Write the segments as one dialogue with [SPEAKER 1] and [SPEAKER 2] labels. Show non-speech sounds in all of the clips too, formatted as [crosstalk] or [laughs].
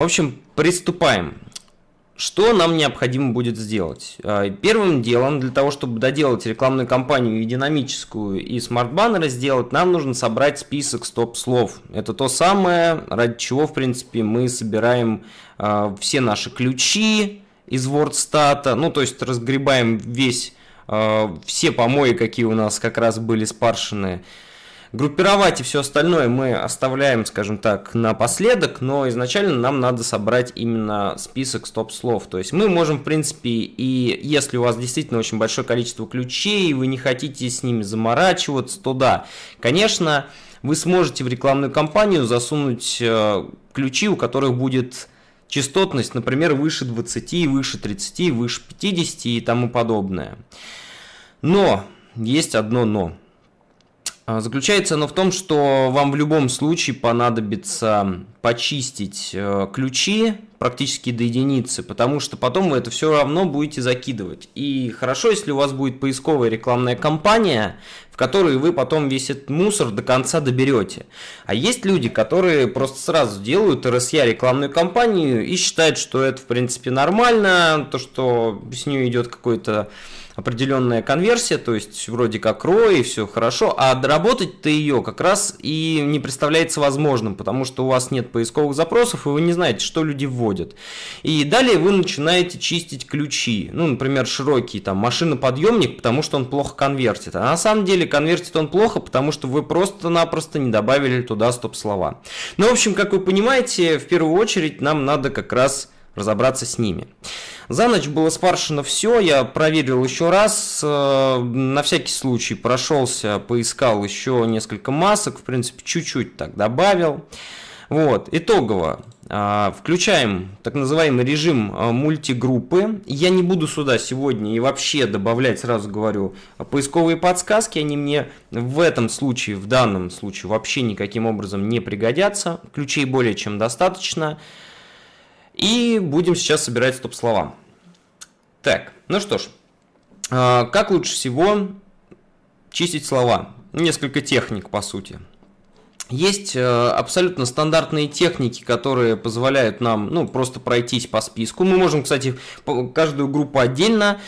[SPEAKER 1] В общем, приступаем. Что нам необходимо будет сделать? А, первым делом, для того, чтобы доделать рекламную кампанию и динамическую, и смарт-баннеры сделать, нам нужно собрать список стоп-слов. Это то самое, ради чего, в принципе, мы собираем э, все наши ключи из WordStat, ну, то есть разгребаем весь, э, все помои, какие у нас как раз были спаршены, э, Группировать и все остальное мы оставляем, скажем так, напоследок, но изначально нам надо собрать именно список стоп-слов. То есть мы можем, в принципе, и если у вас действительно очень большое количество ключей, и вы не хотите с ними заморачиваться, то да, конечно, вы сможете в рекламную кампанию засунуть э, ключи, у которых будет частотность, например, выше 20, выше 30, выше 50 и тому подобное. Но есть одно но. А, заключается оно в том, что вам в любом случае понадобится почистить э, ключи практически до единицы, потому что потом вы это все равно будете закидывать. И хорошо, если у вас будет поисковая рекламная кампания, в которой вы потом весь этот мусор до конца доберете. А есть люди, которые просто сразу делают РСЯ рекламную кампанию и считают, что это в принципе нормально, то, что с нее идет какой-то определенная конверсия, то есть вроде как ROI, все хорошо, а доработать-то ее как раз и не представляется возможным, потому что у вас нет поисковых запросов, и вы не знаете, что люди вводят. И далее вы начинаете чистить ключи, ну, например, широкий там машиноподъемник, потому что он плохо конвертит. А на самом деле конвертит он плохо, потому что вы просто-напросто не добавили туда стоп-слова. Ну, в общем, как вы понимаете, в первую очередь нам надо как раз разобраться с ними. За ночь было спаршено все, я проверил еще раз, э, на всякий случай прошелся, поискал еще несколько масок, в принципе, чуть-чуть так добавил. Вот, итогово, э, включаем так называемый режим э, мультигруппы. Я не буду сюда сегодня и вообще добавлять, сразу говорю, поисковые подсказки, они мне в этом случае, в данном случае вообще никаким образом не пригодятся. Ключей более чем достаточно. Достаточно. И будем сейчас собирать стоп-слова. Так, ну что ж, а, как лучше всего чистить слова? Несколько техник, по сути. Есть э, абсолютно стандартные техники, которые позволяют нам ну, просто пройтись по списку. Мы можем, кстати, каждую группу отдельно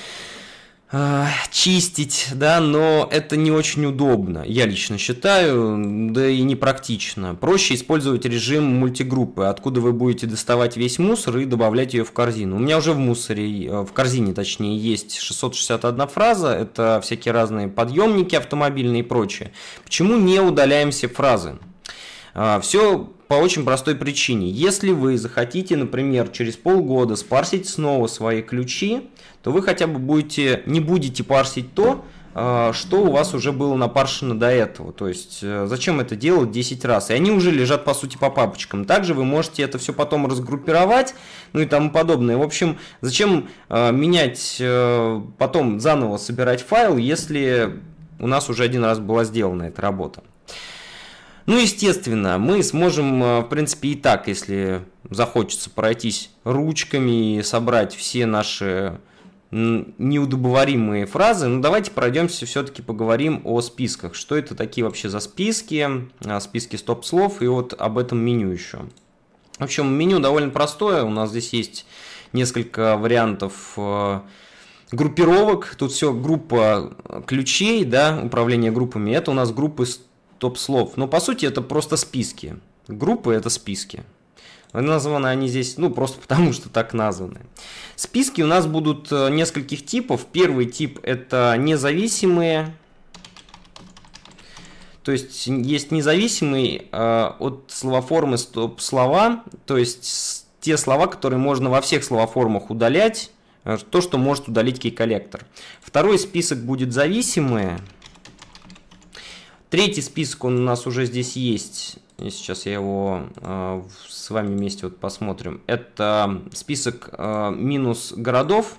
[SPEAKER 1] Э, чистить, да, но это не очень удобно, я лично считаю, да и непрактично. Проще использовать режим мультигруппы, откуда вы будете доставать весь мусор и добавлять ее в корзину. У меня уже в мусоре, э, в корзине точнее, есть 661 фраза, это всякие разные подъемники автомобильные и прочее. Почему не удаляем все фразы? А, все по очень простой причине. Если вы захотите, например, через полгода спарсить снова свои ключи, то вы хотя бы будете, не будете парсить то, а, что у вас уже было напаршено до этого. То есть э, зачем это делать 10 раз? И они уже лежат, по сути, по папочкам. Также вы можете это все потом разгруппировать, ну и тому подобное. В общем, зачем э, менять, э, потом заново собирать файл, если у нас уже один раз была сделана эта работа. Ну, естественно, мы сможем, э, в принципе, и так, если захочется пройтись ручками и собрать все наши неудобоваримые фразы, но ну, давайте пройдемся, все-таки поговорим о списках. Что это такие вообще за списки, а, списки стоп-слов и вот об этом меню еще. В общем, меню довольно простое, у нас здесь есть несколько вариантов э, группировок, тут все группа ключей, да, управление группами, это у нас группы топ-слов. Но ну, по сути это просто списки. Группы это списки. Названы они здесь, ну, просто [laughs] потому что так названы. Списки у нас будут э, нескольких типов. Первый тип это независимые. То есть есть независимые э, от словоформы стоп-слова, то есть те слова, которые можно во всех словоформах удалять, э, то, что может удалить кей-коллектор. Второй список будет зависимые. Третий список он у нас уже здесь есть. И сейчас я его э, с вами вместе вот посмотрим. Это список э, минус городов.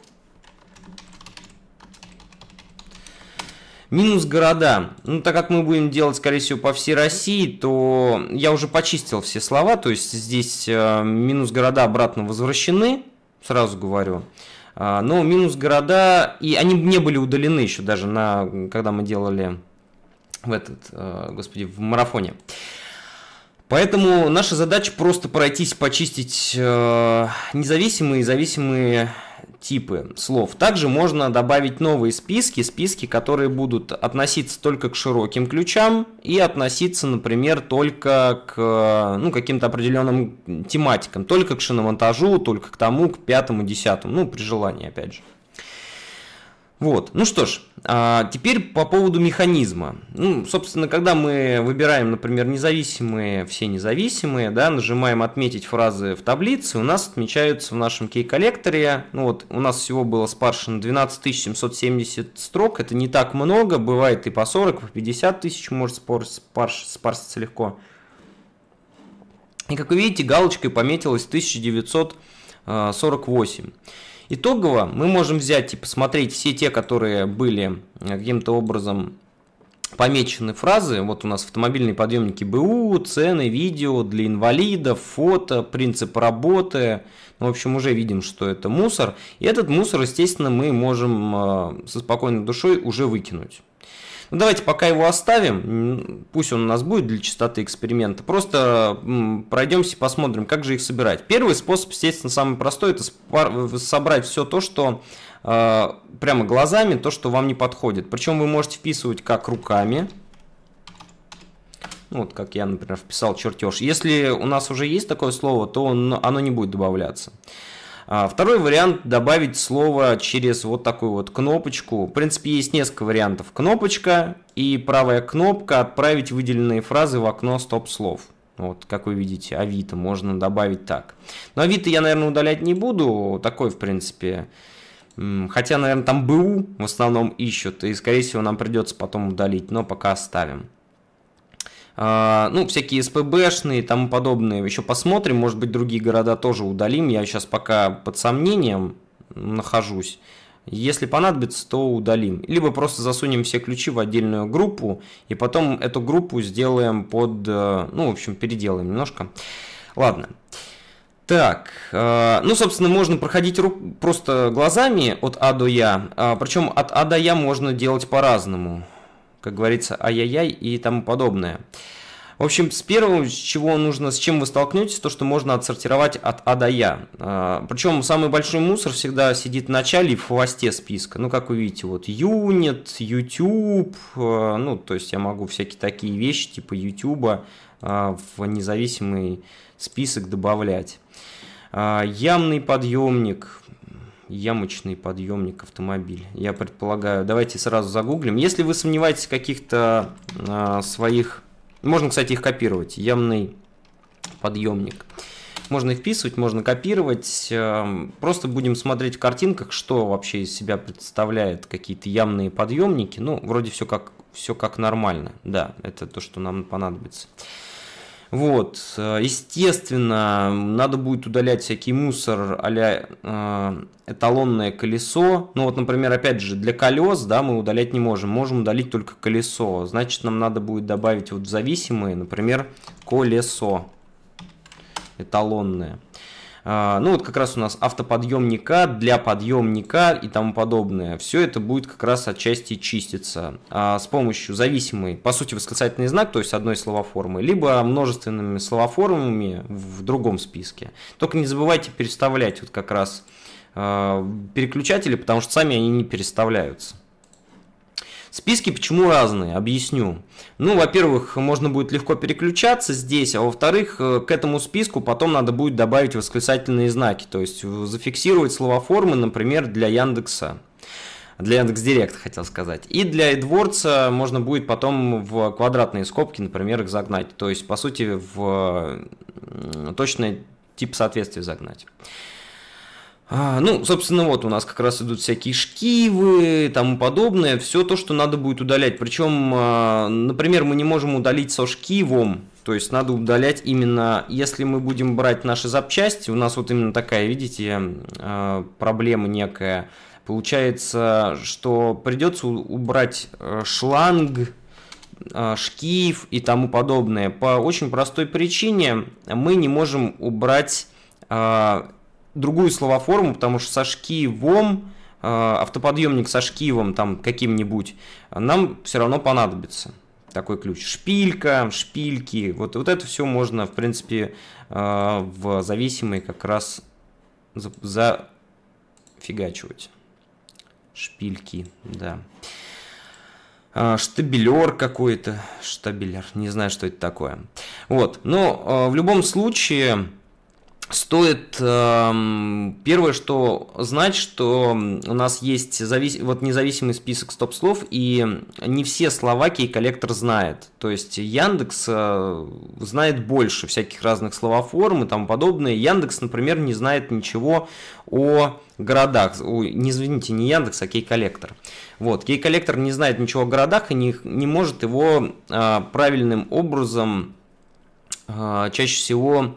[SPEAKER 1] Минус города. Ну, так как мы будем делать, скорее всего, по всей России, то я уже почистил все слова. То есть здесь э, минус города обратно возвращены, сразу говорю. Э, но минус города, и они не были удалены еще даже, на, когда мы делали в этот, э, господи, в марафоне. Поэтому наша задача просто пройтись, почистить э, независимые и зависимые типы слов. Также можно добавить новые списки, списки, которые будут относиться только к широким ключам и относиться, например, только к ну, каким-то определенным тематикам, только к шиномонтажу, только к тому, к пятому, десятому, ну, при желании, опять же. Вот. Ну что ж, а теперь по поводу механизма. Ну, собственно, когда мы выбираем, например, независимые, все независимые, да, нажимаем «Отметить фразы в таблице», у нас отмечаются в нашем кей-коллекторе, ну вот, у нас всего было спаршено 12 770 строк, это не так много, бывает и по 40, по 50 тысяч может спарш, спарситься легко. И, как вы видите, галочкой пометилось 1948. Итогово мы можем взять и посмотреть все те, которые были э, каким-то образом помечены фразы. Вот у нас автомобильные подъемники БУ, цены, видео для инвалидов, фото, принцип работы. Ну, в общем, уже видим, что это мусор. И этот мусор, естественно, мы можем э, со спокойной душой уже выкинуть. Ну, давайте пока его оставим, пусть он у нас будет для чистоты эксперимента. Просто пройдемся и посмотрим, как же их собирать. Первый способ, естественно, самый простой, это собрать все то, что э, прямо глазами, то, что вам не подходит. Причем вы можете вписывать как руками, ну, вот как я, например, вписал чертеж. Если у нас уже есть такое слово, то оно не будет добавляться. А, второй вариант добавить слово через вот такую вот кнопочку. В принципе, есть несколько вариантов. Кнопочка и правая кнопка отправить выделенные фразы в окно стоп-слов. Вот, как вы видите, Авито можно добавить так. Но Авито я, наверное, удалять не буду. Такой, в принципе, Хотя, наверное, там БУ в основном ищут, и, скорее всего, нам придется потом удалить, но пока оставим. А, ну, всякие СПБшные и тому подобное. Еще посмотрим, может быть, другие города тоже удалим. Я сейчас пока под сомнением нахожусь. Если понадобится, то удалим. Либо просто засунем все ключи в отдельную группу, и потом эту группу сделаем под... Э, ну, в общем, переделаем немножко. Ладно. Так, э, ну, собственно, можно проходить просто глазами от А до Я, а, причем от А до Я можно делать по-разному как говорится, ай-яй-яй и тому подобное. В общем, с первого, с чего нужно, с чем вы столкнетесь, то, что можно отсортировать от А до Я. А, Причем самый большой мусор всегда сидит в начале и в хвосте списка. Ну, как вы видите, вот юнит, YouTube, а, ну, то есть я могу всякие такие вещи, типа YouTube, а, в независимый список добавлять. Ямный подъемник, ямочный подъемник автомобиль Я предполагаю, давайте сразу загуглим. Если вы сомневаетесь в каких-то э, своих... Можно, кстати, их копировать. Ямный подъемник. Можно их вписывать, можно копировать. Э, просто будем смотреть в картинках, что вообще из себя представляет какие-то ямные подъемники. Ну, вроде все как, все как нормально. Да, это то, что нам понадобится. Вот, э, естественно, надо будет удалять всякий мусор а-ля э, эталонное колесо. Ну вот, например, опять же, для колес, да, мы удалять не можем. Можем удалить только колесо. Значит, нам надо будет добавить вот в зависимые, например, колесо эталонное. А, ну вот как раз у нас автоподъемника для подъемника и тому подобное. Все это будет как раз отчасти чиститься а, с помощью зависимой, по сути, восклицательный знак, то есть одной словоформы, либо множественными словоформами в другом списке. Только не забывайте переставлять вот как раз а, переключатели, потому что сами они не переставляются. Списки почему разные, объясню. Ну, во-первых, можно будет легко переключаться здесь, а во-вторых, э, к этому списку потом надо будет добавить восклицательные знаки, то есть зафиксировать словоформы, например, для Яндекса. Для Яндекс Директ хотел сказать. И для AdWords можно будет потом в квадратные скобки, например, их загнать. То есть, по сути, в точный тип соответствия загнать. А, ну, собственно, вот у нас как раз идут всякие шкивы и тому подобное. Все то, что надо будет удалять. Причем, а, например, мы не можем удалить со шкивом. То есть надо удалять именно, если мы будем брать наши запчасти, у нас вот именно такая, видите, а, проблема некая. Получается, что придется убрать э, шланг, э, шкив и тому подобное. По очень простой причине мы не можем убрать другую словоформу, потому что со шкивом, э, автоподъемник со шкивом там каким-нибудь, нам все равно понадобится такой ключ. Шпилька, шпильки, вот, вот это все можно, в принципе, э, в зависимой как раз зафигачивать. Шпильки, да. Э, штабелер какой-то, штабелер, не знаю, что это такое. Вот, но в любом случае Стоит эм, первое, что знать, что у нас есть завис... вот независимый список стоп-слов, и не все слова кей-коллектор знает. То есть Яндекс э, знает больше всяких разных словоформ и тому подобное. Яндекс, например, не знает ничего о городах. Ой, не извините, не Яндекс, а кей-коллектор. Вот, кей-коллектор не знает ничего о городах и не, не может его э, правильным образом э, чаще всего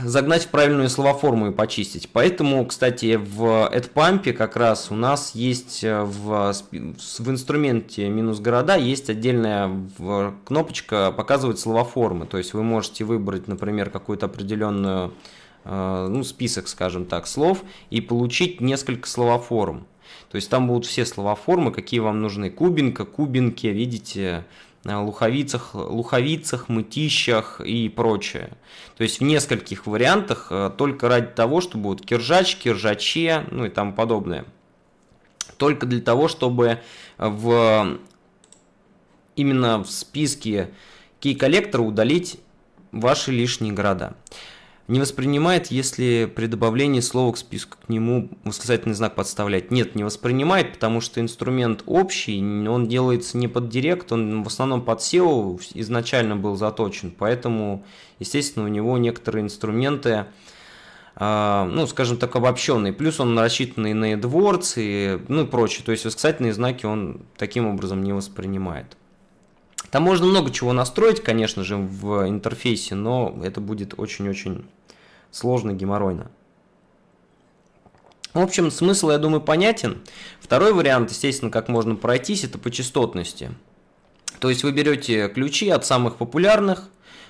[SPEAKER 1] загнать в правильную словоформу и почистить. Поэтому, кстати, в AdPump как раз у нас есть э, в, в инструменте минус города есть отдельная кнопочка «Показывать словоформы». То есть вы можете выбрать, например, какую-то определенную э, ну, список, скажем так, слов и получить несколько словоформ. То есть там будут все словоформы, какие вам нужны. Кубинка, кубинки, видите, луховицах, луховицах, мытищах и прочее. То есть в нескольких вариантах э, только ради того, чтобы вот киржач, киржаче, ну и там подобное. Только для того, чтобы в, именно в списке кей-коллектора удалить ваши лишние города не воспринимает, если при добавлении слова к списку к нему восклицательный знак подставлять. Нет, не воспринимает, потому что инструмент общий, он делается не под директ, он в основном под SEO изначально был заточен, поэтому, естественно, у него некоторые инструменты, а, ну, скажем так, обобщенный. Плюс он рассчитанный на AdWords и, ну, и прочее. То есть восклицательные знаки он таким образом не воспринимает. Там можно много чего настроить, конечно же, в интерфейсе, но это будет очень-очень сложно, геморройно. В общем, смысл, я думаю, понятен. Второй вариант, естественно, как можно пройтись, это по частотности. То есть вы берете ключи от самых популярных,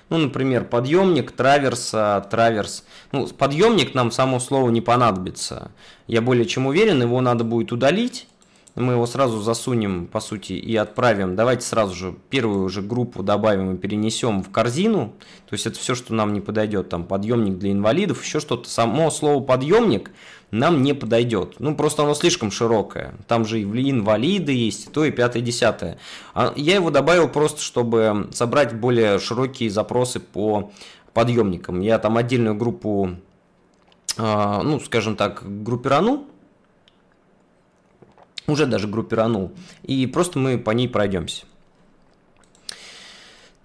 [SPEAKER 1] ну, например, подъемник, траверс, а, траверс. Ну, подъемник нам само слово не понадобится. Я более чем уверен, его надо будет удалить мы его сразу засунем, по сути, и отправим. Давайте сразу же первую уже группу добавим и перенесем в корзину. То есть это все, что нам не подойдет. Там подъемник для инвалидов, еще что-то. Само слово подъемник нам не подойдет. Ну, просто оно слишком широкое. Там же и инвалиды есть, и то, и пятое, и десятое. А я его добавил просто, чтобы собрать более широкие запросы по подъемникам. Я там отдельную группу, а, ну, скажем так, группирану уже даже группиранул. И просто мы по ней пройдемся.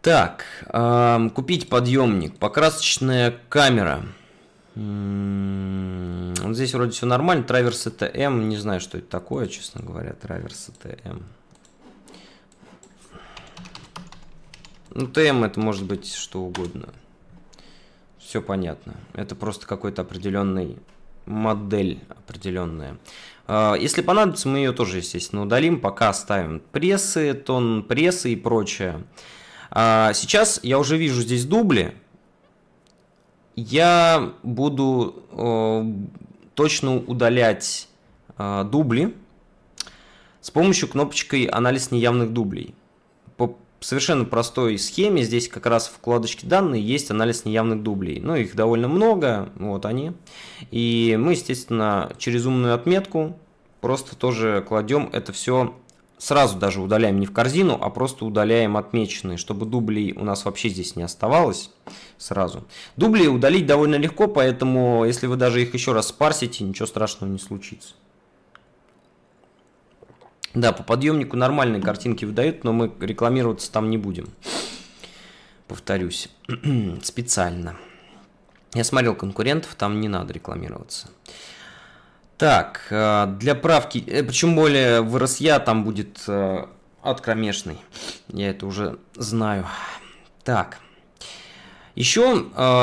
[SPEAKER 1] Так, купить подъемник, покрасочная камера. М вот здесь вроде все нормально. Траверс ТМ, не знаю, что это такое, честно говоря. Траверс ТМ. Ну, ТМ это может быть что угодно. Все понятно. Это просто какой-то определенный модель определенная. А, если понадобится, мы ее тоже, естественно, удалим, пока оставим прессы, тон прессы и прочее. А, сейчас я уже вижу здесь дубли. Я буду точно удалять а, дубли с помощью кнопочкой «Анализ неявных дублей» совершенно простой схеме. Здесь как раз в вкладочке «Данные» есть анализ неявных дублей. Ну, их довольно много, вот они. И мы, естественно, через умную отметку просто тоже кладем это все сразу даже удаляем не в корзину, а просто удаляем отмеченные, чтобы дублей у нас вообще здесь не оставалось сразу. Дубли удалить довольно легко, поэтому если вы даже их еще раз спарсите, ничего страшного не случится. Да, по подъемнику нормальные картинки выдают, но мы рекламироваться там не будем. Повторюсь, [clears throat] специально. Я смотрел конкурентов, там не надо рекламироваться. Так, э, для правки, э, причем более в РСЯ там будет э, от Я это уже знаю. Так. Еще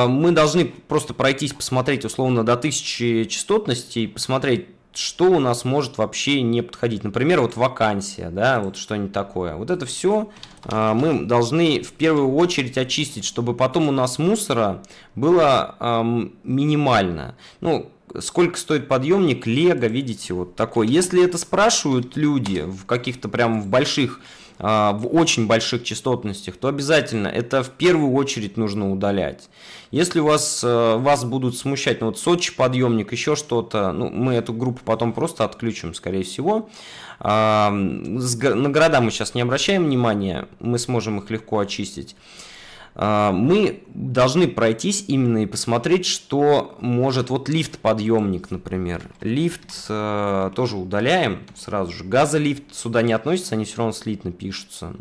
[SPEAKER 1] мы должны просто пройтись, посмотреть условно до 1000 частотностей, посмотреть что у нас может вообще не подходить. Например, вот вакансия, да, вот что-нибудь такое. Вот это все а, мы должны в первую очередь очистить, чтобы потом у нас мусора было а, минимально. Ну, сколько стоит подъемник, лего, видите, вот такой. Если это спрашивают люди в каких-то прям в больших а, в очень больших частотностях, то обязательно это в первую очередь нужно удалять. Если у вас, э, вас будут смущать, ну вот Сочи подъемник, еще что-то, ну мы эту группу потом просто отключим, скорее всего. А, на города мы сейчас не обращаем внимания, мы сможем их легко очистить. А, мы должны пройтись именно и посмотреть, что может вот лифт-подъемник, например. Лифт э, тоже удаляем сразу же. Газолифт сюда не относится, они все равно слитно пишутся.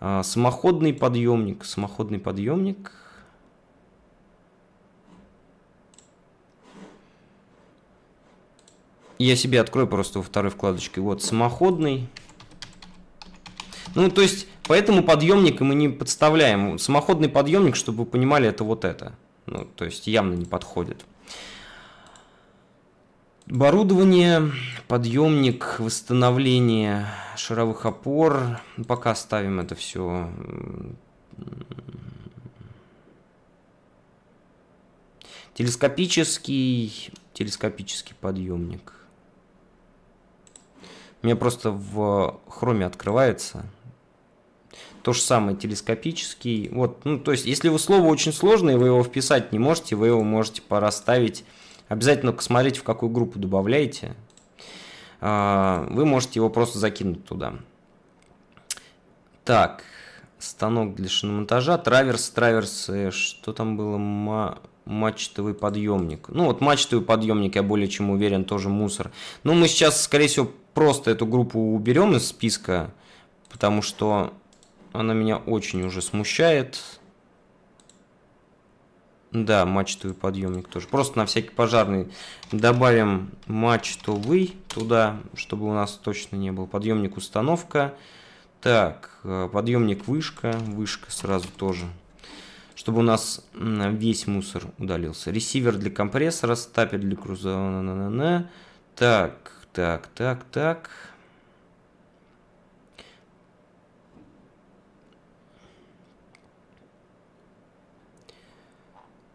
[SPEAKER 1] Э, самоходный подъемник, самоходный подъемник. Я себе открою просто во второй вкладочке. Вот, самоходный. Ну, то есть Поэтому подъемник мы не подставляем. Самоходный подъемник, чтобы вы понимали, это вот это. Ну, то есть явно не подходит. Оборудование, подъемник, восстановление шаровых опор. Ну, пока ставим это все. Телескопический, телескопический подъемник. У меня просто в хроме открывается то же самое телескопический. Вот, ну, то есть, если вы слово очень сложное, вы его вписать не можете, вы его можете пораставить. Обязательно посмотрите в какую группу добавляете. А, вы можете его просто закинуть туда. Так, станок для шиномонтажа, траверс, траверс, э, что там было, Ма мачтовый подъемник. Ну вот мачтовый подъемник, я более чем уверен, тоже мусор. Но ну, мы сейчас, скорее всего, просто эту группу уберем из списка, потому что она меня очень уже смущает. Да, мачтовый подъемник тоже. Просто на всякий пожарный добавим мачтовый туда, чтобы у нас точно не было Подъемник установка. Так, э, подъемник вышка. Вышка сразу тоже. Чтобы у нас весь мусор удалился. Ресивер для компрессора, стапель для круза. Так, так, так, так.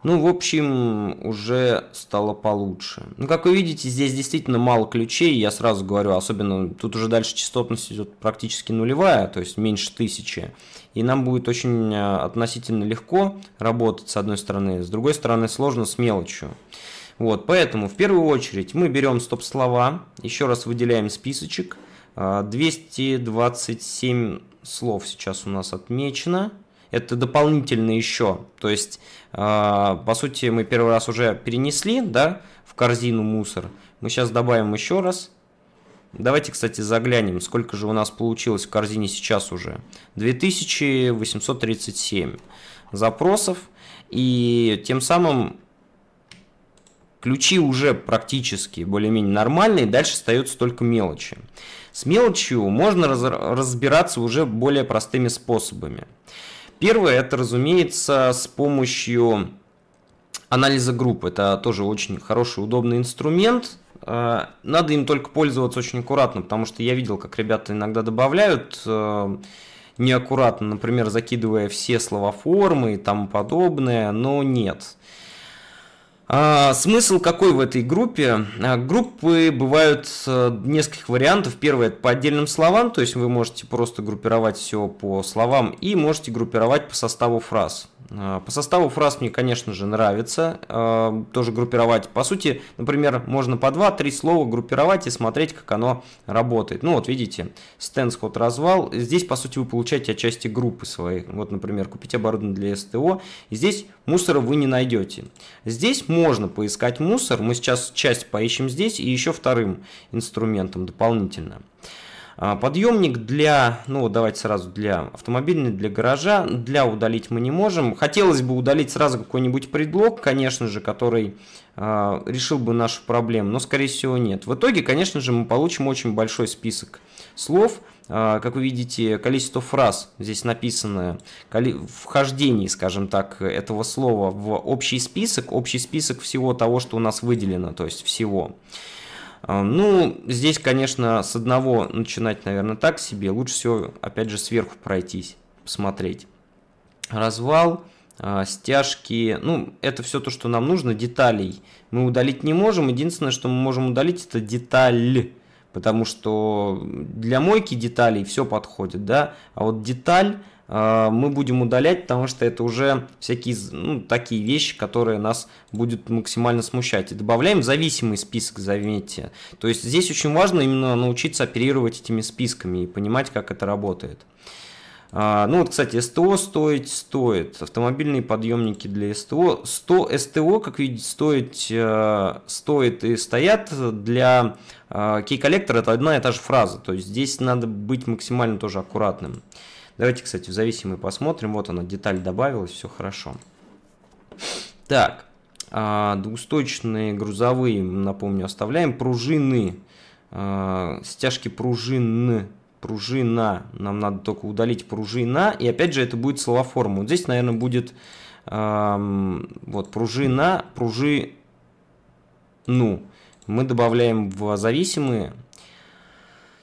[SPEAKER 1] Ну, в общем, уже стало получше. Ну, как вы видите, здесь действительно мало ключей, я сразу говорю, особенно тут уже дальше частотность идет практически нулевая, то есть меньше тысячи. И нам будет очень э, относительно легко работать, с одной стороны, с другой стороны, сложно с мелочью. Вот, поэтому в первую очередь мы берем стоп-слова, еще раз выделяем списочек. 227 э, слов сейчас у нас отмечено это дополнительно еще. То есть, а, по сути, мы первый раз уже перенесли, да, в корзину мусор. Мы сейчас добавим еще раз. Давайте, кстати, заглянем, сколько же у нас получилось в корзине сейчас уже. 2837 запросов. И тем самым ключи уже практически более-менее нормальные, дальше остается только мелочи. С мелочью можно раз разбираться уже более простыми способами. Первое, это, разумеется, с помощью анализа групп. Это тоже очень хороший, удобный инструмент. А, надо им только пользоваться очень аккуратно, потому что я видел, как ребята иногда добавляют э, неаккуратно, например, закидывая все слова формы и тому подобное, но нет. А, смысл какой в этой группе? А, группы бывают э, нескольких вариантов. Первое это по отдельным словам, то есть вы можете просто группировать все по словам и можете группировать по составу фраз. А, по составу фраз мне, конечно же, нравится тоже группировать. По сути, например, можно по 2-3 слова группировать и смотреть, как оно работает. Ну вот видите, стенд, сход, развал. Здесь, по сути, вы получаете отчасти группы свои Вот, например, купить оборудование для СТО. Здесь мусора вы не найдете. Здесь можно поискать мусор. Мы сейчас часть поищем здесь и еще вторым инструментом дополнительно. А, подъемник для, ну давайте сразу для автомобильный для гаража, для удалить мы не можем. Хотелось бы удалить сразу какой-нибудь предлог, конечно же, который э, решил бы нашу проблему, но скорее всего нет. В итоге, конечно же, мы получим очень большой список слов, а, как вы видите, количество фраз здесь написано, вхождение, скажем так, этого слова в общий список, общий список всего того, что у нас выделено, то есть всего. А, ну, здесь, конечно, с одного начинать, наверное, так себе. Лучше всего, опять же, сверху пройтись, посмотреть. Развал, а, стяжки, ну, это все то, что нам нужно, деталей мы удалить не можем. Единственное, что мы можем удалить, это деталь потому что для мойки деталей все подходит, да, а вот деталь э, мы будем удалять, потому что это уже всякие ну, такие вещи, которые нас будут максимально смущать. И добавляем зависимый список, заметьте. То есть здесь очень важно именно научиться оперировать этими списками и понимать, как это работает. А, ну вот, кстати, СТО стоит стоит. Автомобильные подъемники для СТО. 100 СТО, как видите, стоит э, стоит и стоят для э, кей-коллектора. Это одна и та же фраза. То есть здесь надо быть максимально тоже аккуратным. Давайте, кстати, в зависимой посмотрим. Вот она, деталь добавилась, все хорошо. Так, э, а, двусточные грузовые, напомню, оставляем. Пружины, а, стяжки пружины пружина. Нам надо только удалить пружина. И опять же, это будет словоформа. Вот здесь, наверное, будет эм, вот пружина, пружи, ну. Мы добавляем в зависимые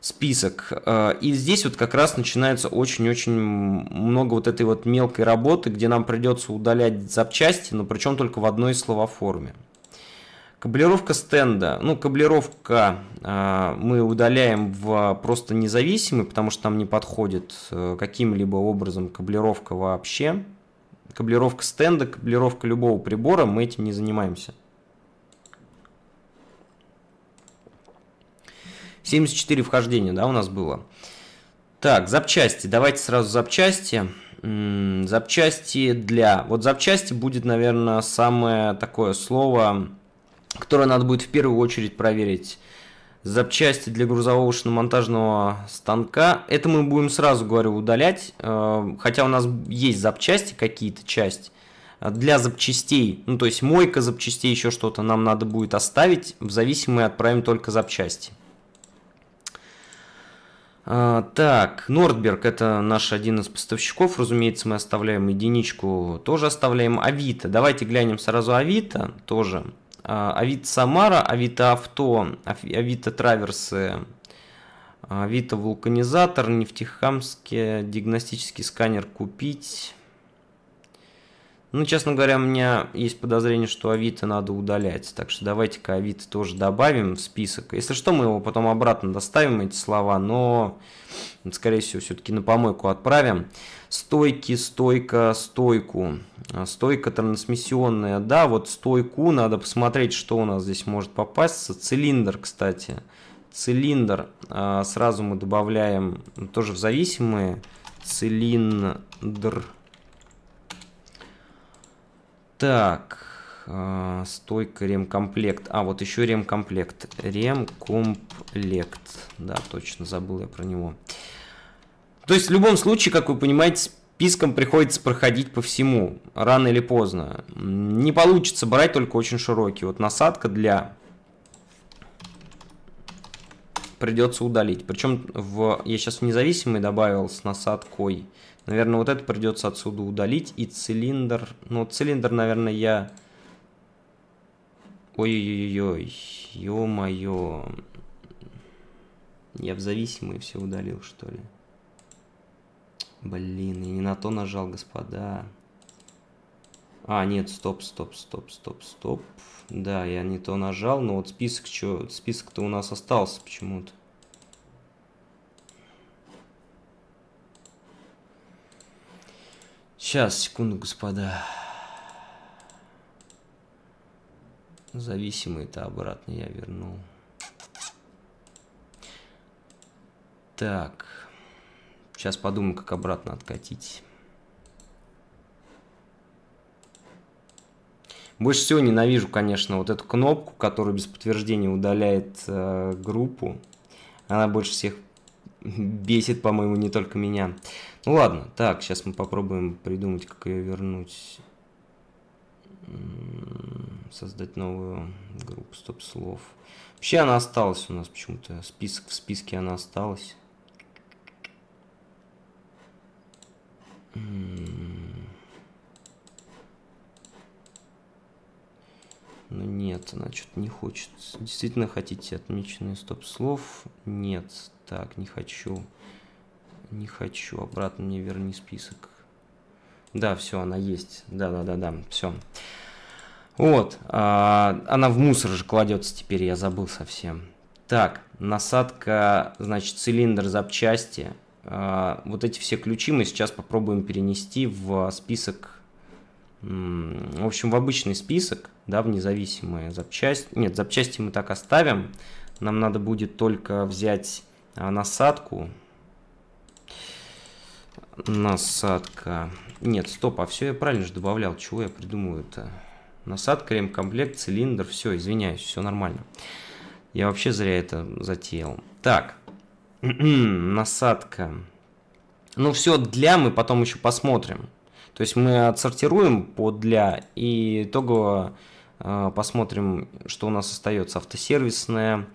[SPEAKER 1] список. Э, и здесь вот как раз начинается очень-очень много вот этой вот мелкой работы, где нам придется удалять запчасти, но причем только в одной словоформе. Каблировка стенда. Ну, каблировка э, а, мы удаляем в а, просто независимый, потому что там не подходит э, каким-либо образом каблировка вообще. Каблировка стенда, каблировка любого прибора, мы этим не занимаемся. 74 вхождения, да, у нас было. Так, запчасти. Давайте сразу запчасти. М -м, запчасти для... Вот запчасти будет, наверное, самое такое слово которые надо будет в первую очередь проверить. Запчасти для грузового шиномонтажного станка. Это мы будем сразу, говорю, удалять. Э, хотя у нас есть запчасти какие-то, части. Э, для запчастей, ну то есть мойка запчастей, еще что-то нам надо будет оставить. В зависимые отправим только запчасти. Э, так, Нордберг это наш один из поставщиков, разумеется, мы оставляем единичку, тоже оставляем Авито. Давайте глянем сразу Авито тоже. А, Авито Самара, Авито Авто, Авито Траверсы, а, Авито Вулканизатор, Нефтехамске, диагностический сканер купить. Ну, честно говоря, у меня есть подозрение, что Авито надо удалять. Так что давайте-ка Авито тоже добавим в список. Если что, мы его потом обратно доставим, эти слова, но, скорее всего, все-таки на помойку отправим стойки, стойка, стойку. А, стойка трансмиссионная, да, вот стойку, надо посмотреть, что у нас здесь может попасться. Цилиндр, кстати, цилиндр а, сразу мы добавляем тоже в зависимые. Цилиндр. Так, а, стойка ремкомплект. А, вот еще ремкомплект. Ремкомплект, да, точно, забыл я про него. Э, то есть в любом случае, как вы понимаете, списком приходится проходить по всему, рано или поздно. Не получится брать только очень широкий. Вот насадка для... Придется удалить. Причем в... я сейчас в независимый добавил с насадкой. Наверное, вот это придется отсюда удалить. И цилиндр... Ну, цилиндр, наверное, я... Ой-ой-ой, ё-моё. Я в зависимый все удалил, что ли? Блин, я не на то нажал, господа. А, нет, стоп, стоп, стоп, стоп, стоп. Да, я не то нажал, но вот список что, список-то у нас остался почему-то. Сейчас, секунду, господа. Зависимый-то обратно я вернул. Так. Сейчас подумаем, как обратно откатить. Больше всего ненавижу, конечно, вот эту кнопку, которая без подтверждения удаляет э, группу. Она больше всех [laughs] бесит, по-моему, не только меня. Ну ладно, так, сейчас мы попробуем придумать, как ее вернуть. М-м, создать новую группу стоп-слов. Вообще она осталась у нас почему-то. Список в списке она осталась. Ну нет, она что-то не хочет. Действительно хотите отмеченные стоп-слов? Нет, так, не хочу. Не хочу. Обратно мне верни список. Да, все, она есть. Да, да, да, да, все. Вот, а, она в мусор же кладется теперь, я забыл совсем. Так, насадка, значит, цилиндр запчасти. А, вот эти все ключи мы сейчас попробуем перенести в список, в общем, в обычный список, да, в независимые запчасти. Нет, запчасти мы так оставим. Нам надо будет только взять а, насадку. Насадка. Нет, стоп, а все я правильно же добавлял. Чего я придумываю-то? Насадка, ремкомплект, цилиндр. Все, извиняюсь, все нормально. Я вообще зря это затеял. Так, М-м, насадка. Ну, все для мы потом еще посмотрим. То есть мы отсортируем по для и итогово э, посмотрим, что у нас остается. Автосервисная,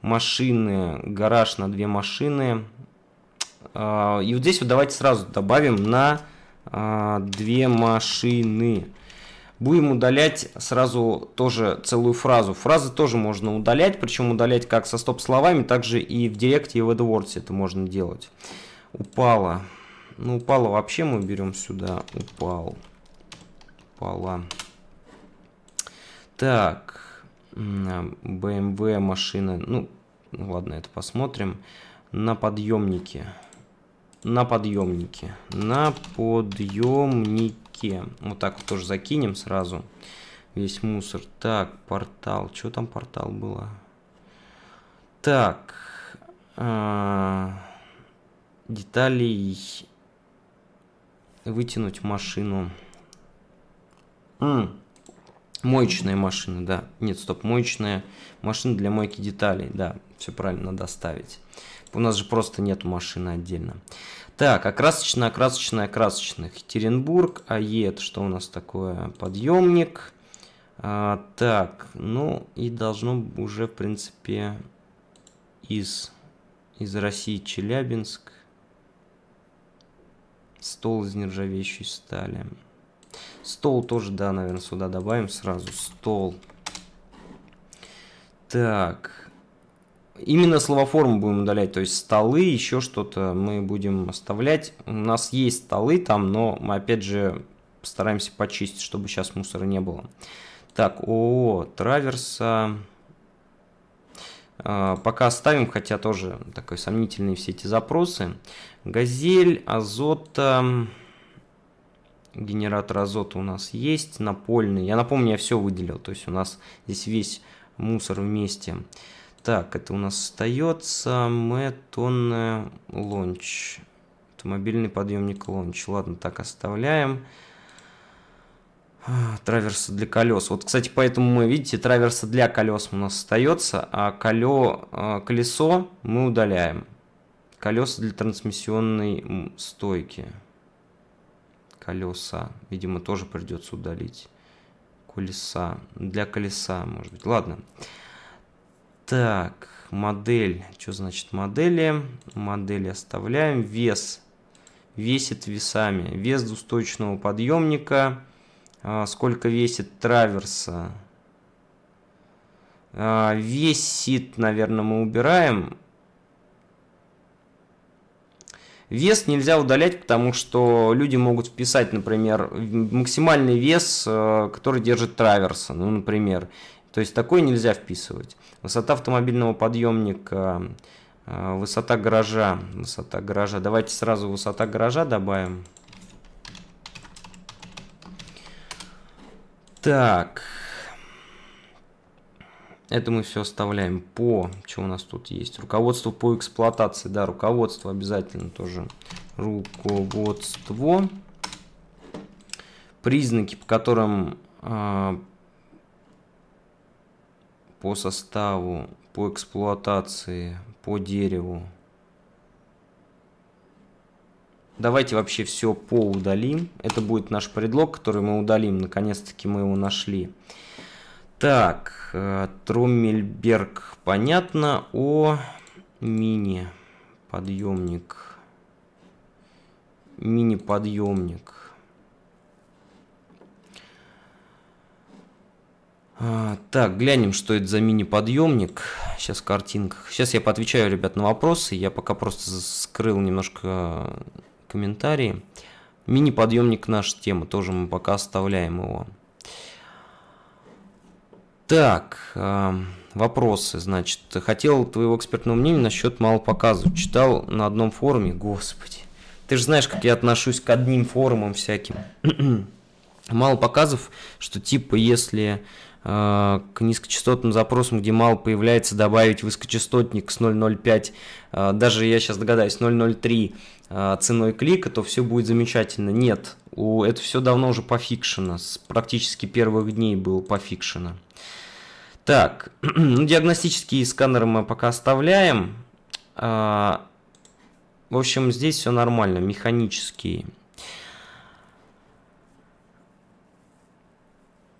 [SPEAKER 1] машины, гараж на две машины. Э, и вот здесь вот давайте сразу добавим на э, две машины. Будем удалять сразу тоже целую фразу. Фразы тоже можно удалять, причем удалять как со стоп-словами, так же и в Директе, и в AdWords это можно делать. Упала. Ну, упала вообще мы берем сюда. Упал. Упала. Так. BMW машина. Ну, ладно, это посмотрим. На подъемнике. На подъемнике. На подъемнике таки вот так вот тоже закинем сразу весь мусор. Так, портал. Что там портал было? Так. Э, деталей. Вытянуть машину. М. Моечная машина, да. Нет, стоп, моечная машина для мойки деталей, да. Все правильно, надо оставить. У нас же просто нет машины отдельно. Так, окрасочная, окрасочная, окрасочная. Екатеринбург, АЕ, это что у нас такое? Подъемник. А, так, ну и должно уже, в принципе, из, из России Челябинск. Стол из нержавеющей стали. Стол тоже, да, наверное, сюда добавим сразу. Стол. Так, Именно словоформу будем удалять, то есть столы, еще что-то мы будем оставлять. У нас есть столы там, но мы опять же постараемся почистить, чтобы сейчас мусора не было. Так, ООО, траверса. А, пока оставим, хотя тоже такой сомнительные все эти запросы. Газель, азота, генератор азота у нас есть, напольный. Я напомню, я все выделил, то есть у нас здесь весь мусор вместе. Мусор. Так, это у нас остается Мэтон э, Лонч. Это мобильный подъемник Лонч. Ладно, так оставляем. А, траверсы для колес. Вот, кстати, поэтому мы, видите, траверсы для колес у нас остается, а коле... А, колесо мы удаляем. Колеса для трансмиссионной стойки. Колеса, видимо, тоже придется удалить. Колеса. Для колеса, может быть. Ладно. Ладно. Так, модель. Что значит модели? Модели оставляем. Вес. Весит весами. Вес двусточного подъемника. А, сколько весит траверса? А, весит, наверное, мы убираем. Вес нельзя удалять, потому что люди могут вписать, например, максимальный вес, э, который держит траверса, ну, например. То есть такой нельзя вписывать. Высота автомобильного подъемника, э, высота гаража, высота гаража. Давайте сразу высота гаража добавим. Так. Это мы все оставляем по... Что у нас тут есть? Руководство по эксплуатации. Да, руководство обязательно тоже. Руководство. Признаки, по которым э, по составу, по эксплуатации, по дереву. Давайте вообще все поудалим. Это будет наш предлог, который мы удалим. Наконец-таки мы его нашли. Так, э, Троммельберг, понятно. О, мини-подъемник. Мини-подъемник. А, так, глянем, что это за мини-подъемник. Сейчас в картинках. Сейчас я поотвечаю, ребят, на вопросы. Я пока просто скрыл немножко а, комментарии. Мини-подъемник наша тема. Тоже мы пока оставляем его. Так, а, вопросы, значит. Хотел твоего экспертного мнения насчет малопоказов. Читал на одном форуме. Господи. Ты же знаешь, как я отношусь к одним форумам всяким. [clears throat] Мало показов, что типа если Э, к низкочастотным запросам, где мало появляется, добавить высокочастотник с 0.05, э, даже я сейчас догадаюсь, 0.03 э, ценой клика, то все будет замечательно. Нет, у, это все давно уже пофикшено, с практически первых дней было пофикшено. Так, [clears throat] ну, диагностические сканеры мы пока оставляем. В общем, здесь все нормально, механические.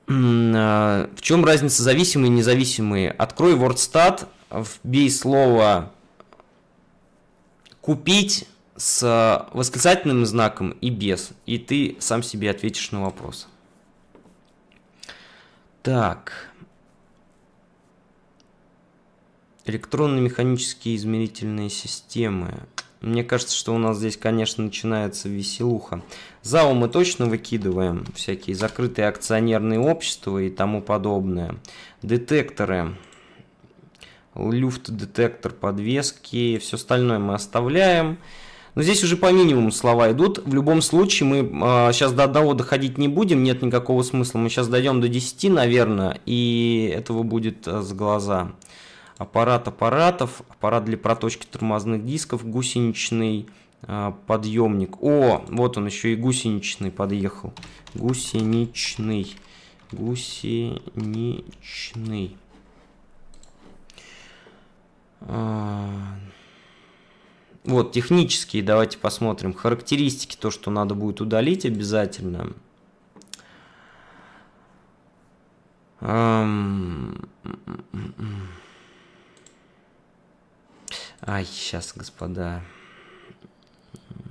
[SPEAKER 1] А, в чем разница зависимые и независимые? Открой WordStat, вбей слово «купить» с восклицательным знаком и без, и ты сам себе ответишь на вопрос. Так. Электронно-механические измерительные системы. Мне кажется, что у нас здесь, конечно, начинается веселуха. ЗАО мы точно выкидываем, всякие закрытые акционерные общества и тому подобное. Детекторы, люфт-детектор, подвески, все остальное мы оставляем. Но здесь уже по минимуму слова идут. В любом случае мы э, а, сейчас до одного доходить не будем, нет никакого смысла. Мы сейчас дойдем до 10, наверное, и этого будет э, с глаза аппарат аппаратов, аппарат для проточки тормозных дисков, гусеничный а, подъемник. О, вот он еще и гусеничный подъехал. Гусеничный. Гусеничный. А, вот, технические, давайте посмотрим. Характеристики, то, что надо будет удалить обязательно. Um... Ай, сейчас, господа.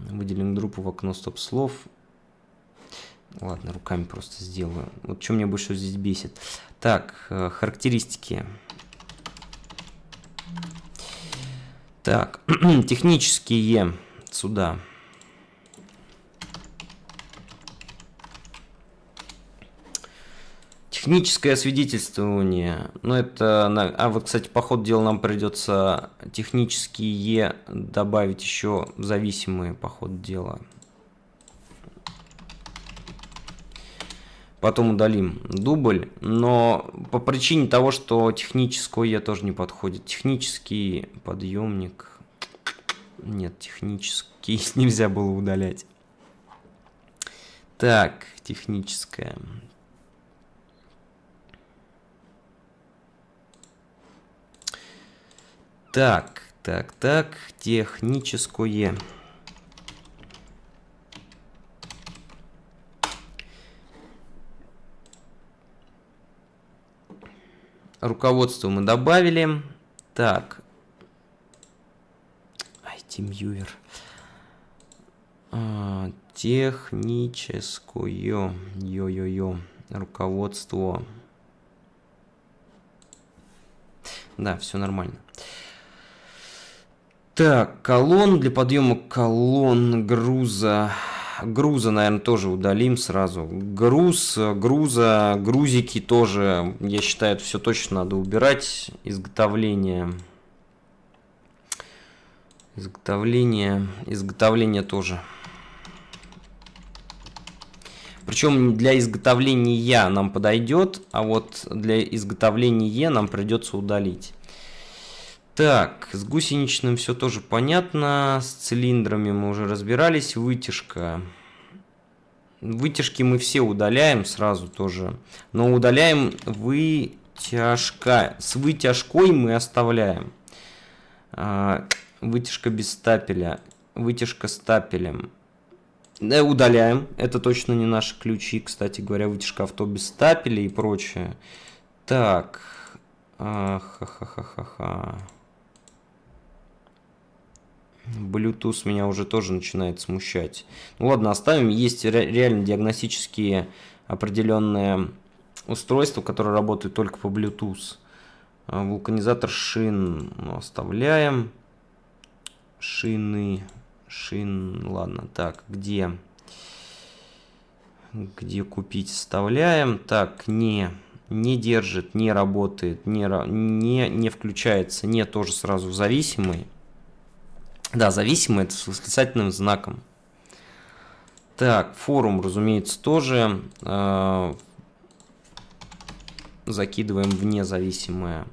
[SPEAKER 1] Выделим группу в окно стоп-слов. Ладно, руками просто сделаю. Вот что мне больше здесь бесит. Так, э, характеристики. Так, [clears throat] технические сюда. Техническое свидетельствование. Ну, это... А, вот, кстати, по ходу дела нам придется технические добавить еще зависимые по ходу дела. Потом удалим дубль. Но по причине того, что техническое тоже не подходит. Технический подъемник. Нет, технический [laughs] нельзя было удалять. Так, техническое. Так, так, так, техническое. Руководство мы добавили. Так. IT-мьюер. А, техническое. Йо-йо-йо. Руководство. Да, все нормально. Так, колонн для подъема колонн груза. Груза, наверное, тоже удалим сразу. Груз, груза, грузики тоже, я считаю, это все точно надо убирать. Изготовление. Изготовление. Изготовление тоже. Причем для изготовления нам подойдет, а вот для изготовления е нам придется удалить. Так, с гусеничным все тоже понятно, с цилиндрами мы уже разбирались, вытяжка. Вытяжки мы все удаляем сразу тоже, но удаляем вытяжка. С вытяжкой мы оставляем. А, вытяжка без стапеля, вытяжка с стапелем. Э, удаляем, это точно не наши ключи, кстати говоря, вытяжка авто без стапеля и прочее. Так, а, ха-ха-ха-ха-ха. Bluetooth меня уже тоже начинает смущать. Ну ладно, оставим. Есть ре реально диагностические определенные устройства, которые работают только по Bluetooth. Э, вулканизатор шин ну, оставляем. Шины, шин, ладно, так, где? Где купить Вставляем. Так, не, не держит, не работает, не, не, не включается, не тоже сразу зависимый. Да, зависимое это с восклицательным знаком. Так, форум, разумеется, тоже э, закидываем в независимое.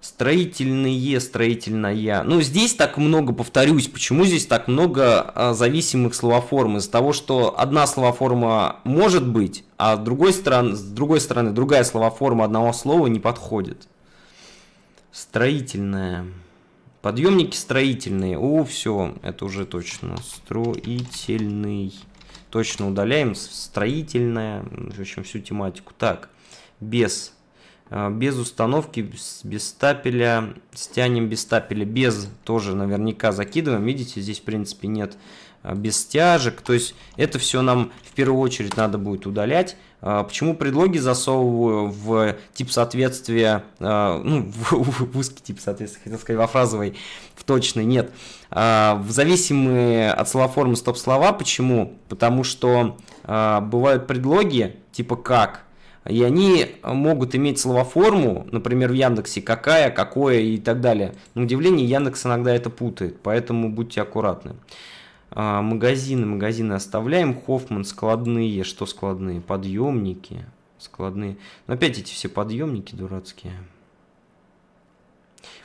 [SPEAKER 1] Строительные, строительная. Ну, здесь так много, повторюсь, почему здесь так много э, зависимых словоформ? Из-за того, что одна словоформа может быть, а с другой, стороны, с другой стороны другая словоформа одного слова не подходит. Строительная. Подъемники строительные. О, все, это уже точно. Строительный. Точно удаляем. Строительная. В общем, всю тематику. Так, без. А, без установки, без стапеля. Стянем без стапеля. Без тоже наверняка закидываем. Видите, здесь, в принципе, нет а, без стяжек. То есть это все нам в первую очередь надо будет удалять. А, почему предлоги засовываю в тип соответствия, а, ну, [laughs] в, в узкий тип соответствия, хотел сказать, во фразовый, в точный, нет. В зависимые от словоформы стоп-слова, почему? Потому что бывают предлоги типа «как», и они могут иметь словоформу, например, в Яндексе «какая», «какое» и так далее. На удивление, Яндекс иногда это путает, поэтому будьте аккуратны. А, магазины, магазины оставляем. Хоффман, складные, что складные? Подъемники, складные. Но опять эти все подъемники дурацкие.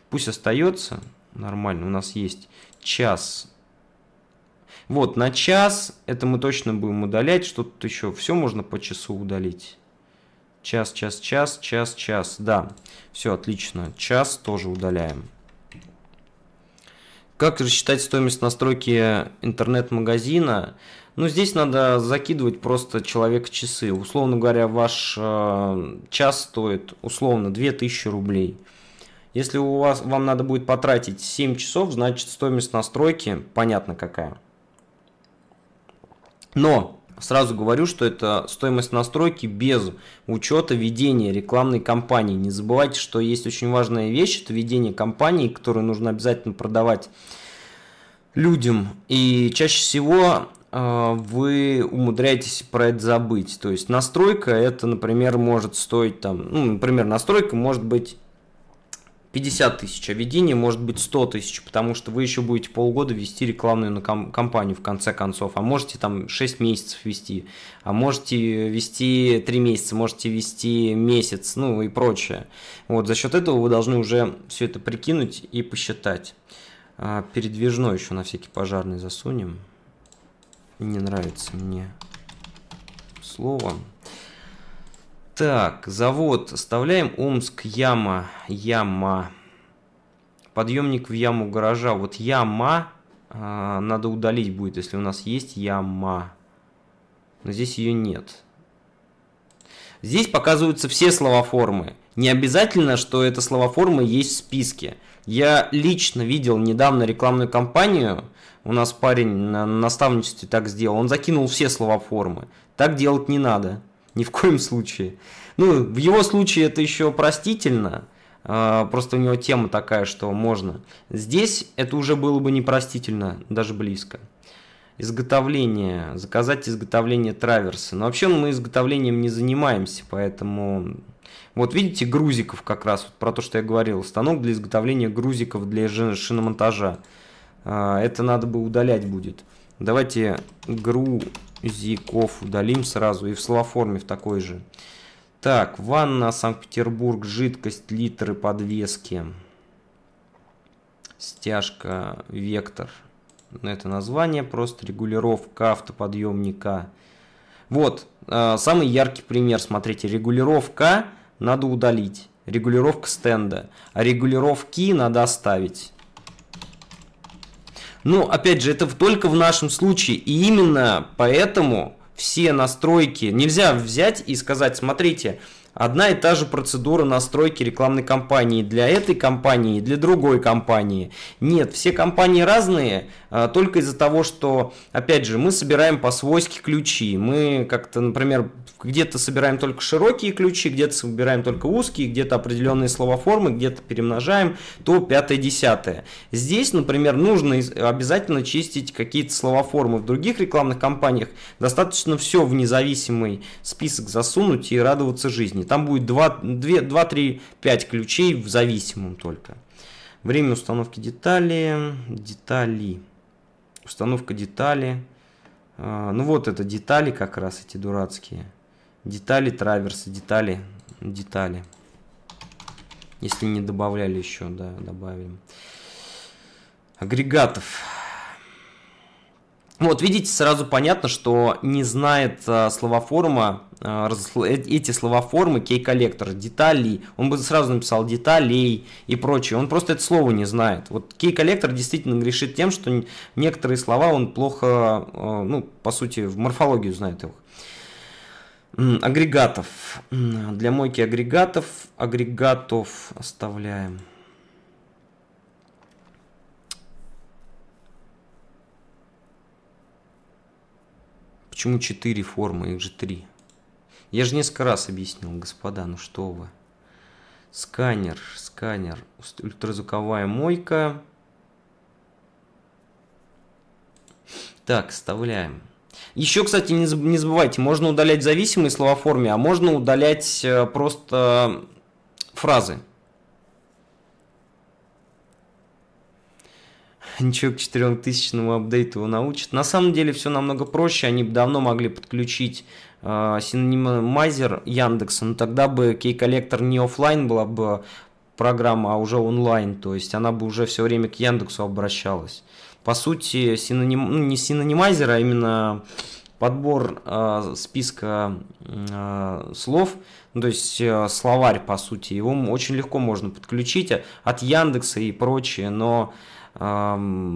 [SPEAKER 1] Пусть остается нормально. У нас есть час. Вот, на час это мы точно будем удалять. Что тут еще? Все можно по часу удалить. Час, час, час, час, час. Да, все отлично. Час тоже удаляем. Как рассчитать стоимость настройки интернет-магазина? Ну, здесь надо закидывать просто человек часы. Условно говоря, ваш э, час стоит, условно, 2000 рублей. Если у вас, вам надо будет потратить 7 часов, значит стоимость настройки понятно какая. Но Сразу говорю, что это стоимость настройки без учета ведения рекламной кампании. Не забывайте, что есть очень важная вещь, это ведение кампании, которую нужно обязательно продавать людям. И чаще всего э, вы умудряетесь про это забыть. То есть настройка это, например, может стоить там, ну, например, настройка может быть 50 тысяч, а ведение может быть 100 тысяч, потому что вы еще будете полгода вести рекламную кампанию в конце концов, а можете там 6 месяцев вести, а можете вести 3 месяца, можете вести месяц, ну и прочее. Вот за счет этого вы должны уже все это прикинуть и посчитать. А передвижной еще на всякий пожарный засунем. Не нравится мне слово. Так, завод. вставляем Омск, яма, яма. Подъемник в яму гаража. Вот яма а, надо удалить будет, если у нас есть яма. Но здесь ее нет. Здесь показываются все словоформы. Не обязательно, что эта словоформа есть в списке. Я лично видел недавно рекламную кампанию. У нас парень на наставничестве так сделал. Он закинул все словоформы. Так делать не надо. Ни в коем случае. Ну, в его случае это еще простительно, а, просто у него тема такая, что можно. Здесь это уже было бы непростительно, даже близко. Изготовление, заказать изготовление траверса. Но вообще мы изготовлением не занимаемся, поэтому... Вот видите, грузиков как раз, вот про то, что я говорил. Станок для изготовления грузиков для шиномонтажа. А, это надо бы удалять будет. Давайте гру Зиков удалим сразу. И в слоформе в такой же. Так, ванна, Санкт-Петербург, жидкость, литры, подвески. Стяжка, вектор. на Это название, просто регулировка автоподъемника. Вот, э, самый яркий пример, смотрите, регулировка надо удалить. Регулировка стенда. А регулировки надо оставить. Ну, опять же, это только в нашем случае. И именно поэтому все настройки нельзя взять и сказать, смотрите, одна и та же процедура настройки рекламной кампании для этой компании и для другой компании. Нет, все компании разные, а, только из-за того, что, опять же, мы собираем по-свойски ключи. Мы как-то, например, где-то собираем только широкие ключи, где-то собираем только узкие, где-то определенные словоформы, где-то перемножаем, то пятое, десятое. Здесь, например, нужно обязательно чистить какие-то словоформы. В других рекламных кампаниях достаточно все в независимый список засунуть и радоваться жизни. Там будет 2, 2, 2 3, 5 ключей в зависимом только. Время установки детали, детали, установка детали. А, ну вот это детали как раз эти дурацкие. Детали траверса, детали, детали. Если не добавляли еще, да, добавим. Агрегатов. Вот, видите, сразу понятно, что не знает а, словоформа, а, э, эти словоформы кей-коллектор, деталей. Он бы сразу написал деталей и прочее. Он просто это слово не знает. Вот кей-коллектор действительно грешит тем, что некоторые слова он плохо, а, ну, по сути, в морфологию знает их. Агрегатов. Для мойки агрегатов. Агрегатов оставляем. Почему 4 формы? Их же 3. Я же несколько раз объяснил, господа, ну что вы. Сканер, сканер, ультразвуковая мойка. Так, вставляем. Еще, кстати, не, забывайте, можно удалять зависимые слова в форме, а можно удалять э, просто фразы. Ничего к 4000 апдейту его научат. На самом деле все намного проще, они бы давно могли подключить э, синонимайзер Яндекса, но тогда бы Key Collector не офлайн была бы программа, а уже онлайн, то есть она бы уже все время к Яндексу обращалась по сути, синоним, ну, не синонимайзер, а именно подбор э, списка э, слов, ну, то есть э, словарь, по сути, его очень легко можно подключить а, от Яндекса и прочее, но э,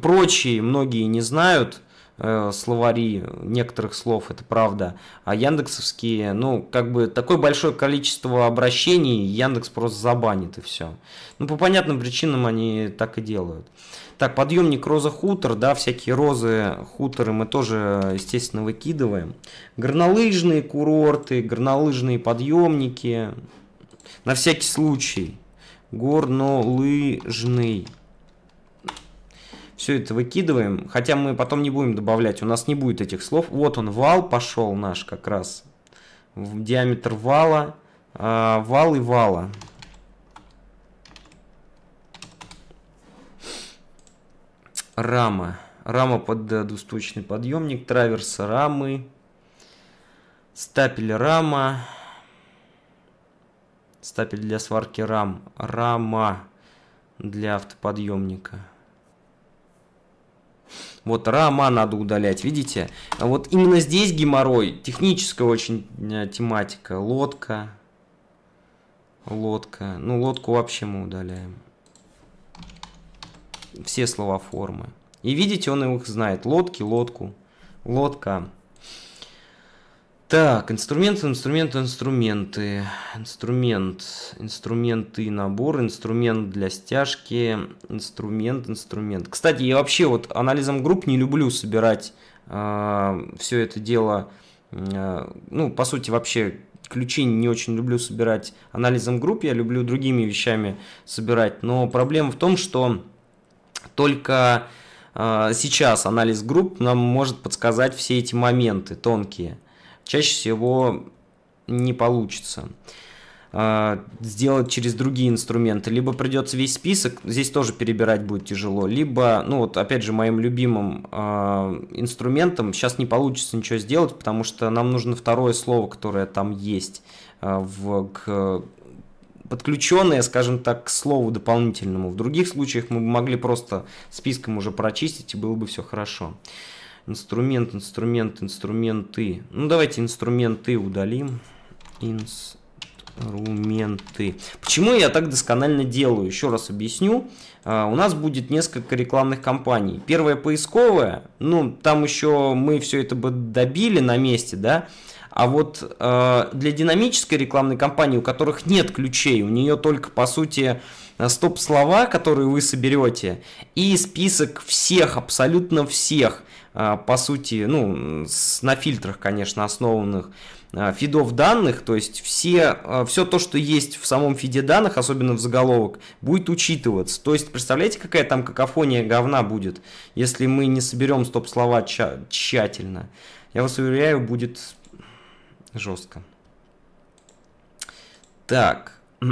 [SPEAKER 1] прочие многие не знают, э, Э, словари некоторых слов, это правда. А яндексовские, ну, как бы такое большое количество обращений Яндекс просто забанит и все. Ну, по понятным причинам они так и делают. Так, подъемник роза хутор, да, всякие розы, хуторы мы тоже, естественно, выкидываем. Горнолыжные курорты, горнолыжные подъемники. На всякий случай. Горнолыжный все это выкидываем, хотя мы потом не будем добавлять, у нас не будет этих слов. Вот он, вал пошел наш как раз, в диаметр вала, э, вал и вала. Рама. Рама под э, двусточный подъемник, траверс рамы, стапель рама, стапель для сварки рам, рама для автоподъемника. Вот Рама надо удалять, видите? А вот именно здесь геморрой. Техническая очень э, тематика. Лодка. Лодка. Ну, лодку вообще мы удаляем. Все слова формы. И видите, он их знает. Лодки, лодку. Лодка. Так, инструменты, инструменты, инструменты. Инструмент, инструменты и набор, инструмент для стяжки, инструмент, инструмент. Кстати, я вообще вот анализом групп не люблю собирать э, а, все это дело. Э, ну, по сути, вообще ключи не очень люблю собирать анализом групп, я люблю другими вещами собирать. Но проблема в том, что только э, сейчас анализ групп нам может подсказать все эти моменты тонкие чаще всего не получится а, сделать через другие инструменты. Либо придется весь список, здесь тоже перебирать будет тяжело, либо, ну вот опять же, моим любимым э, инструментом сейчас не получится ничего сделать, потому что нам нужно второе слово, которое там есть, э, в, к, подключенное, скажем так, к слову дополнительному. В других случаях мы могли просто списком уже прочистить, и было бы все хорошо. Э, Инструмент, инструмент, инструменты. Ну, давайте инструменты удалим. Инструменты. Почему я так досконально делаю? Еще раз объясню. А, у нас будет несколько рекламных кампаний. Первая поисковая, ну, там еще мы все это бы добили на месте, да, а вот э, для динамической рекламной кампании, у которых нет ключей, у нее только, по сути, а, стоп-слова, которые вы соберете, и список всех, абсолютно всех Э, по сути, ну, с, на фильтрах, конечно, основанных э, фидов данных, то есть все, э, все то, что есть в самом фиде данных, особенно в заголовок, будет учитываться. То есть, представляете, какая там какофония говна будет, если мы не соберем стоп-слова тщательно. Я вас уверяю, будет жестко. Так. [clears throat]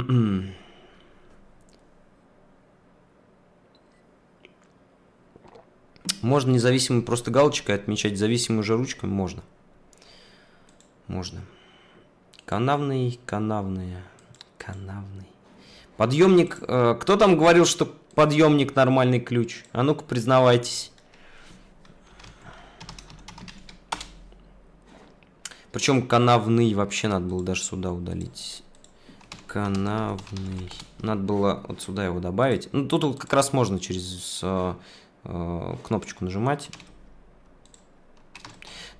[SPEAKER 1] Можно независимую просто галочкой отмечать, зависимую же ручками можно. Можно. Канавный, канавный, канавный. Подъемник. Э, кто там говорил, что подъемник нормальный ключ? А ну-ка признавайтесь. Причем канавный вообще надо было даже сюда удалить. Канавный. Надо было вот сюда его добавить. Ну, тут вот как раз можно через э, Э, кнопочку нажимать.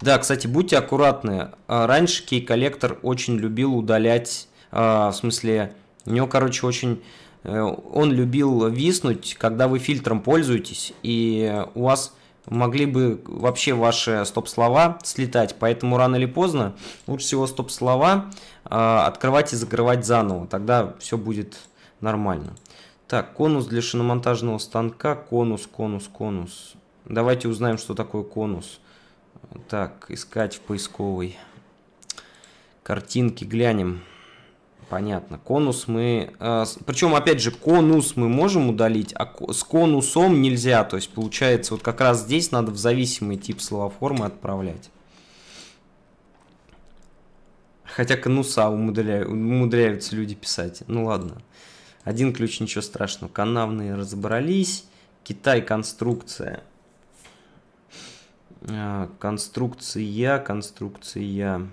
[SPEAKER 1] Да, кстати, будьте аккуратны. А, раньше кей-коллектор очень любил удалять, а, в смысле, у него, короче, очень... Э, он любил виснуть, когда вы фильтром пользуетесь, и у вас могли бы вообще ваши стоп-слова слетать, поэтому рано или поздно лучше всего стоп-слова а, открывать и закрывать заново, тогда все будет нормально. Так, конус для шиномонтажного станка. Конус, конус, конус. Давайте узнаем, что такое конус. Так, искать в поисковой. Картинки глянем. Понятно. Конус мы... Э, причем, опять же, конус мы можем удалить, а ко, с конусом нельзя. То есть, получается, вот как раз здесь надо в зависимый тип словоформы отправлять. Хотя конуса умудряю, умудряются люди писать. Ну ладно. Один ключ, ничего страшного. Канавные разобрались. Китай конструкция. А, конструкция, конструкция.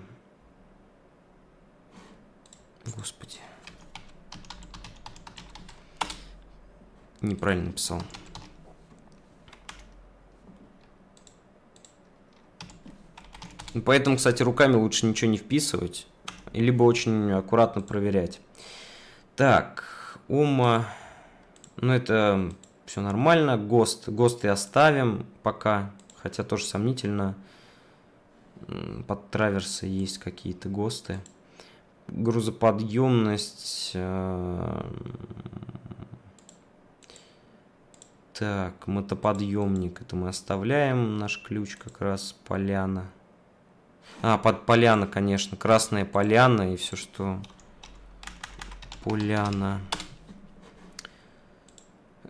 [SPEAKER 1] Господи. Неправильно написал. Ну, поэтому, кстати, руками лучше ничего не вписывать. Либо очень аккуратно проверять. Так. Ума. Ну, это все нормально. ГОСТ. ГОСТ и оставим пока. Хотя тоже сомнительно. Под траверсы есть какие-то ГОСТы. Грузоподъемность. Э, так, мотоподъемник. Это мы оставляем. Наш ключ как раз поляна. А, под поляна, конечно. Красная поляна и все, что... Поляна. Поляна.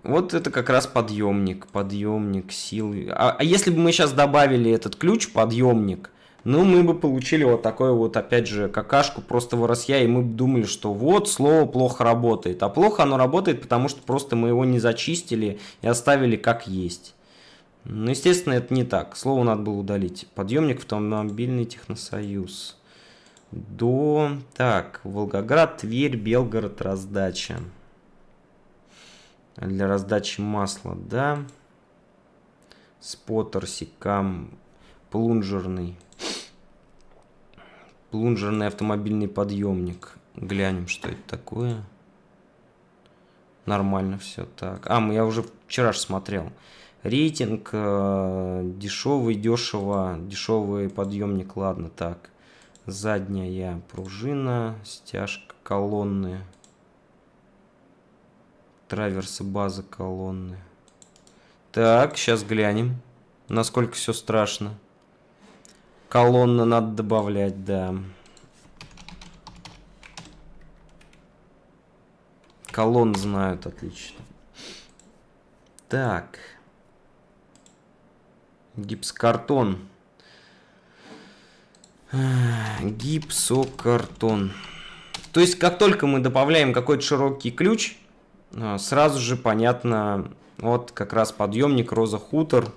[SPEAKER 1] Вот это как раз подъемник, подъемник силы. А, а если бы мы сейчас добавили этот ключ, подъемник, ну, мы бы получили вот такой вот, опять же, какашку просто воросья, и мы бы думали, что вот, слово плохо работает. А плохо оно работает, потому что просто мы его не зачистили и оставили как есть. Ну, естественно, это не так. Слово надо было удалить. Подъемник в том мобильный техносоюз. До... Так, Волгоград, Тверь, Белгород, раздача для раздачи масла, да. Споттер, секам, плунжерный. Плунжерный автомобильный подъемник. Глянем, что это такое. Нормально все так. А, мы я уже вчера же смотрел. Рейтинг э, дешевый, дешево, дешевый подъемник, ладно, так. Задняя пружина, стяжка колонны. Траверсы, база, колонны. Так, сейчас глянем, насколько все страшно. Колонна надо добавлять, да. Колонн знают отлично. Так. Гипсокартон. Гипсокартон. То есть, как только мы добавляем какой-то широкий ключ, а, сразу же понятно, вот как раз подъемник Роза Хутор.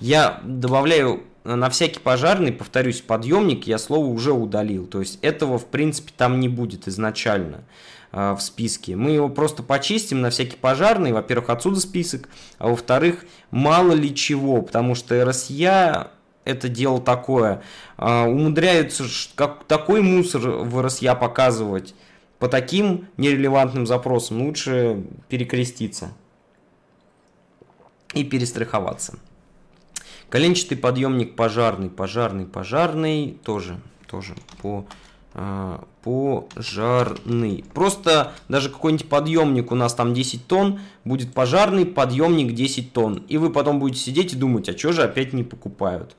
[SPEAKER 1] Я добавляю на всякий пожарный, повторюсь, подъемник я слово уже удалил. То есть этого, в принципе, там не будет изначально а, в списке. Мы его просто почистим на всякий пожарный. Во-первых, отсюда список. А во-вторых, мало ли чего. Потому что РСЯ это дело такое. А, умудряются как, такой мусор в РСЯ показывать по таким нерелевантным запросам лучше перекреститься и перестраховаться. Коленчатый подъемник пожарный, пожарный, пожарный, тоже, тоже по э, пожарный. Просто даже какой-нибудь подъемник у нас там 10 тонн, будет пожарный подъемник 10 тонн. И вы потом будете сидеть и думать, а что же опять не покупают?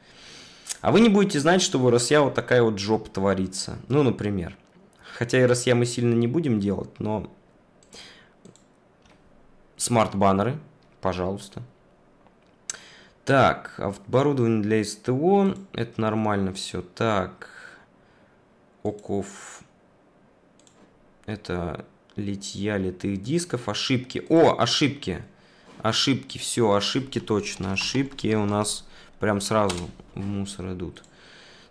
[SPEAKER 1] А вы не будете знать, что в РСЯ вот такая вот жопа творится. Ну, например. Хотя и RSE мы сильно не будем делать, но смарт-баннеры, пожалуйста. Так, оборудование для СТО, это нормально все. Так, оков, это литья литых дисков, ошибки. О, ошибки, ошибки, все, ошибки точно, ошибки у нас прям сразу в мусор идут.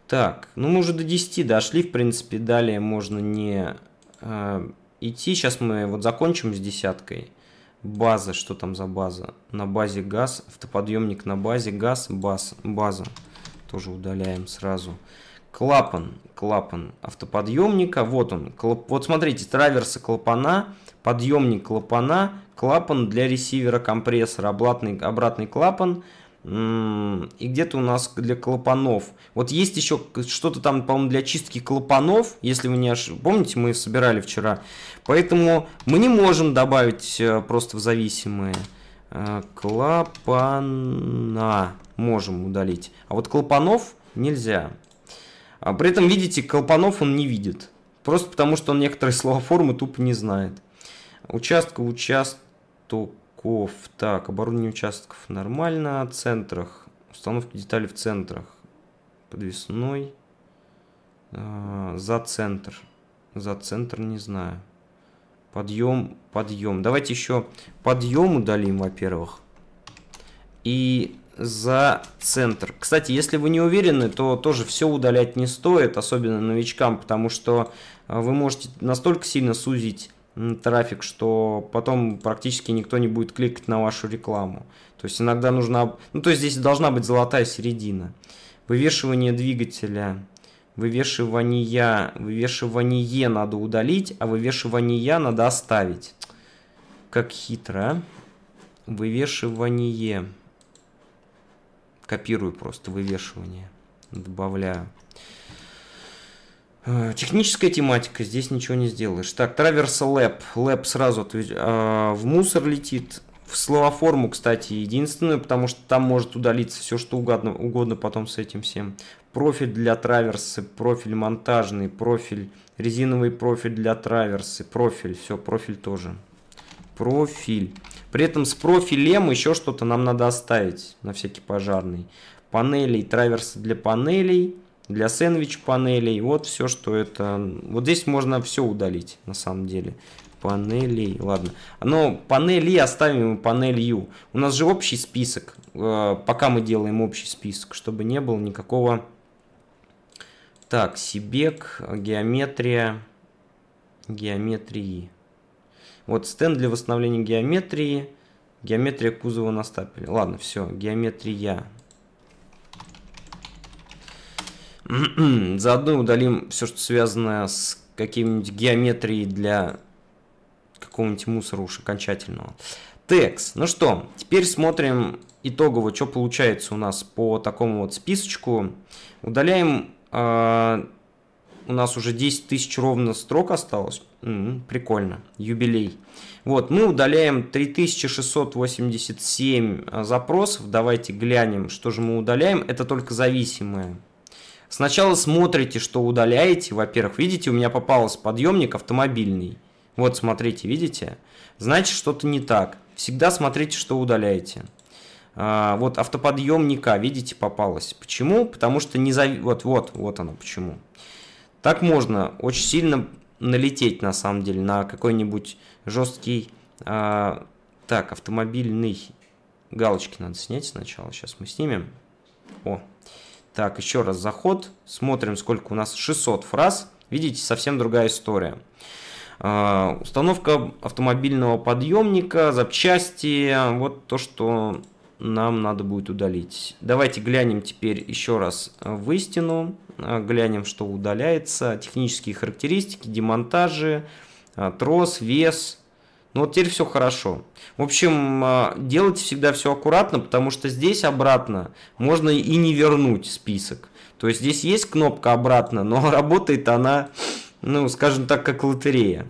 [SPEAKER 1] Так, ну мы уже до 10 дошли, в принципе, далее можно не э, идти. Сейчас мы вот закончим с десяткой. База, что там за база? На базе газ, автоподъемник на базе газ, баз, база. Тоже удаляем сразу. Клапан, клапан автоподъемника, вот он. Клап... Вот смотрите, траверса клапана, подъемник клапана, клапан для ресивера компрессора, обратный, обратный клапан – и где-то у нас для клапанов. Вот есть еще что-то там, по-моему, для чистки клапанов, если вы не ошиб... Помните, мы собирали вчера. Поэтому мы не можем добавить э, просто в зависимые э, клапана. Можем удалить. А вот клапанов нельзя. А при этом, видите, клапанов он не видит. Просто потому, что он некоторые формы тупо не знает. Участка, участок участков. Так, оборудование участков нормально. В центрах. установка деталей в центрах. Подвесной. А, за центр. За центр не знаю. Подъем, подъем. Давайте еще подъем удалим, во-первых. И за центр. Кстати, если вы не уверены, то тоже все удалять не стоит, особенно новичкам, потому что а, вы можете настолько сильно сузить трафик, что потом практически никто не будет кликать на вашу рекламу. То есть иногда нужно, Ну, то есть здесь должна быть золотая середина. Вывешивание двигателя, вывешивание, вывешивание надо удалить, а вывешивание надо оставить. Как хитро, а? Вывешивание. Копирую просто вывешивание. Добавляю. Э, техническая тематика, здесь ничего не сделаешь. Так, Траверса Лэп. Лэп сразу э, в мусор летит. В словоформу, кстати, единственную, потому что там может удалиться все, что угодно, угодно потом с этим всем. Профиль для траверсы, профиль монтажный, профиль, резиновый профиль для траверсы, профиль, все, профиль тоже. Профиль. При этом с профилем еще что-то нам надо оставить на всякий пожарный. Панели траверсы для панелей – для сэндвич-панелей. Вот все, что это... Вот здесь можно все удалить, на самом деле. Панелей, ладно. Но панели оставим панелью. У нас же общий список. Э, пока мы делаем общий список, чтобы не было никакого... Так, Сибек, геометрия, геометрии. Вот стенд для восстановления геометрии. Геометрия кузова на стапеле. Ладно, все, геометрия. [clears throat] Заодно удалим все, что связано с каким-нибудь геометрией для какого-нибудь мусора уж окончательного. Текс. Ну что, теперь смотрим итогово, что получается у нас по такому вот списочку. Удаляем... Э, у нас уже 10 тысяч ровно строк осталось. М -м, прикольно. Юбилей. Вот, мы удаляем 3687 а, запросов. Давайте глянем, что же мы удаляем. Это только зависимые Сначала смотрите, что удаляете. Во-первых, видите, у меня попался подъемник автомобильный. Вот, смотрите, видите? Значит, что-то не так. Всегда смотрите, что удаляете. А, вот автоподъемника, видите, попалось. Почему? Потому что не зави... Вот, вот, вот оно почему. Так можно очень сильно налететь, на самом деле, на какой-нибудь жесткий... А, так, автомобильный... Галочки надо снять сначала. Сейчас мы снимем. О, так, еще раз заход. Смотрим, сколько у нас. 600 фраз. Видите, совсем другая история. А, установка автомобильного подъемника, запчасти, вот то, что нам надо будет удалить. Давайте глянем теперь еще раз в истину, а, глянем, что удаляется, технические характеристики, демонтажи, а, трос, вес, ну вот теперь все хорошо. В общем, а, делайте всегда все аккуратно, потому что здесь обратно можно и не вернуть список. То есть здесь есть кнопка обратно, но [laughs] работает она, ну, скажем так, как лотерея.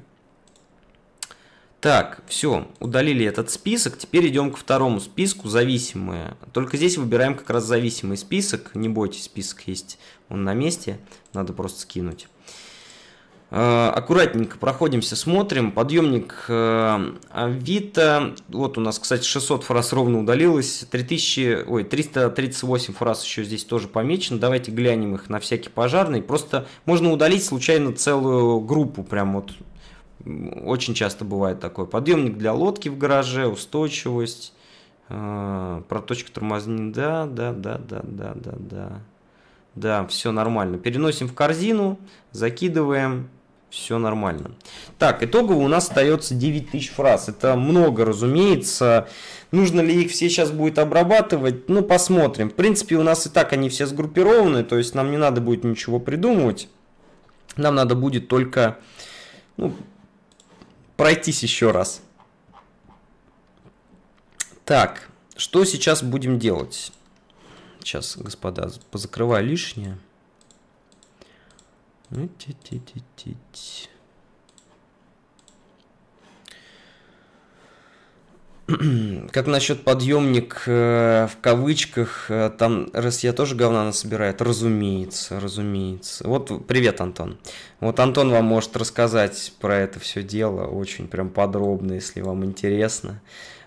[SPEAKER 1] Так, все, удалили этот список. Теперь идем к второму списку, зависимые. Только здесь выбираем как раз зависимый список. Не бойтесь, список есть, он на месте. Надо просто скинуть. Э, аккуратненько проходимся, смотрим. Подъемник э, Авито. Вот у нас, кстати, 600 фраз ровно удалилось. 3000, ой, 338 фраз еще здесь тоже помечено. Давайте глянем их на всякий пожарный. Просто можно удалить случайно целую группу. Прям вот очень часто бывает такое. Подъемник для лодки в гараже, устойчивость. Э, Проточка тормозни. Да, да, да, да, да, да, да. Да, все нормально. Переносим в корзину, закидываем все нормально. Так, итогово у нас остается 9000 фраз. Это много, разумеется. Нужно ли их все сейчас будет обрабатывать? Ну, посмотрим. В принципе, у нас и так они все сгруппированы, то есть нам не надо будет ничего придумывать. Нам надо будет только ну, пройтись еще раз. Так, что сейчас будем делать? Сейчас, господа, позакрываю лишнее. Ну, [clears throat] как насчет подъемник э, в кавычках, э, там Россия тоже говна насобирает? Разумеется, разумеется. Вот привет, Антон. Вот Антон вам может рассказать про это все дело очень прям подробно, если вам интересно.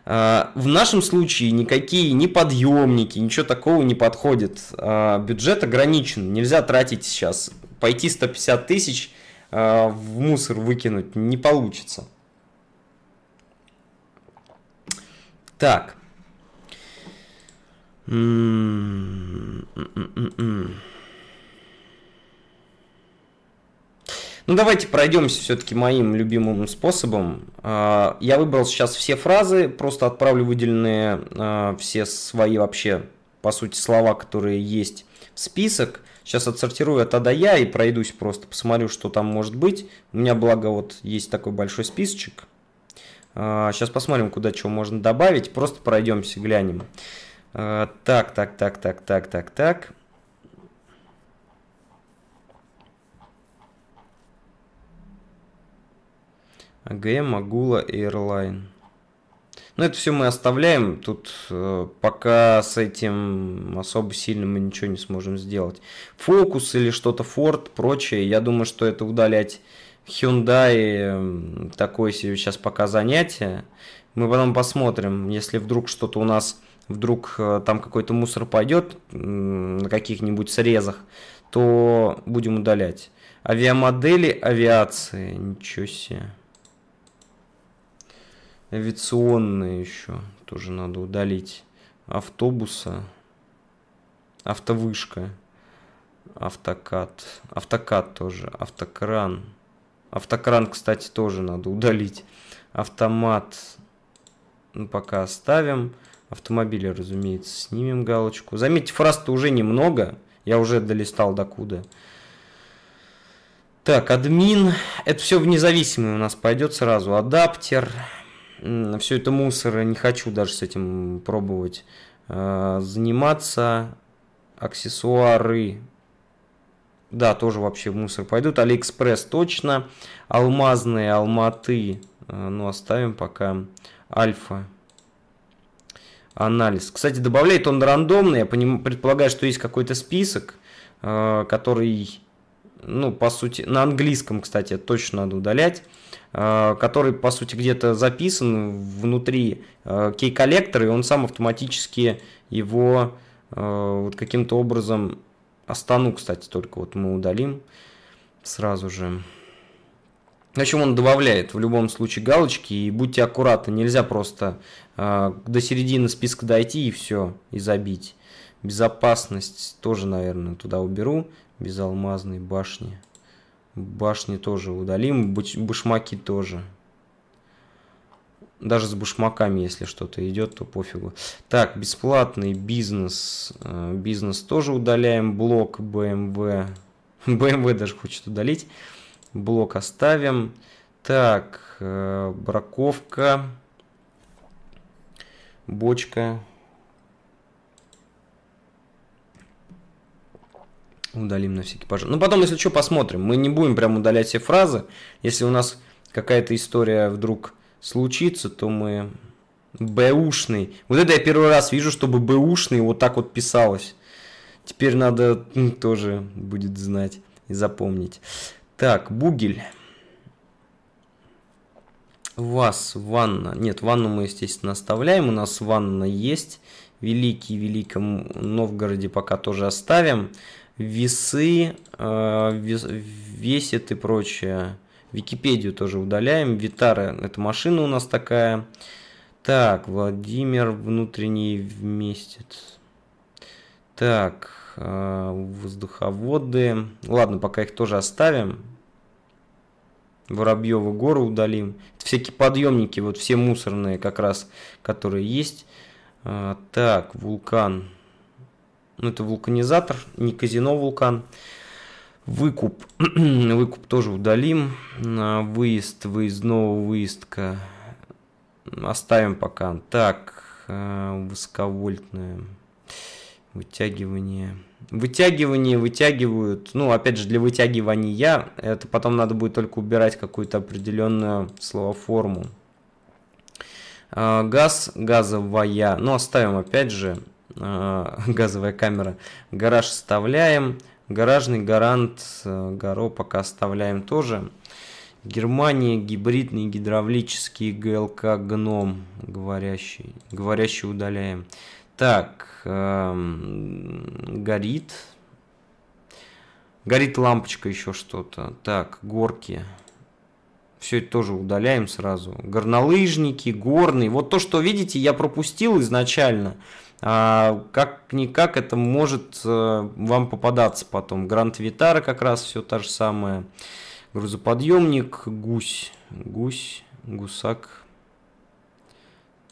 [SPEAKER 1] Э, в нашем случае никакие ни подъемники, ничего такого не подходит. Бюджет ограничен, нельзя тратить сейчас пойти 150 тысяч э, в мусор выкинуть не получится. Так. ну давайте пройдемся все-таки моим любимым способом. Э, я выбрал сейчас все фразы, просто отправлю выделенные э, все свои вообще, по сути, слова, которые есть в список. Сейчас отсортирую от ада я и пройдусь просто, посмотрю, что там может быть. У меня, благо, вот есть такой большой списочек. Сейчас а, посмотрим, куда чего можно добавить. Просто пройдемся, глянем. А, так, так, так, так, так, так, так. АГМ, Агула, Airline. Но ну, это все мы оставляем. Тут э, пока с этим особо сильно мы ничего не сможем сделать. Фокус или что-то Ford, прочее. Я думаю, что это удалять Hyundai э, такое себе сейчас пока занятие. Мы потом посмотрим, если вдруг что-то у нас, вдруг э, там какой-то мусор пойдет на каких-нибудь срезах, то будем удалять. Авиамодели авиации. Ничего себе авиационные еще тоже надо удалить. Автобуса, автовышка, автокат, автокат тоже, автокран. Автокран, кстати, тоже надо удалить. Автомат ну, пока оставим. Автомобили, разумеется, снимем галочку. Заметьте, фраз-то уже немного. Я уже долистал до куда. Так, админ. Это все в независимый у нас пойдет сразу. Адаптер все это мусор, не хочу даже с этим пробовать э, заниматься. Аксессуары, да, тоже вообще в мусор пойдут. Алиэкспресс точно. Алмазные, Алматы, э, ну оставим пока. Альфа, анализ. Кстати, добавляет он рандомно Я поним... предполагаю, что есть какой-то список, э, который, ну, по сути, на английском, кстати, точно надо удалять. Э, который, по сути, где-то записан внутри э, кей-коллектора, и он сам автоматически его э, вот каким-то образом... остану, кстати, только вот мы удалим сразу же. Зачем он добавляет в любом случае галочки, и будьте аккуратны, нельзя просто до середины списка дойти и все, и забить. Безопасность тоже, наверное, туда уберу, без алмазной башни. Башни тоже удалим, башмаки тоже. Даже с башмаками, если что-то идет, то пофигу. Так, бесплатный бизнес. Э, бизнес тоже удаляем. Блок BMW. BMW [laughs] даже хочет удалить. Блок оставим. Так, э, браковка. Бочка. Типа удалим на всякий пожар. Ну, потом, если что, посмотрим. Мы не будем прям удалять все фразы. Если у нас какая-то история вдруг случится, то мы... Бэушный. Вот это я первый раз вижу, чтобы бэушный вот так вот писалось. Теперь надо тоже будет знать и запомнить. Так, бугель. Вас, ванна. Нет, ванну мы, естественно, оставляем. У нас ванна есть. Великий, великом Новгороде пока тоже оставим весы, э, вес, весит и прочее. Википедию тоже удаляем. Витары, это машина у нас такая. Так, Владимир внутренний вместит. Так, э, воздуховоды. Ладно, пока их тоже оставим. Воробьевы горы удалим. Это всякие подъемники, вот все мусорные как раз, которые есть. Э, так, вулкан. Ну, это вулканизатор, не казино вулкан. Выкуп. [clears throat] Выкуп тоже удалим. Выезд, выездного выездка оставим пока. Так, э, высоковольтное вытягивание. Вытягивание вытягивают. Ну, опять же, для вытягивания это потом надо будет только убирать какую-то определенную словоформу. Э, газ, газовая. Ну, оставим опять же. Э, [laughs] газовая камера. Гараж вставляем. Гаражный гарант, э, горо пока оставляем тоже. Германия, гибридный гидравлический ГЛК гном, говорящий, говорящий удаляем. Так, эм, горит. Горит лампочка, еще что-то. Так, горки. Все это тоже удаляем сразу. Горнолыжники, горный Вот то, что видите, я пропустил изначально. А, как-никак это может э, вам попадаться потом. Гранд Витара как раз все та же самое. Грузоподъемник, гусь, гусь, гусак.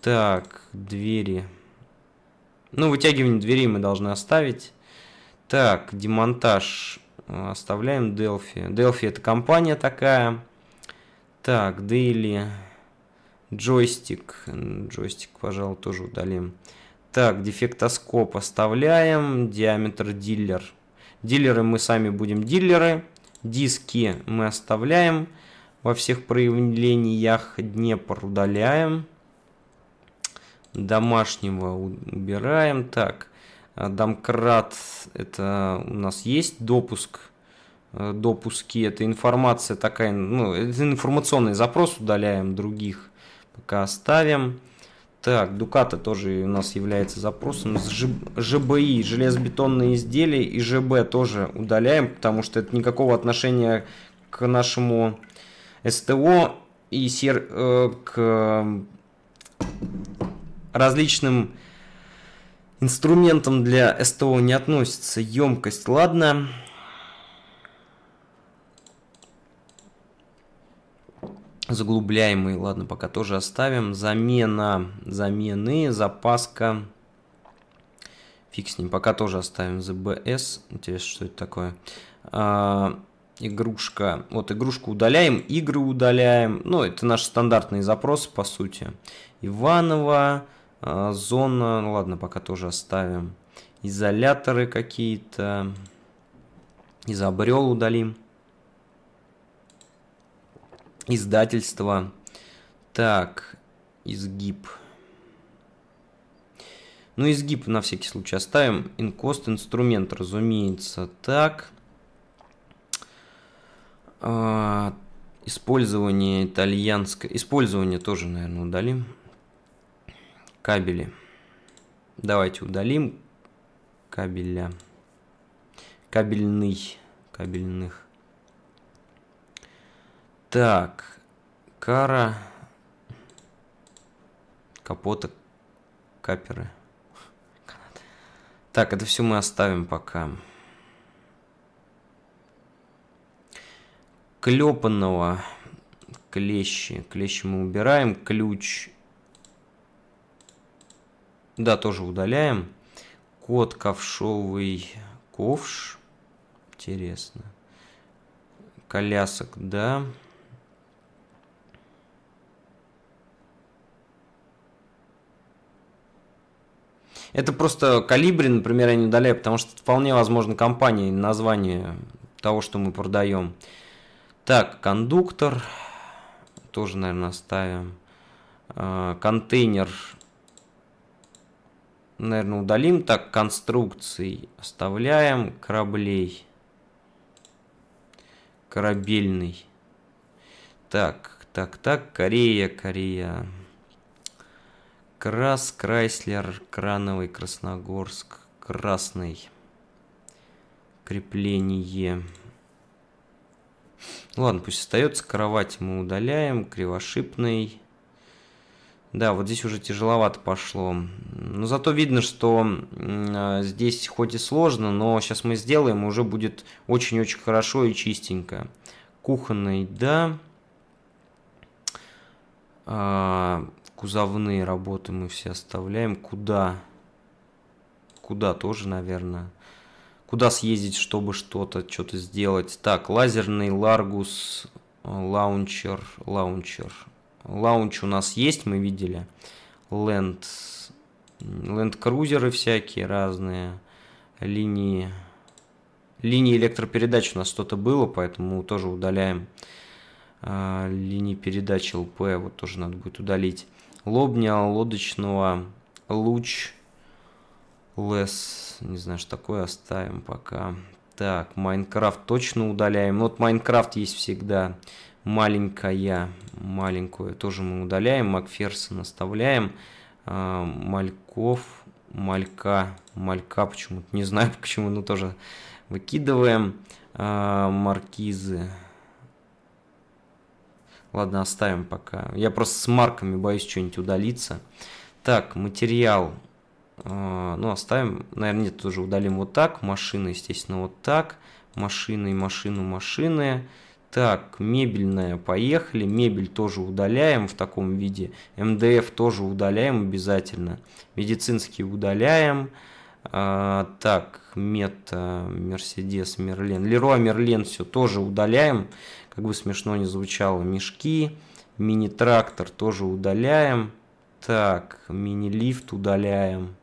[SPEAKER 1] Так, двери. Ну, вытягивание дверей мы должны оставить. Так, демонтаж. Э, оставляем Delphi. Delphi это компания такая. Так, Daily. Джойстик. Джойстик, пожалуй, тоже удалим. Так, дефектоскоп оставляем, диаметр дилер. Дилеры мы сами будем дилеры. Диски мы оставляем во всех проявлениях. Днепр удаляем. Домашнего убираем. Так, э, домкрат это у нас есть допуск э, допуски, это информация такая, ну, это информационный запрос, удаляем других, пока оставим. Так, Дуката тоже у нас является запросом. ЖБИ, железобетонные изделия и ЖБ тоже удаляем, потому что это никакого отношения к нашему СТО и сер... Э, к различным инструментам для СТО не относится. Емкость, ладно. заглубляемый, ладно, пока тоже оставим. Замена, замены, запаска. Фиг с ним, пока тоже оставим. ZBS, интересно, что это такое. А, игрушка, вот игрушку удаляем, игры удаляем. Ну, это наши стандартные запросы, по сути. Иванова, а, зона, ну, ладно, пока тоже оставим. Изоляторы какие-то. Изобрел удалим. Издательство. Так, изгиб. Ну, изгиб на всякий случай оставим. Инкост инструмент, разумеется. Так. А, использование итальянское. Использование тоже, наверное, удалим. Кабели. Давайте удалим кабеля. Кабельный. Кабельных. Так, кара, капота, каперы. Так, это все мы оставим пока. Клепанного клещи. Клещи мы убираем. Ключ. Да, тоже удаляем. Кот ковшовый ковш. Интересно. Колясок, да. Да. Это просто калибри, например, я не удаляю, потому что вполне возможно компании название того, что мы продаем. Так, кондуктор тоже, наверное, оставим. А, контейнер, наверное, удалим. Так, конструкции оставляем. Кораблей. Корабельный. Так, так, так, Корея, Корея. Крас, Крайслер, Крановый, Красногорск, Красный. Крепление. Ладно, пусть остается. Кровать мы удаляем. Кривошипный. Да, вот здесь уже тяжеловато пошло. Но зато видно, что а, здесь хоть и сложно, но сейчас мы сделаем, и уже будет очень-очень хорошо и чистенько. Кухонная еда. А, Кузовные работы мы все оставляем. Куда? Куда тоже, наверное. Куда съездить, чтобы что-то, что-то сделать? Так, лазерный Ларгус, э, лаунчер, лаунчер. Лаунч у нас есть, мы видели. Ленд, ленд-крузеры всякие разные. Линии, линии электропередач у нас что-то было, поэтому тоже удаляем а, линии передачи ЛП, вот тоже надо будет удалить. Лобня, лодочного, луч, лес, не знаю, что такое, оставим пока. Так, Майнкрафт точно удаляем. Ну, вот Майнкрафт есть всегда. Маленькая, маленькую тоже мы удаляем. Макферсон оставляем. А, мальков, малька, малька почему-то, не знаю [laughs] почему, но тоже выкидываем. А, маркизы, Ладно, оставим пока. Я просто с марками боюсь что-нибудь удалиться. Так, материал. А, ну, оставим. Наверное, нет, тоже удалим вот так. Машины, естественно, вот так. Машины, машину, машины. Так, мебельная, поехали. Мебель тоже удаляем в таком виде. МДФ тоже удаляем обязательно. Медицинские удаляем. А, так, мета, Мерседес, Мерлен. Леруа, Мерлен все тоже удаляем как бы смешно не звучало, мешки, мини-трактор тоже удаляем, так, мини-лифт удаляем,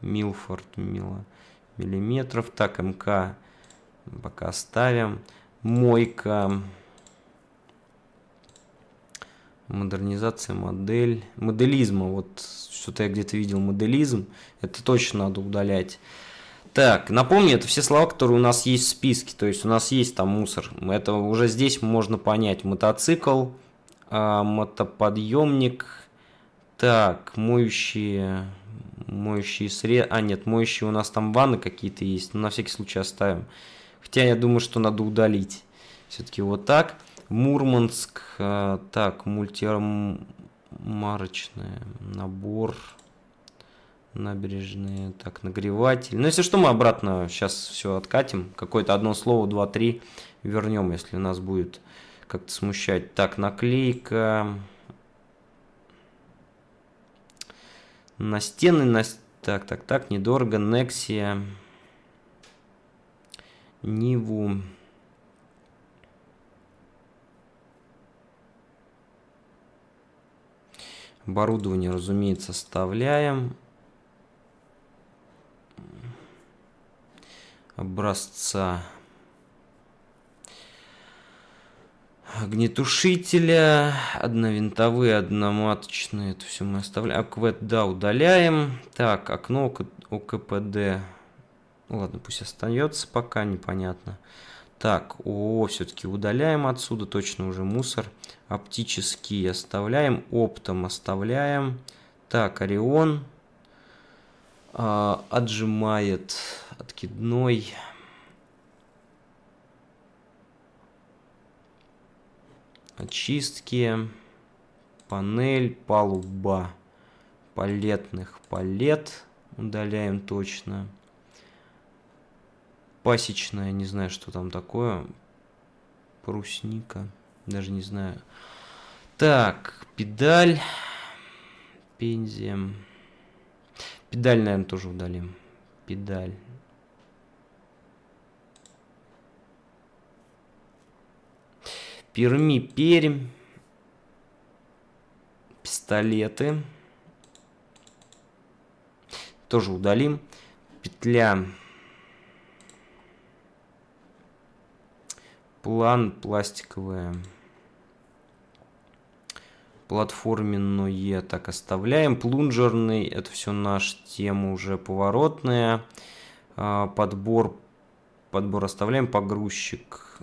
[SPEAKER 1] Милфорд, мило миллиметров, так, МК пока оставим, мойка, модернизация модель, моделизма, вот что-то я где-то видел, моделизм, это точно надо удалять. Так, напомню, это все слова, которые у нас есть в списке, то есть у нас есть там мусор. Это уже здесь можно понять. Мотоцикл, э, мотоподъемник, так, моющие, моющие средства. А, нет, моющие у нас там ванны какие-то есть, но ну, на всякий случай оставим. Хотя я думаю, что надо удалить. Все-таки вот так. Мурманск, э, так, мультимарочная, набор... Набережные, так, нагреватель. Ну, если что, мы обратно сейчас все откатим. Какое-то одно слово, два-три вернем, если нас будет как-то смущать. Так, наклейка. На стены, на... Так, так, так, недорого. Нексия. Ниву. Оборудование, разумеется, оставляем. образца огнетушителя, одновинтовые, одноматочные, это все мы оставляем. Аквет, да, удаляем. Так, окно ОКПД. Ладно, пусть остается пока, непонятно. Так, о, все-таки удаляем отсюда, точно уже мусор. Оптические оставляем, оптом оставляем. Так, Орион а, отжимает откидной. Очистки, панель, палуба палетных палет. Удаляем точно. Пасечная, не знаю, что там такое. Парусника, даже не знаю. Так, педаль, пензием. Педаль, наверное, тоже удалим. Педаль. Перми, Пермь. Пистолеты. Тоже удалим. Петля. План пластиковая. Платформенное так оставляем. Плунжерный, это все наша тема уже поворотная. А, подбор, подбор оставляем. Погрузчик.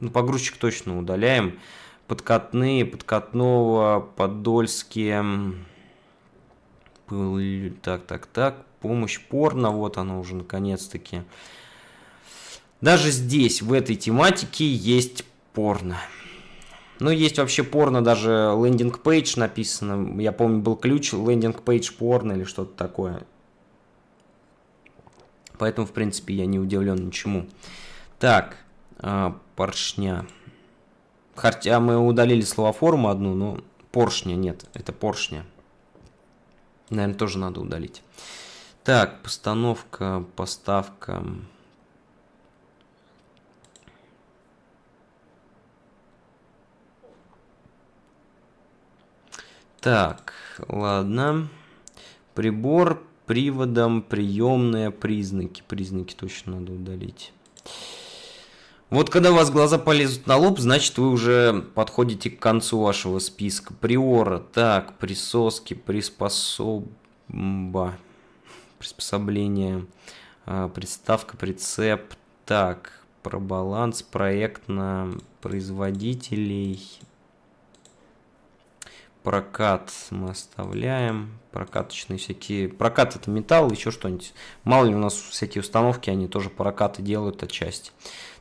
[SPEAKER 1] Ну, погрузчик точно удаляем. Подкатные, подкатного, подольские. Так, так, так. Помощь порно, вот оно уже наконец-таки. Даже здесь, в этой тематике, есть порно. Ну, есть вообще порно, даже лендинг-пейдж написано. Я помню, был ключ лендинг-пейдж порно или что-то такое. Поэтому, в принципе, я не удивлен ничему. Так, а, поршня. Хотя мы удалили словоформу одну, но поршня нет, это поршня. Наверное, тоже надо удалить. Так, постановка, поставка... Так, ладно. Прибор приводом, приемные признаки. Признаки точно надо удалить. Вот когда у вас глаза полезут на лоб, значит вы уже подходите к концу вашего списка. Приора, так, присоски, приспособа, приспособление, а, приставка, прицеп, так, про баланс проект на производителей, прокат мы оставляем, прокаточные всякие, прокат это металл, еще что-нибудь. Мало ли у нас всякие установки, они тоже прокаты делают отчасти.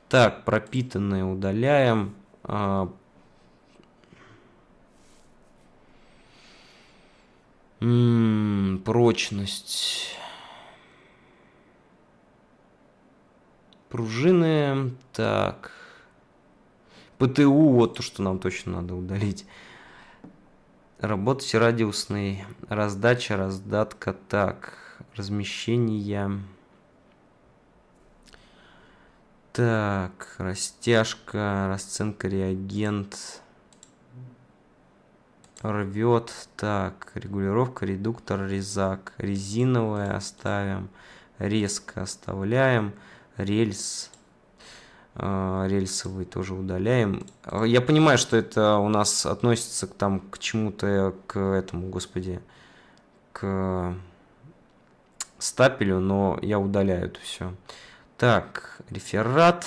[SPEAKER 1] Так, пропитанные удаляем. А, М м-м, -м, прочность. Пружины. Так. ПТУ, вот то, что нам точно надо удалить. Работать радиусный. Раздача, раздатка. Так, размещение. Так, растяжка, расценка реагент. Рвет. Так, регулировка, редуктор, резак. резиновая оставим. Резко оставляем. Рельс. А, рельсовый тоже удаляем. А, я понимаю, что это у нас относится к, там, к чему-то, к этому, господи, к стапелю, но я удаляю это все. Так, реферат,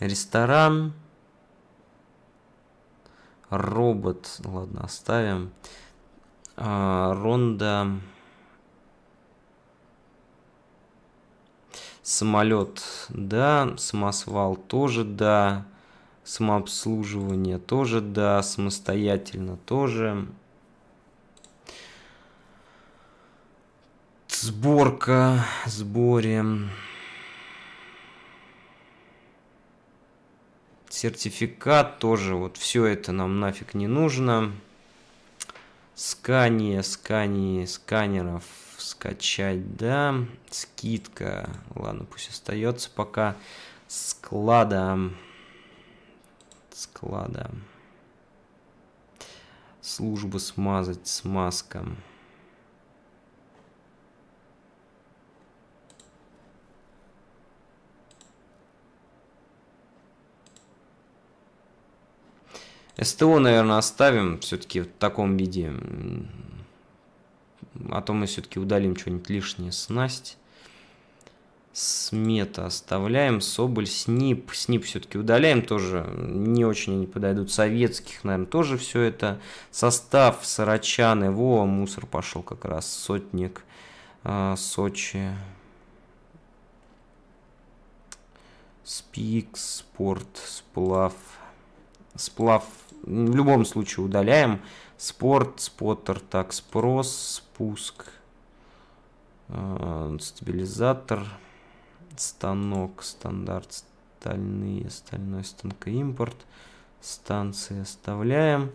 [SPEAKER 1] ресторан, робот, ладно, оставим. А, ронда... Самолет, да. Самосвал тоже, да. Самообслуживание тоже, да. Самостоятельно тоже. Сборка, сборе. Сертификат тоже, вот все это нам нафиг не нужно. Скание, скание, сканеров скачать, да. Скидка. Ладно, пусть остается пока. Склада. Склада. Службы смазать смазком. СТО, наверное, оставим все-таки в таком виде а то мы все-таки удалим что-нибудь лишнее. Снасть. Смета оставляем. Соболь, Снип. Снип все-таки удаляем тоже. Не очень они подойдут. Советских, наверное, тоже все это. Состав Сарачаны. Во, мусор пошел как раз. Сотник. А, Сочи. Спик, спорт, сплав. Сплав в любом случае удаляем. Спорт, споттер, так, спрос, пуск, э, стабилизатор, станок, стандарт, стальные, стальной станкоимпорт, станции оставляем.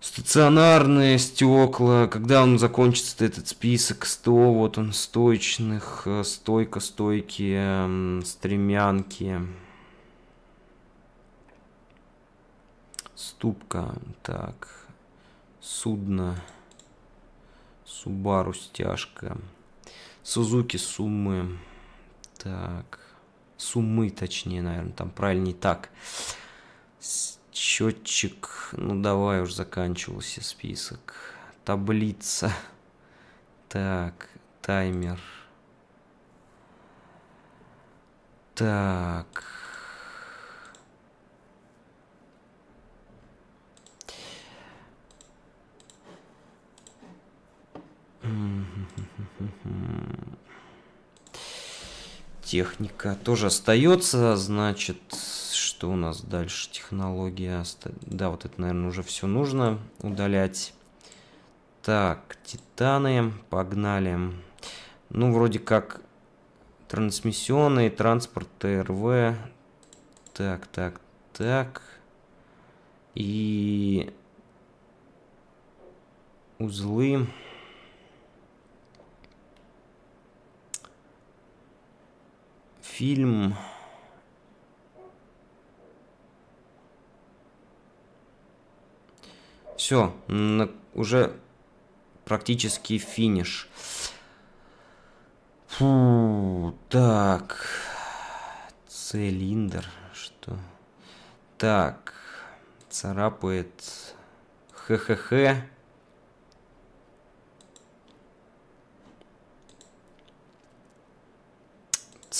[SPEAKER 1] Стационарные стекла, когда он закончится этот список, 100, вот он, стоечных, э, стойка, стойки, эм, стремянки, ступка, так, судно. Субару стяжка. Сузуки суммы. Так. Суммы, точнее, наверное, там правильнее так. Счетчик. Ну, давай уж заканчивался список. Таблица. Так, таймер. Так. Техника тоже остается, значит, что у нас дальше? Технология, да, вот это, наверное, уже все нужно удалять. Так, титаны, погнали. Ну, вроде как трансмиссионные, транспорт, ТРВ. Так, так, так. И узлы. фильм... Все, уже практически финиш. Фу, так. Цилиндр, что? Так, царапает. Хе-хе-хе.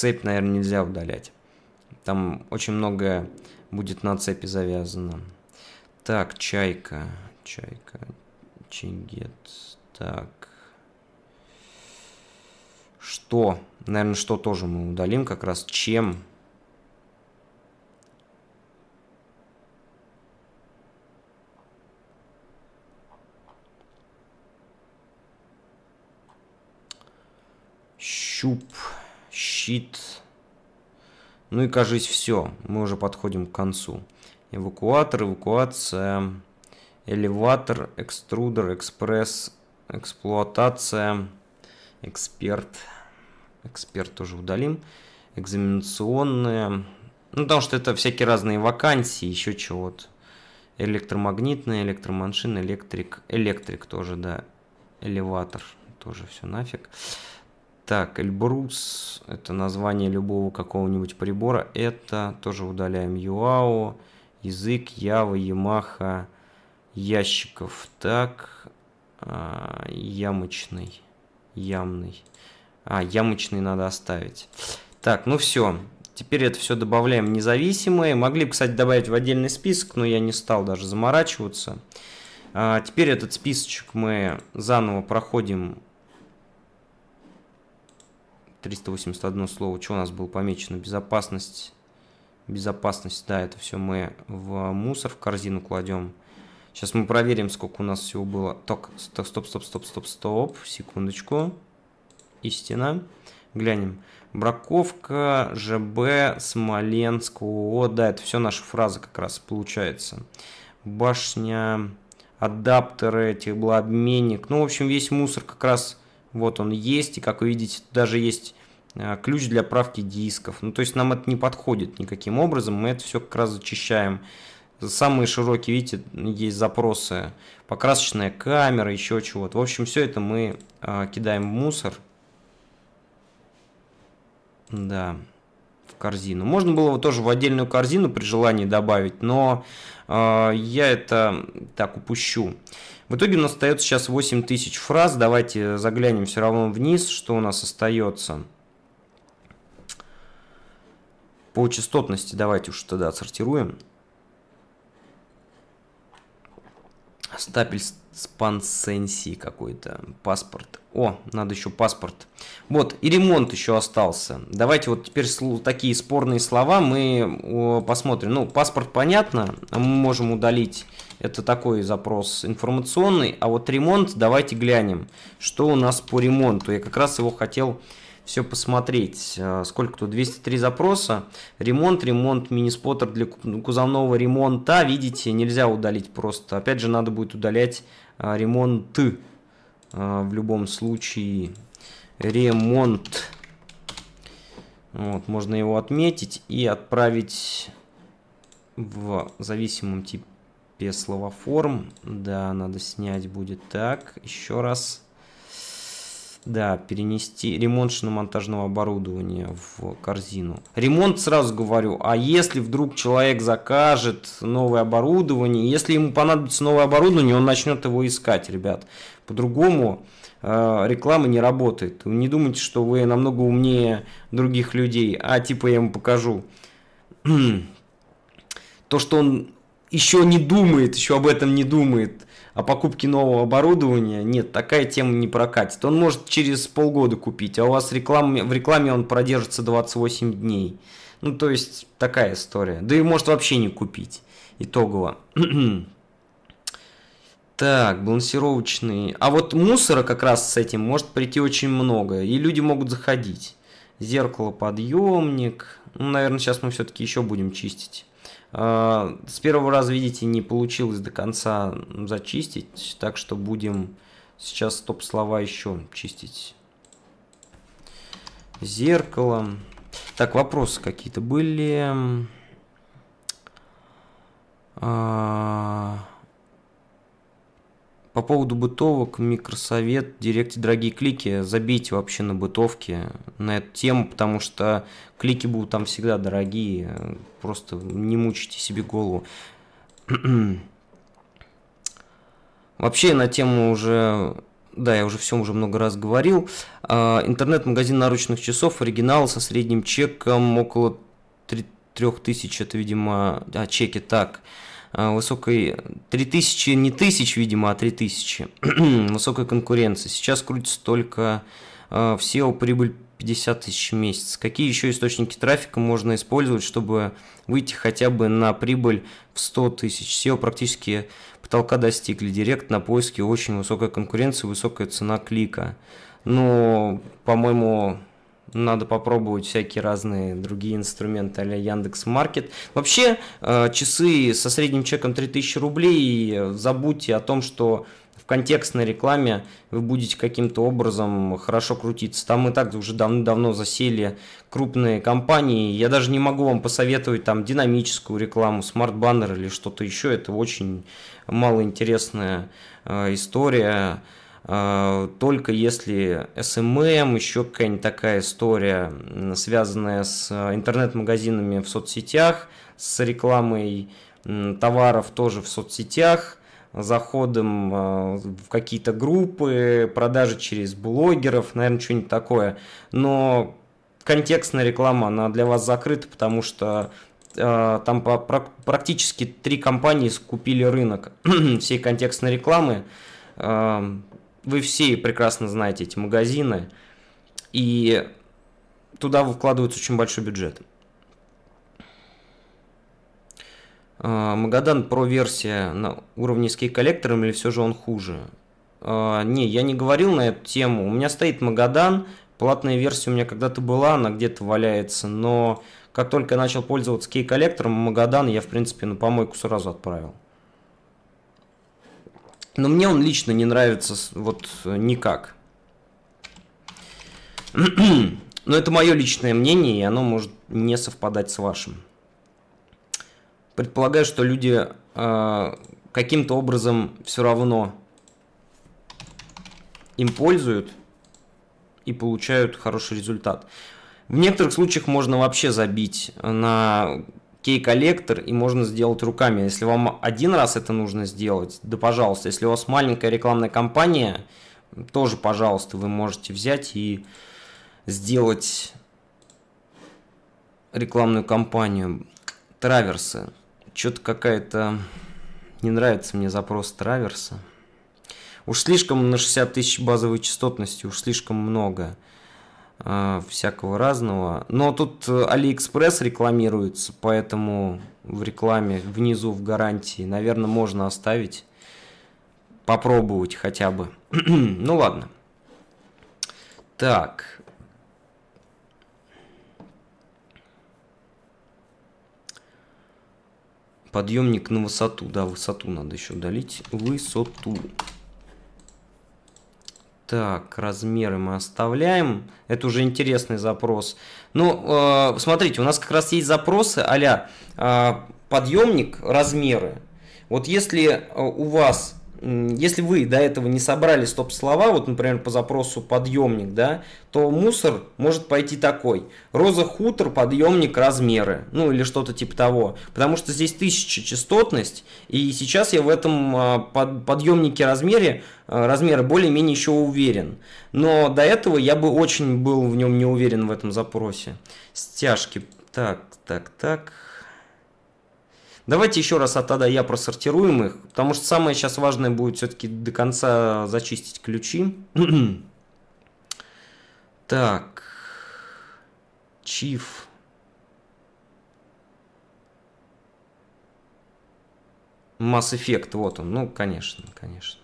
[SPEAKER 1] цепь, наверное, нельзя удалять. Там очень многое будет на цепи завязано. Так, чайка. Чайка. Чингет. Так. Что? Наверное, что тоже мы удалим как раз. Чем? Щуп. Щуп щит. Ну и, кажись, все. Мы уже подходим к концу. Эвакуатор, эвакуация, элеватор, экструдер, экспресс, эксплуатация, эксперт. Эксперт тоже удалим. Экзаменационные. Ну, потому что это всякие разные вакансии, еще чего-то. Электромагнитная, электроманшин, электрик. Электрик тоже, да. Элеватор тоже все нафиг. Так, Эльбрус, это название любого какого-нибудь прибора. Это тоже удаляем ЮАО, язык, Ява, Ямаха, ящиков. Так, а, ямочный, ямный. А, ямочный надо оставить. Так, ну все. Теперь это все добавляем независимые. Могли бы, кстати, добавить в отдельный список, но я не стал даже заморачиваться. А, теперь этот списочек мы заново проходим 381 слово. Что у нас было помечено? Безопасность. Безопасность, да, это все мы в мусор, в корзину кладем. Сейчас мы проверим, сколько у нас всего было. Так, стоп, стоп, стоп, стоп, стоп, стоп. Секундочку. Истина. Глянем. Браковка, ЖБ, Смоленск, о Да, это все наша фраза как раз получается. Башня, адаптеры, теплообменник. Ну, в общем, весь мусор как раз вот он есть, и как вы видите, даже есть а, ключ для правки дисков. Ну, то есть нам это не подходит никаким образом, мы это все как раз зачищаем. Самые широкие, видите, есть запросы, покрасочная камера, еще чего-то. В общем, все это мы э, кидаем в мусор. Да, в корзину. Можно было его тоже в отдельную корзину при желании добавить, но э, я это так упущу. В итоге у нас остается сейчас 8000 фраз. Давайте заглянем все равно вниз, что у нас остается. По частотности давайте уж тогда отсортируем. Стапель спансенси какой-то. Паспорт. О, надо еще паспорт. Вот, и ремонт еще остался. Давайте вот теперь такие спорные слова мы посмотрим. Ну, паспорт понятно, а мы можем удалить это такой запрос информационный. А вот ремонт, давайте глянем, что у нас по ремонту. Я как раз его хотел все посмотреть. А, сколько тут? 203 запроса. Ремонт, ремонт, мини-споттер для ну, кузовного ремонта. Видите, нельзя удалить просто. Опять же, надо будет удалять а, ремонты. А, в любом случае, ремонт. Вот, можно его отметить и отправить в зависимом типе без форм Да, надо снять будет так. Еще раз. Да, перенести ремонт шиномонтажного оборудования в корзину. Ремонт сразу говорю, а если вдруг человек закажет новое оборудование, если ему понадобится новое оборудование, он начнет его искать, ребят. По-другому э, реклама не работает. Вы не думайте, что вы намного умнее других людей, а типа я ему покажу. [clears throat] То, что он еще не думает, еще об этом не думает, о покупке нового оборудования, нет, такая тема не прокатит. Он может через полгода купить, а у вас реклам, в рекламе он продержится 28 дней. Ну, то есть, такая история. Да и может вообще не купить. Итогово. [clears throat] Так, балансировочный. А вот мусора как раз с этим может прийти очень много, и люди могут заходить. Зеркало, подъемник. Ну, наверное, сейчас мы все-таки еще будем чистить. А, с первого раза, видите, не получилось до конца зачистить, так что будем сейчас топ-слова еще чистить. Зеркало. Так, вопросы какие-то были. А... По поводу бытовок, микросовет, директе, дорогие клики, забейте вообще на бытовки, на эту тему, потому что клики будут там всегда дорогие, просто не мучите себе голову. [clears throat] Вообще на тему уже, да, я уже все уже много раз говорил. А, интернет-магазин наручных часов, оригинал со средним чеком около 3000, это, видимо, а, чеки так. А, высокой 3000, не тысяч, видимо, а 3000, высокой конкуренции. Сейчас крутится только а, в SEO прибыль 50 тысяч в месяц. Какие еще источники трафика можно использовать, чтобы выйти хотя бы на прибыль в 100 тысяч? SEO практически потолка достигли. Директ на поиске очень высокая конкуренция, высокая цена клика. Но, по-моему, надо попробовать всякие разные другие инструменты а Яндекс Маркет Вообще, э, часы со средним чеком 3000 рублей, э, забудьте о том, что в контекстной рекламе вы будете каким-то образом хорошо крутиться. Там и так уже давно-давно засели крупные компании. Я даже не могу вам посоветовать там динамическую рекламу, смарт-баннер или что-то еще. Это очень малоинтересная э, история. история а, только если SMM, еще какая-нибудь такая история, связанная с э, интернет-магазинами в соцсетях, с рекламой товаров тоже в соцсетях, заходом э, в какие-то группы, продажи через блогеров, наверное, что-нибудь такое. Но контекстная реклама, она для вас закрыта, потому что э, там по, про, практически три компании скупили рынок [clears throat] всей контекстной рекламы. Эм, вы все прекрасно знаете эти магазины, и туда вкладывается очень большой бюджет. А, Магадан про версия на уровне с коллектором или все же он хуже? А, не, я не говорил на эту тему. У меня стоит Магадан, платная версия у меня когда-то была, она где-то валяется, но как только я начал пользоваться кей-коллектором, Магадан я, в принципе, на помойку сразу отправил. Но мне он лично не нравится вот э, никак. [clears throat] Но это мое личное мнение, и оно может не совпадать с вашим. Предполагаю, что люди э, каким-то образом все равно им пользуют и получают хороший результат. В некоторых случаях можно вообще забить на кей-коллектор и можно сделать руками. Если вам один раз это нужно сделать, да пожалуйста. Если у вас маленькая рекламная кампания, тоже, пожалуйста, вы можете взять и сделать рекламную кампанию. Траверсы. Что-то какая-то... Не нравится мне запрос траверса. Уж слишком на 60 тысяч базовой частотности, уж слишком много. А, всякого разного. Но тут AliExpress э, рекламируется, поэтому в рекламе внизу в гарантии, наверное, можно оставить. Попробовать хотя бы. [clears throat] ну ладно. Так. Подъемник на высоту. Да, высоту надо еще удалить. Высоту. Так, размеры мы оставляем. Это уже интересный запрос. Ну, э, смотрите, у нас как раз есть запросы а э, подъемник, размеры. Вот если э, у вас если вы до этого не собрали стоп-слова, вот, например, по запросу подъемник, да, то мусор может пойти такой. Роза хутор, подъемник, размеры, ну или что-то типа того. Потому что здесь тысяча частотность, и сейчас я в этом а, под подъемнике размере, а, размеры более-менее еще уверен. Но до этого я бы очень был в нем не уверен в этом запросе. Стяжки. Так, так, так. Давайте еще раз, а тогда я просортируем их, потому что самое сейчас важное будет все-таки до конца зачистить ключи. [clears throat] так. Чиф. Mass Effect, вот он, ну, конечно, конечно.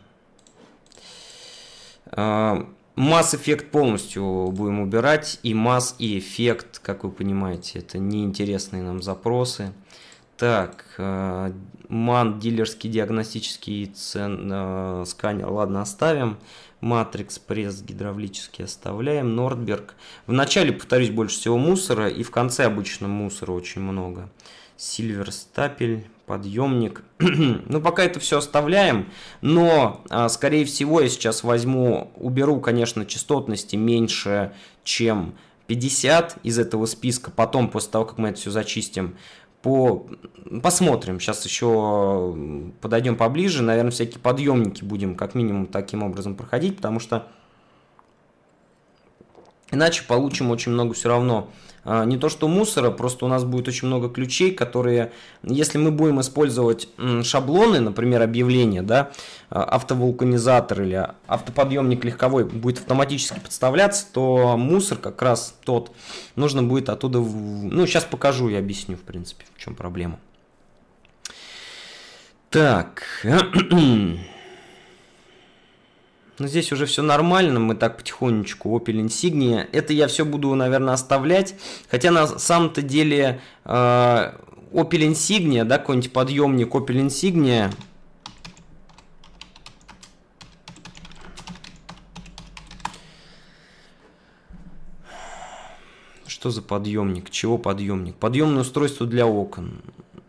[SPEAKER 1] А, Mass Effect полностью будем убирать, и Mass, и эффект, как вы понимаете, это неинтересные нам запросы. Так, э, ман, дилерский диагностический цен, э, сканер, ладно, оставим. Матрикс, пресс, гидравлический оставляем. Нордберг. В начале, повторюсь, больше всего мусора, и в конце обычно мусора очень много. Сильвер стапель, подъемник. [clears throat] ну, пока это все оставляем, но, э, скорее всего, я сейчас возьму, уберу, конечно, частотности меньше, чем 50 из этого списка, потом, после того, как мы это все зачистим, по... Посмотрим, сейчас еще подойдем поближе, наверное, всякие подъемники будем как минимум таким образом проходить, потому что Иначе получим очень много все равно. А, не то что мусора, просто у нас будет очень много ключей, которые, если мы будем использовать шаблоны, например, объявление, да, а, автовулканизатор или автоподъемник легковой будет автоматически подставляться, то мусор как раз тот нужно будет оттуда... Ну, сейчас покажу и объясню, в принципе, в чем проблема. Так... [clears throat] Но здесь уже все нормально, мы так потихонечку, Opel Insignia. Это я все буду, наверное, оставлять. Хотя на самом-то деле э, Opel Insignia, да, какой-нибудь подъемник Opel Insignia, Что за подъемник? Чего подъемник? Подъемное устройство для окон.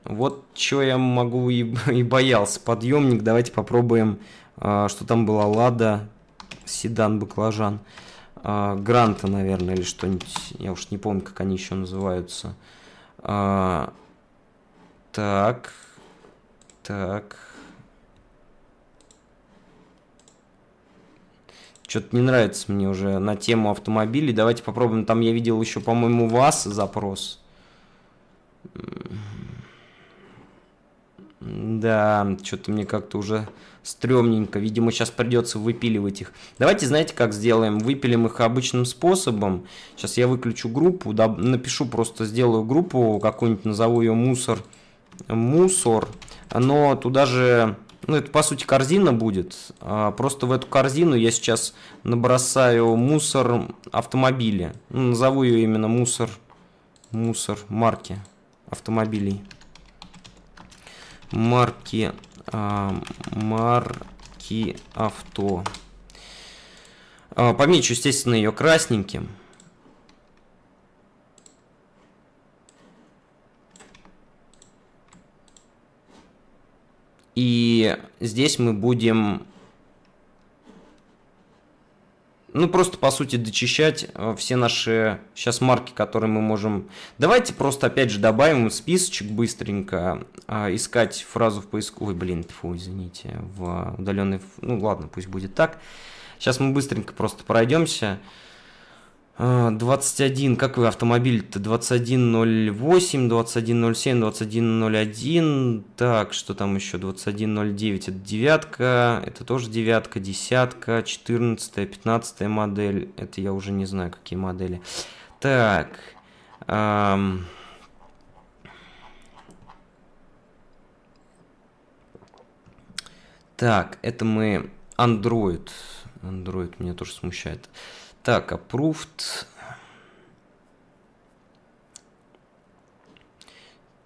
[SPEAKER 1] Вот что я могу и, [laughs] и боялся. Подъемник, давайте попробуем а, что там была? Лада, седан, баклажан. А, Гранта, наверное, или что-нибудь. Я уж не помню, как они еще называются. А, так. Так. Что-то не нравится мне уже на тему автомобилей. Давайте попробуем. Там я видел еще, по-моему, вас запрос. Да, что-то мне как-то уже стрёмненько. Видимо, сейчас придется выпиливать их. Давайте, знаете, как сделаем? Выпилим их обычным способом. Сейчас я выключу группу, да, напишу просто, сделаю группу какую-нибудь, назову ее мусор. Мусор. Но туда же, ну, это, по сути, корзина будет. А просто в эту корзину я сейчас набросаю мусор автомобиля. Ну, назову ее именно мусор, мусор марки автомобилей марки а, марки авто. А, помечу, естественно, ее красненьким. И здесь мы будем ну, просто, по сути, дочищать э, все наши сейчас марки, которые мы можем... Давайте просто, опять же, добавим в списочек быстренько, э, искать фразу в поиску... Ой, блин, фу, извините, в удаленный... Ну, ладно, пусть будет так. Сейчас мы быстренько просто пройдемся. 21, а, как вы автомобиль-то? 2108, 2107, 2101. Так, что там еще? 2109, это девятка, это тоже девятка, десятка, 14, 15 модель. Это я уже не знаю, какие модели. Так. Эм... Так, это мы Android. Android меня тоже смущает. Так, approved.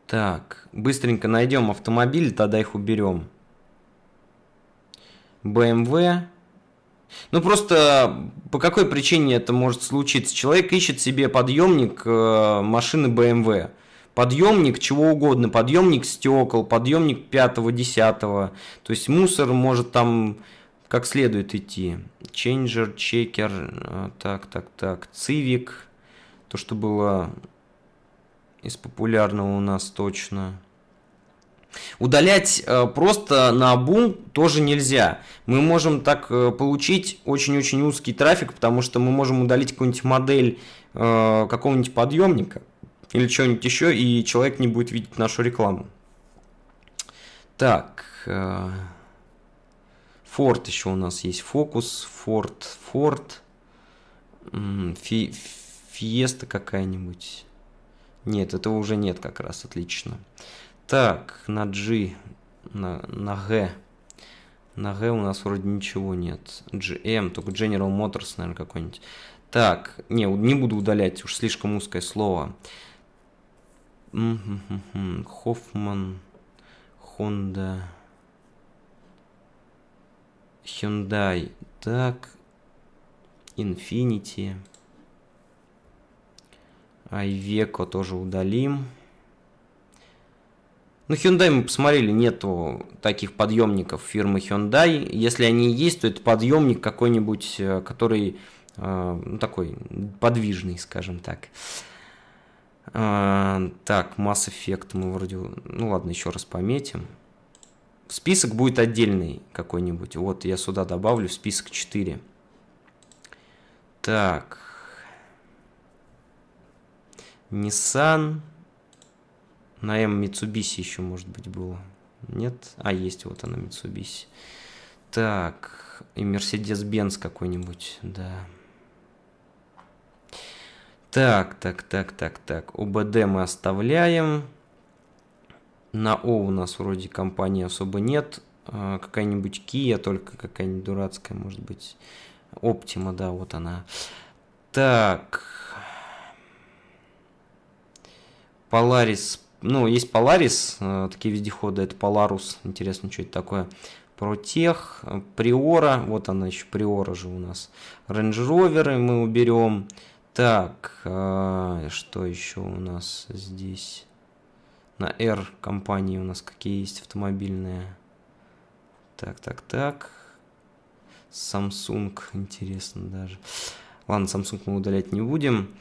[SPEAKER 1] Так, быстренько найдем автомобиль, тогда их уберем. BMW. Ну просто по какой причине это может случиться? Человек ищет себе подъемник э, машины BMW. Подъемник чего угодно, подъемник стекол, подъемник 5-10. То есть мусор может там как следует идти. Changer, Checker, э, так, так, так, Civic, то, что было из популярного у нас точно. Удалять э, просто на обум тоже нельзя. Мы можем так э, получить очень-очень узкий трафик, потому что мы можем удалить какую-нибудь модель какого-нибудь подъемника или чего-нибудь еще, и человек не будет видеть нашу рекламу. Так. Форд еще у нас есть. Фокус, Форд, Форд. фиеста какая-нибудь. Нет, этого уже нет как раз, отлично. Так, на G, на, Г, На Г у нас вроде ничего нет. GM, только General Motors, наверное, какой-нибудь. Так, не, не буду удалять, уж слишком узкое слово. Хоффман, Honda... Hyundai. Так, Infinity. Iveco тоже удалим. Ну, Hyundai мы посмотрели, нету таких подъемников фирмы Hyundai. Если они есть, то это подъемник какой-нибудь, э, который э, ну, такой подвижный, скажем так. Э, так, Mass Effect мы вроде... Ну ладно, еще раз пометим список будет отдельный какой-нибудь. Вот я сюда добавлю список 4. Так. Nissan. На M Mitsubishi еще, может быть, было. Нет? А, есть вот она Mitsubishi. Так. И Mercedes-Benz какой-нибудь, да. Так, так, так, так, так. ОБД мы оставляем. На О у нас вроде компании особо нет. А, какая-нибудь Kia только, какая-нибудь дурацкая, может быть. Оптима, да, вот она. Так. Polaris. Ну, есть Polaris, а, такие вездеходы, это Polarus. Интересно, что это такое. Протех, Приора, вот она еще, Приора же у нас. Range Rover мы уберем. Так, а, что еще у нас здесь? на R компании у нас какие есть автомобильные. Так, так, так. Samsung, интересно даже. Ладно, Samsung мы удалять не будем.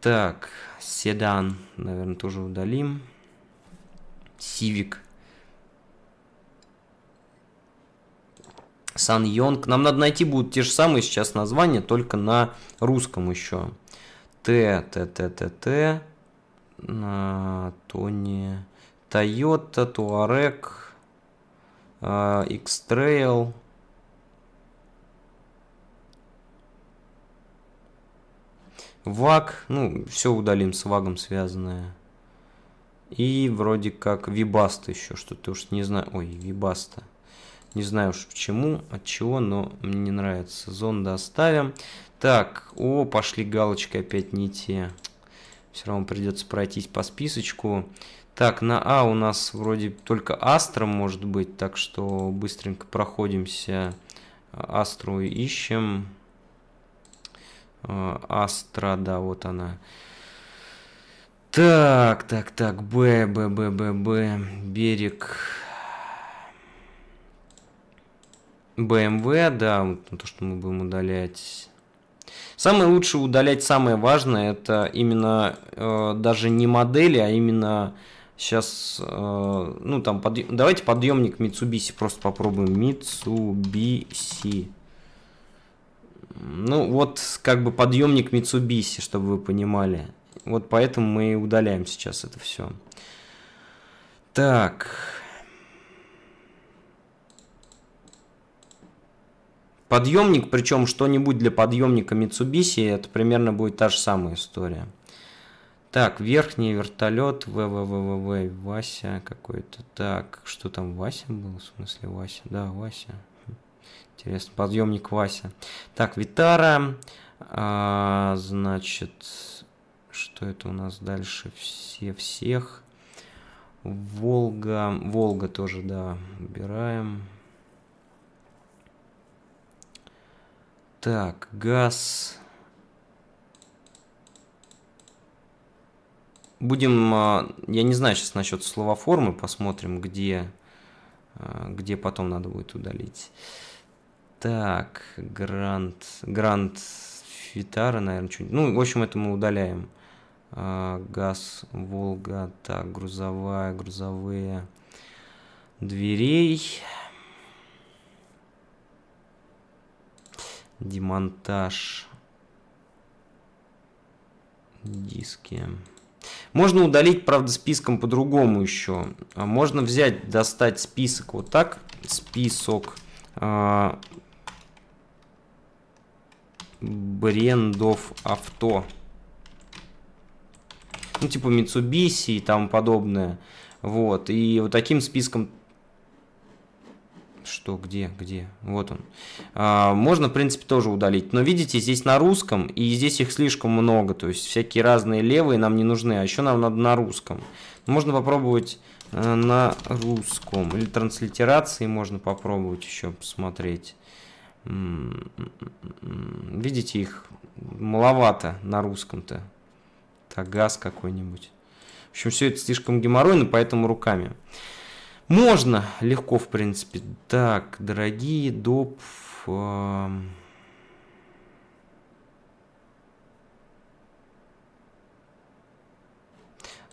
[SPEAKER 1] Так, седан, наверное, тоже удалим. Civic. Сан Йонг. Нам надо найти будут те же самые сейчас названия, только на русском еще. Т, Т, Т, Т, Т. Тони, Toyota, Touareg, X-Trail. ВАГ, ну, все удалим с ВАГом связанное. И вроде как Вибаста еще что-то, уж не знаю. Ой, Вибаста. Не знаю уж почему, от чего, но мне не нравится. Зонда оставим. Так, о, пошли галочки опять не те. Все равно придется пройтись по списочку. Так, на А у нас вроде только Астра может быть, так что быстренько проходимся. Астру ищем. А, Астра, да, вот она. Так, так, так, Б, Б, Б, Б, Б, берег. БМВ, да, то, что мы будем удалять. Самое лучшее удалять самое важное, это именно э, даже не модели, а именно сейчас, э, ну там, подъ... давайте подъемник Mitsubishi просто попробуем. Mitsubishi. Ну вот как бы подъемник Mitsubishi, чтобы вы понимали. Вот поэтому мы и удаляем сейчас это все. Так, Подъемник, причем что-нибудь для подъемника Mitsubishi, это примерно будет та же самая история. Так, верхний вертолет, ввввв, Вася какой-то. Так, что там, Вася был? В смысле, Вася? Да, Вася. Интересно, подъемник Вася. Так, Витара. А, значит, что это у нас дальше? Все всех. Волга. Волга тоже, да, убираем. Так, газ. Будем, а, я не знаю сейчас насчет словоформы, посмотрим, где, а, где потом надо будет удалить. Так, грант, грант Фитара, наверное, чуть. Ну, в общем, это мы удаляем. А, газ, Волга, так, грузовая, грузовые дверей. Демонтаж. Диски. Можно удалить, правда, списком по-другому еще. А можно взять, достать список вот так. Список э, брендов авто. Ну, типа Mitsubishi и тому подобное. Вот. И вот таким списком что, где, где, вот он. А, можно, в принципе, тоже удалить, но видите, здесь на русском, и здесь их слишком много, то есть всякие разные левые нам не нужны, а еще нам надо на русском. Можно попробовать э, на русском, или транслитерации можно попробовать еще посмотреть. Видите, их маловато на русском-то. Тагаз какой-нибудь. В общем, все это слишком геморройно, поэтому руками. Можно, легко, в принципе. Так, дорогие доп... Эм,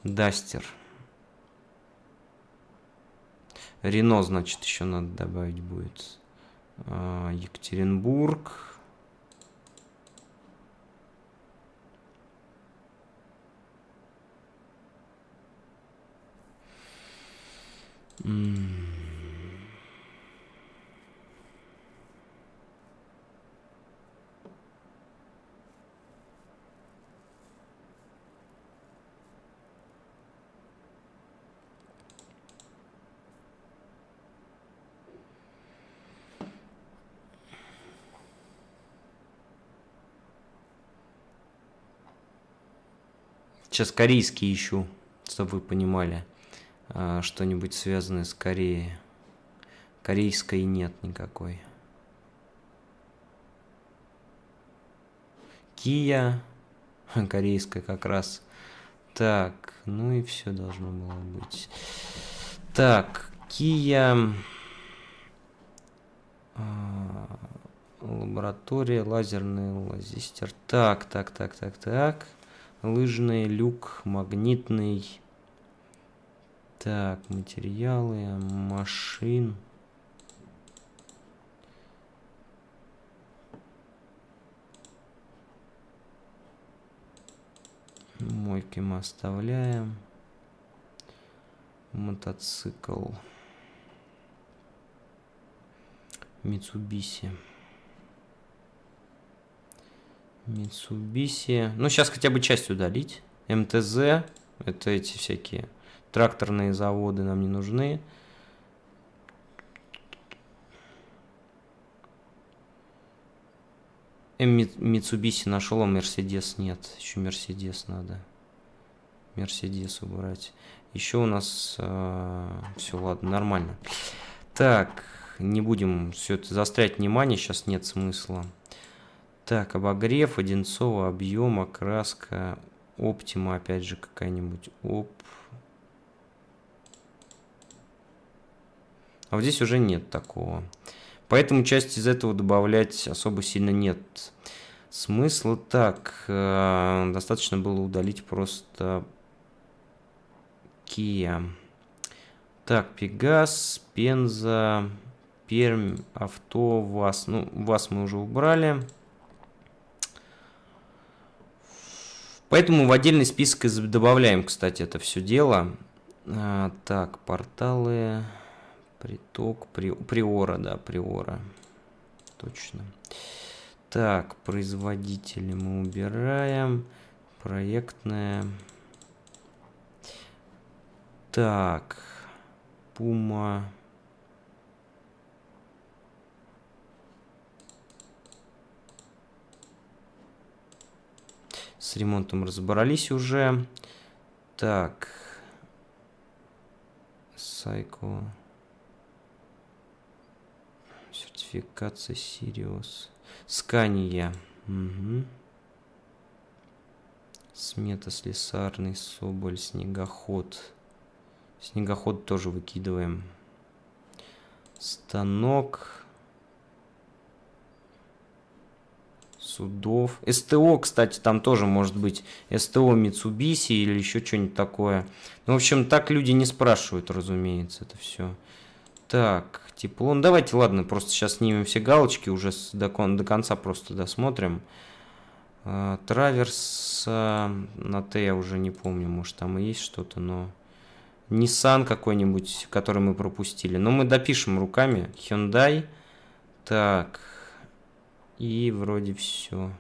[SPEAKER 1] Дастер. Рено, значит, еще надо добавить будет. Э, Екатеринбург. Сейчас корейский ищу, чтобы вы понимали. А, что-нибудь связанное с Кореей. Корейской нет никакой. Кия, [laughs] корейская как раз. Так, ну и все должно было быть. Так, Кия. А, лаборатория, лазерный лазистер. Так, так, так, так, так. Лыжный люк, магнитный так, материалы, машин. Мойки мы оставляем. Мотоцикл. Митсубиси. Митсубиси. Ну, сейчас хотя бы часть удалить. МТЗ. Это эти всякие Тракторные заводы нам не нужны. Митсубиси нашел, а Мерседес нет. Еще Мерседес надо. Мерседес убрать. Еще у нас... Э, а, все, ладно, нормально. Так, не будем все это застрять внимание, сейчас нет смысла. Так, обогрев, Одинцова, объем, окраска, оптима опять же какая-нибудь. Оп. А вот здесь уже нет такого. Поэтому часть из этого добавлять особо сильно нет смысла. Так, э, достаточно было удалить просто Kia. Так, Пегас, Пенза, Пермь, Авто, ВАЗ. Ну, ВАЗ мы уже убрали. Поэтому в отдельный список добавляем, кстати, это все дело. А, так, порталы... Приток при, приора, да, приора. Точно. Так, производители мы убираем. Проектная. Так. Пума. С ремонтом разобрались уже. Так. Сайко. Cycle... Модификация Сириус. Скания. Угу. Смета слесарный, соболь, снегоход. Снегоход тоже выкидываем. Станок. Судов. СТО, кстати, там тоже может быть. СТО Митсубиси или еще что-нибудь такое. Ну, в общем, так люди не спрашивают, разумеется, это все. Так, тепло. Ну, давайте, ладно, просто сейчас снимем все галочки, уже с, до, кон, до конца просто досмотрим. А, траверс а, на Т я уже не помню, может там и есть что-то, но... Nissan какой-нибудь, который мы пропустили. Но мы допишем руками. Hyundai. Так. И вроде все.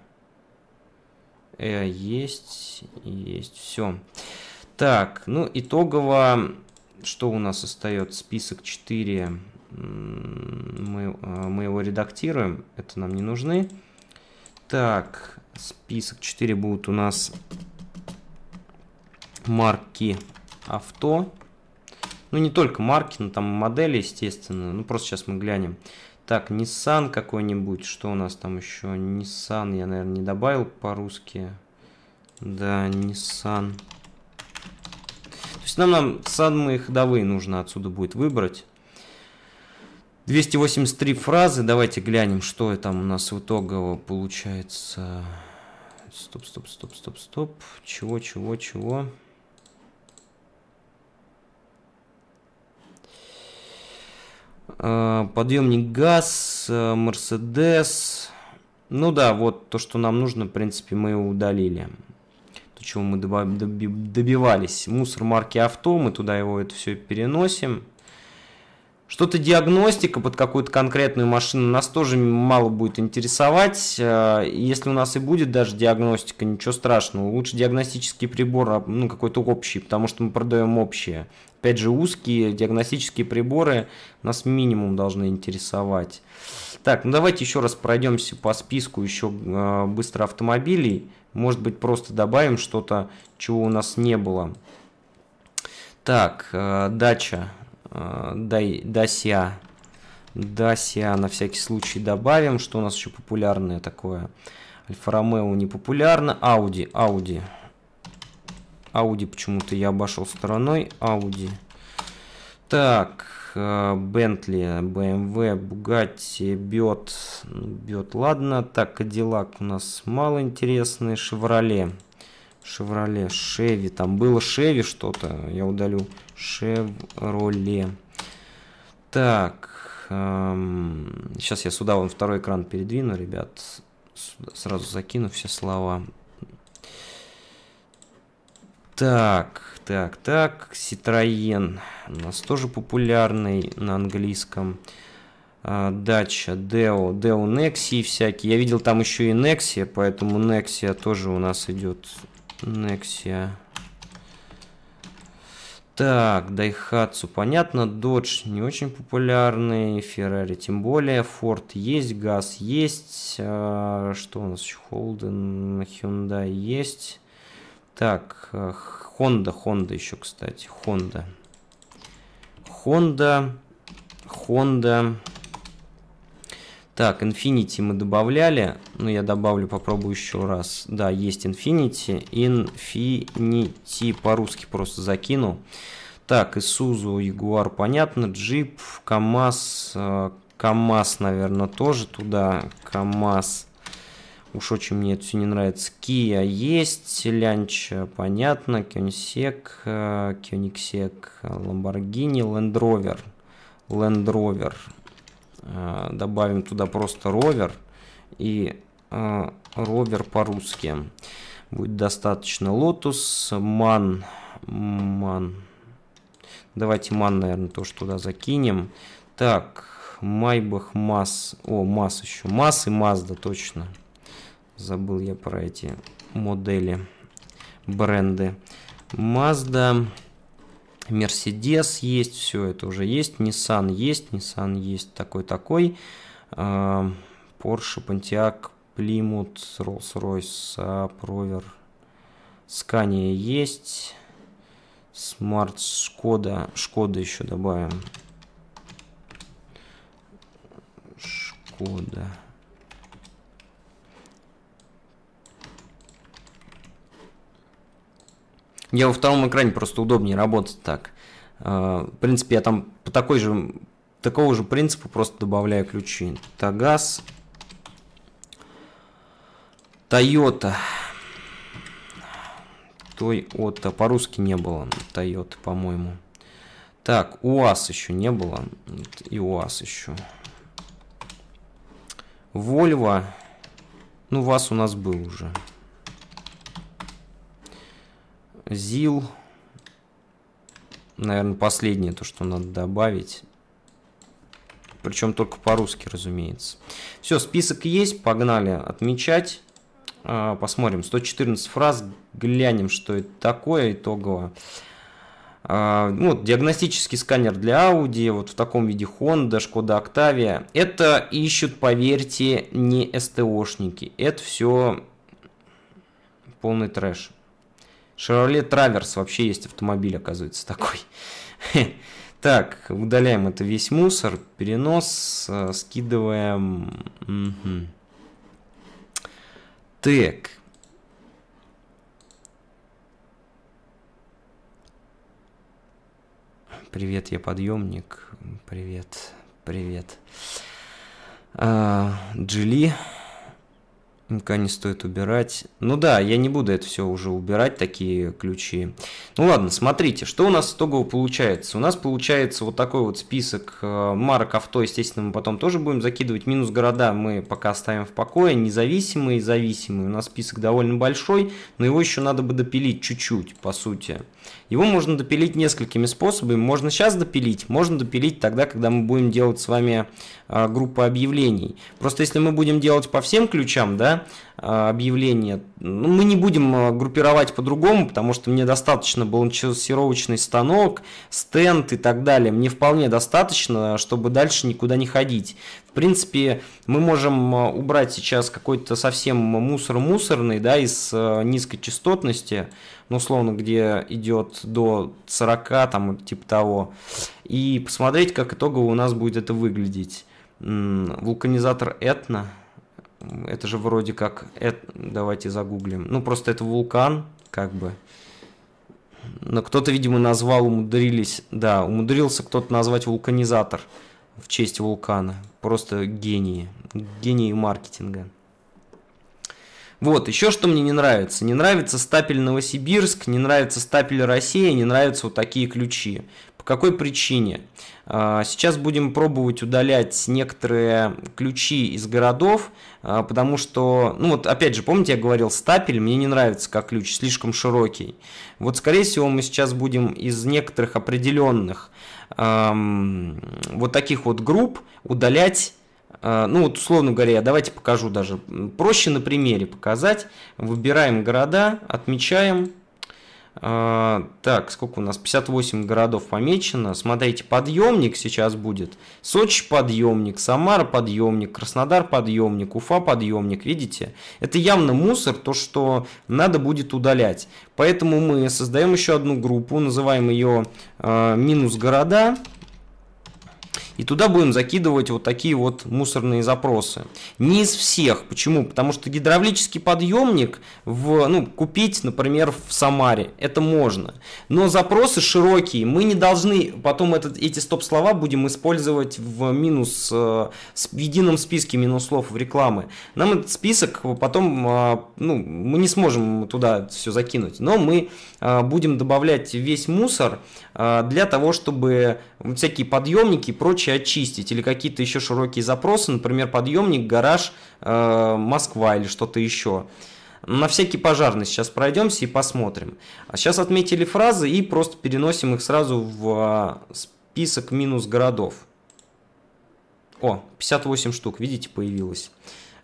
[SPEAKER 1] Э, есть, есть, все. Так, ну итогово что у нас остается? Список 4. Мы, э, мы его редактируем. Это нам не нужны. Так, список 4 будут у нас марки авто. Ну, не только марки, но там модели, естественно. Ну, просто сейчас мы глянем. Так, Nissan какой-нибудь. Что у нас там еще? Nissan я, наверное, не добавил по-русски. Да, Nissan. Nissan. То есть нам, нам самые ходовые нужно отсюда будет выбрать. 283 фразы. Давайте глянем, что там у нас в итогово получается. Стоп, стоп, стоп, стоп, стоп. Чего, чего, чего? А, подъемник газ, а, Мерседес. Ну да, вот то, что нам нужно, в принципе, мы его удалили чего мы добивались. Мусор марки авто, мы туда его это все переносим. Что-то диагностика под какую-то конкретную машину нас тоже мало будет интересовать. Э, если у нас и будет даже диагностика, ничего страшного. Лучше диагностический прибор, а, ну, какой-то общий, потому что мы продаем общие. Опять же, узкие диагностические приборы нас минимум должны интересовать. Так, ну давайте еще раз пройдемся по списку еще э, быстро автомобилей. Может быть, просто добавим что-то, чего у нас не было. Так, э, дача. Э, дай, дася. Дася на всякий случай добавим. Что у нас еще популярное такое? Альфа-Ромео не популярно. Ауди, Ауди. Ауди почему-то я обошел стороной. Ауди. Так, Э, Бентли, BMW, Bugatti, бьет, бьет. ладно. Так, Кадиллак у нас мало интересный, Шевроле. Шевроле, Шеви, там было Шеви что-то, я удалю. Шевроле. Так, эм, сейчас я сюда вон второй экран передвину, ребят. Сюда сразу закину все слова. Так, так, так. Citroen у нас тоже популярный на английском. Дача, Deo, Deo Nexi всякие. Я видел там еще и Nexia, поэтому Nexia тоже у нас идет. Nexia. Так, Daihatsu, понятно. Dodge не очень популярный. Ferrari тем более. Ford есть, газ есть. А, что у нас еще? Holden, Hyundai есть. Так, а, Honda, Honda еще, кстати. Honda. Honda. Honda. Так, Infinity мы добавляли. Ну, я добавлю, попробую еще раз. Да, есть Infinity. Infinity по-русски просто закину. Так, Isuzu, Jaguar понятно. Jeep, КамАЗ. Э, КамАЗ, наверное, тоже туда. КамАЗ. Уж очень мне это все не нравится. Кия есть, Лянча, понятно, Кёнсек, э, Кёниксек, Ламборгини, Land Rover. Land Rover. Э, добавим туда просто ровер и ровер э, по-русски. Будет достаточно. Lotus, Ман, Ман. Давайте Ман, наверное, тоже туда закинем. Так, Майбах, Мас. О, Мас еще. Мас и Мазда, точно. Забыл я про эти модели, бренды. Mazda, Mercedes есть, все это уже есть. Nissan есть, Nissan есть такой-такой. Porsche, Pontiac, Plymouth, Rolls-Royce, Prover, Scania есть. Smart, Skoda, Skoda еще добавим. Шкода. Я во втором экране просто удобнее работать так. Э, в принципе, я там по такой же, такого же принципу просто добавляю ключи. Тагаз. Тойота, Тойота По-русски не было. Тойота по-моему. Так, УАЗ еще не было. И УАЗ еще. Вольво. Ну, ВАЗ у нас был уже. Зил. Наверное, последнее то, что надо добавить. Причем только по-русски, разумеется. Все, список есть, погнали отмечать. А, посмотрим, 114 фраз, глянем, что это такое итогово. А, ну вот, диагностический сканер для Audi, вот в таком виде Honda, Skoda Octavia. Это ищут, поверьте, не СТОшники. Это все полный трэш. Шевроле Траверс вообще есть автомобиль, оказывается, такой. [laughs] Так, удаляем это весь мусор, перенос, э, скидываем. Угу. Так. Привет, я подъемник. Привет, привет. А, Джили. МК не стоит убирать. Ну да, я не буду это все уже убирать, такие ключи. Ну ладно, смотрите, что у нас итогово получается. У нас получается вот такой вот список э, марок авто, естественно, мы потом тоже будем закидывать. Минус города мы пока оставим в покое. Независимые зависимые. У нас список довольно большой, но его еще надо бы допилить чуть-чуть, по сути. Его можно допилить несколькими способами. Можно сейчас допилить, можно допилить тогда, когда мы будем делать с вами а, группу объявлений. Просто если мы будем делать по всем ключам, да, а, объявления, ну, мы не будем а, группировать по-другому, потому что мне достаточно балансировочный станок, стенд и так далее. Мне вполне достаточно, чтобы дальше никуда не ходить. В принципе, мы можем убрать сейчас какой-то совсем мусор мусорный, да, из низкой частотности ну, условно, где идет до 40, там, типа того, и посмотреть, как итогово у нас будет это выглядеть. Вулканизатор Этна, это же вроде как, эт... давайте загуглим, ну, просто это вулкан, как бы, но кто-то, видимо, назвал, умудрились, да, умудрился кто-то назвать вулканизатор в честь вулкана. Просто гении, гении маркетинга. Вот, еще что мне не нравится. Не нравится стапель Новосибирск, не нравится стапель Россия, не нравятся вот такие ключи. По какой причине? А, сейчас будем пробовать удалять некоторые ключи из городов, а, потому что, ну вот опять же, помните, я говорил, стапель мне не нравится как ключ, слишком широкий. Вот, скорее всего, мы сейчас будем из некоторых определенных эм, вот таких вот групп удалять а, ну вот условно говоря, давайте покажу даже, проще на примере показать. Выбираем города, отмечаем. А, так, сколько у нас? 58 городов помечено. Смотрите, подъемник сейчас будет. Сочи подъемник, Самара подъемник, Краснодар подъемник, Уфа подъемник. Видите? Это явно мусор, то, что надо будет удалять. Поэтому мы создаем еще одну группу, называем ее а, «минус города». И туда будем закидывать вот такие вот мусорные запросы. Не из всех. Почему? Потому что гидравлический подъемник в, ну, купить, например, в Самаре. Это можно. Но запросы широкие. Мы не должны потом этот, эти стоп-слова будем использовать в минус, э, в едином списке минус слов в рекламы. Нам этот список потом, э, ну, мы не сможем туда все закинуть. Но мы э, будем добавлять весь мусор, а, для того, чтобы всякие подъемники и прочее очистить, или какие-то еще широкие запросы, например, подъемник, гараж, а, Москва или что-то еще. На всякий пожарный сейчас пройдемся и посмотрим. А сейчас отметили фразы и просто переносим их сразу в список минус городов. О, 58 штук, видите, появилось.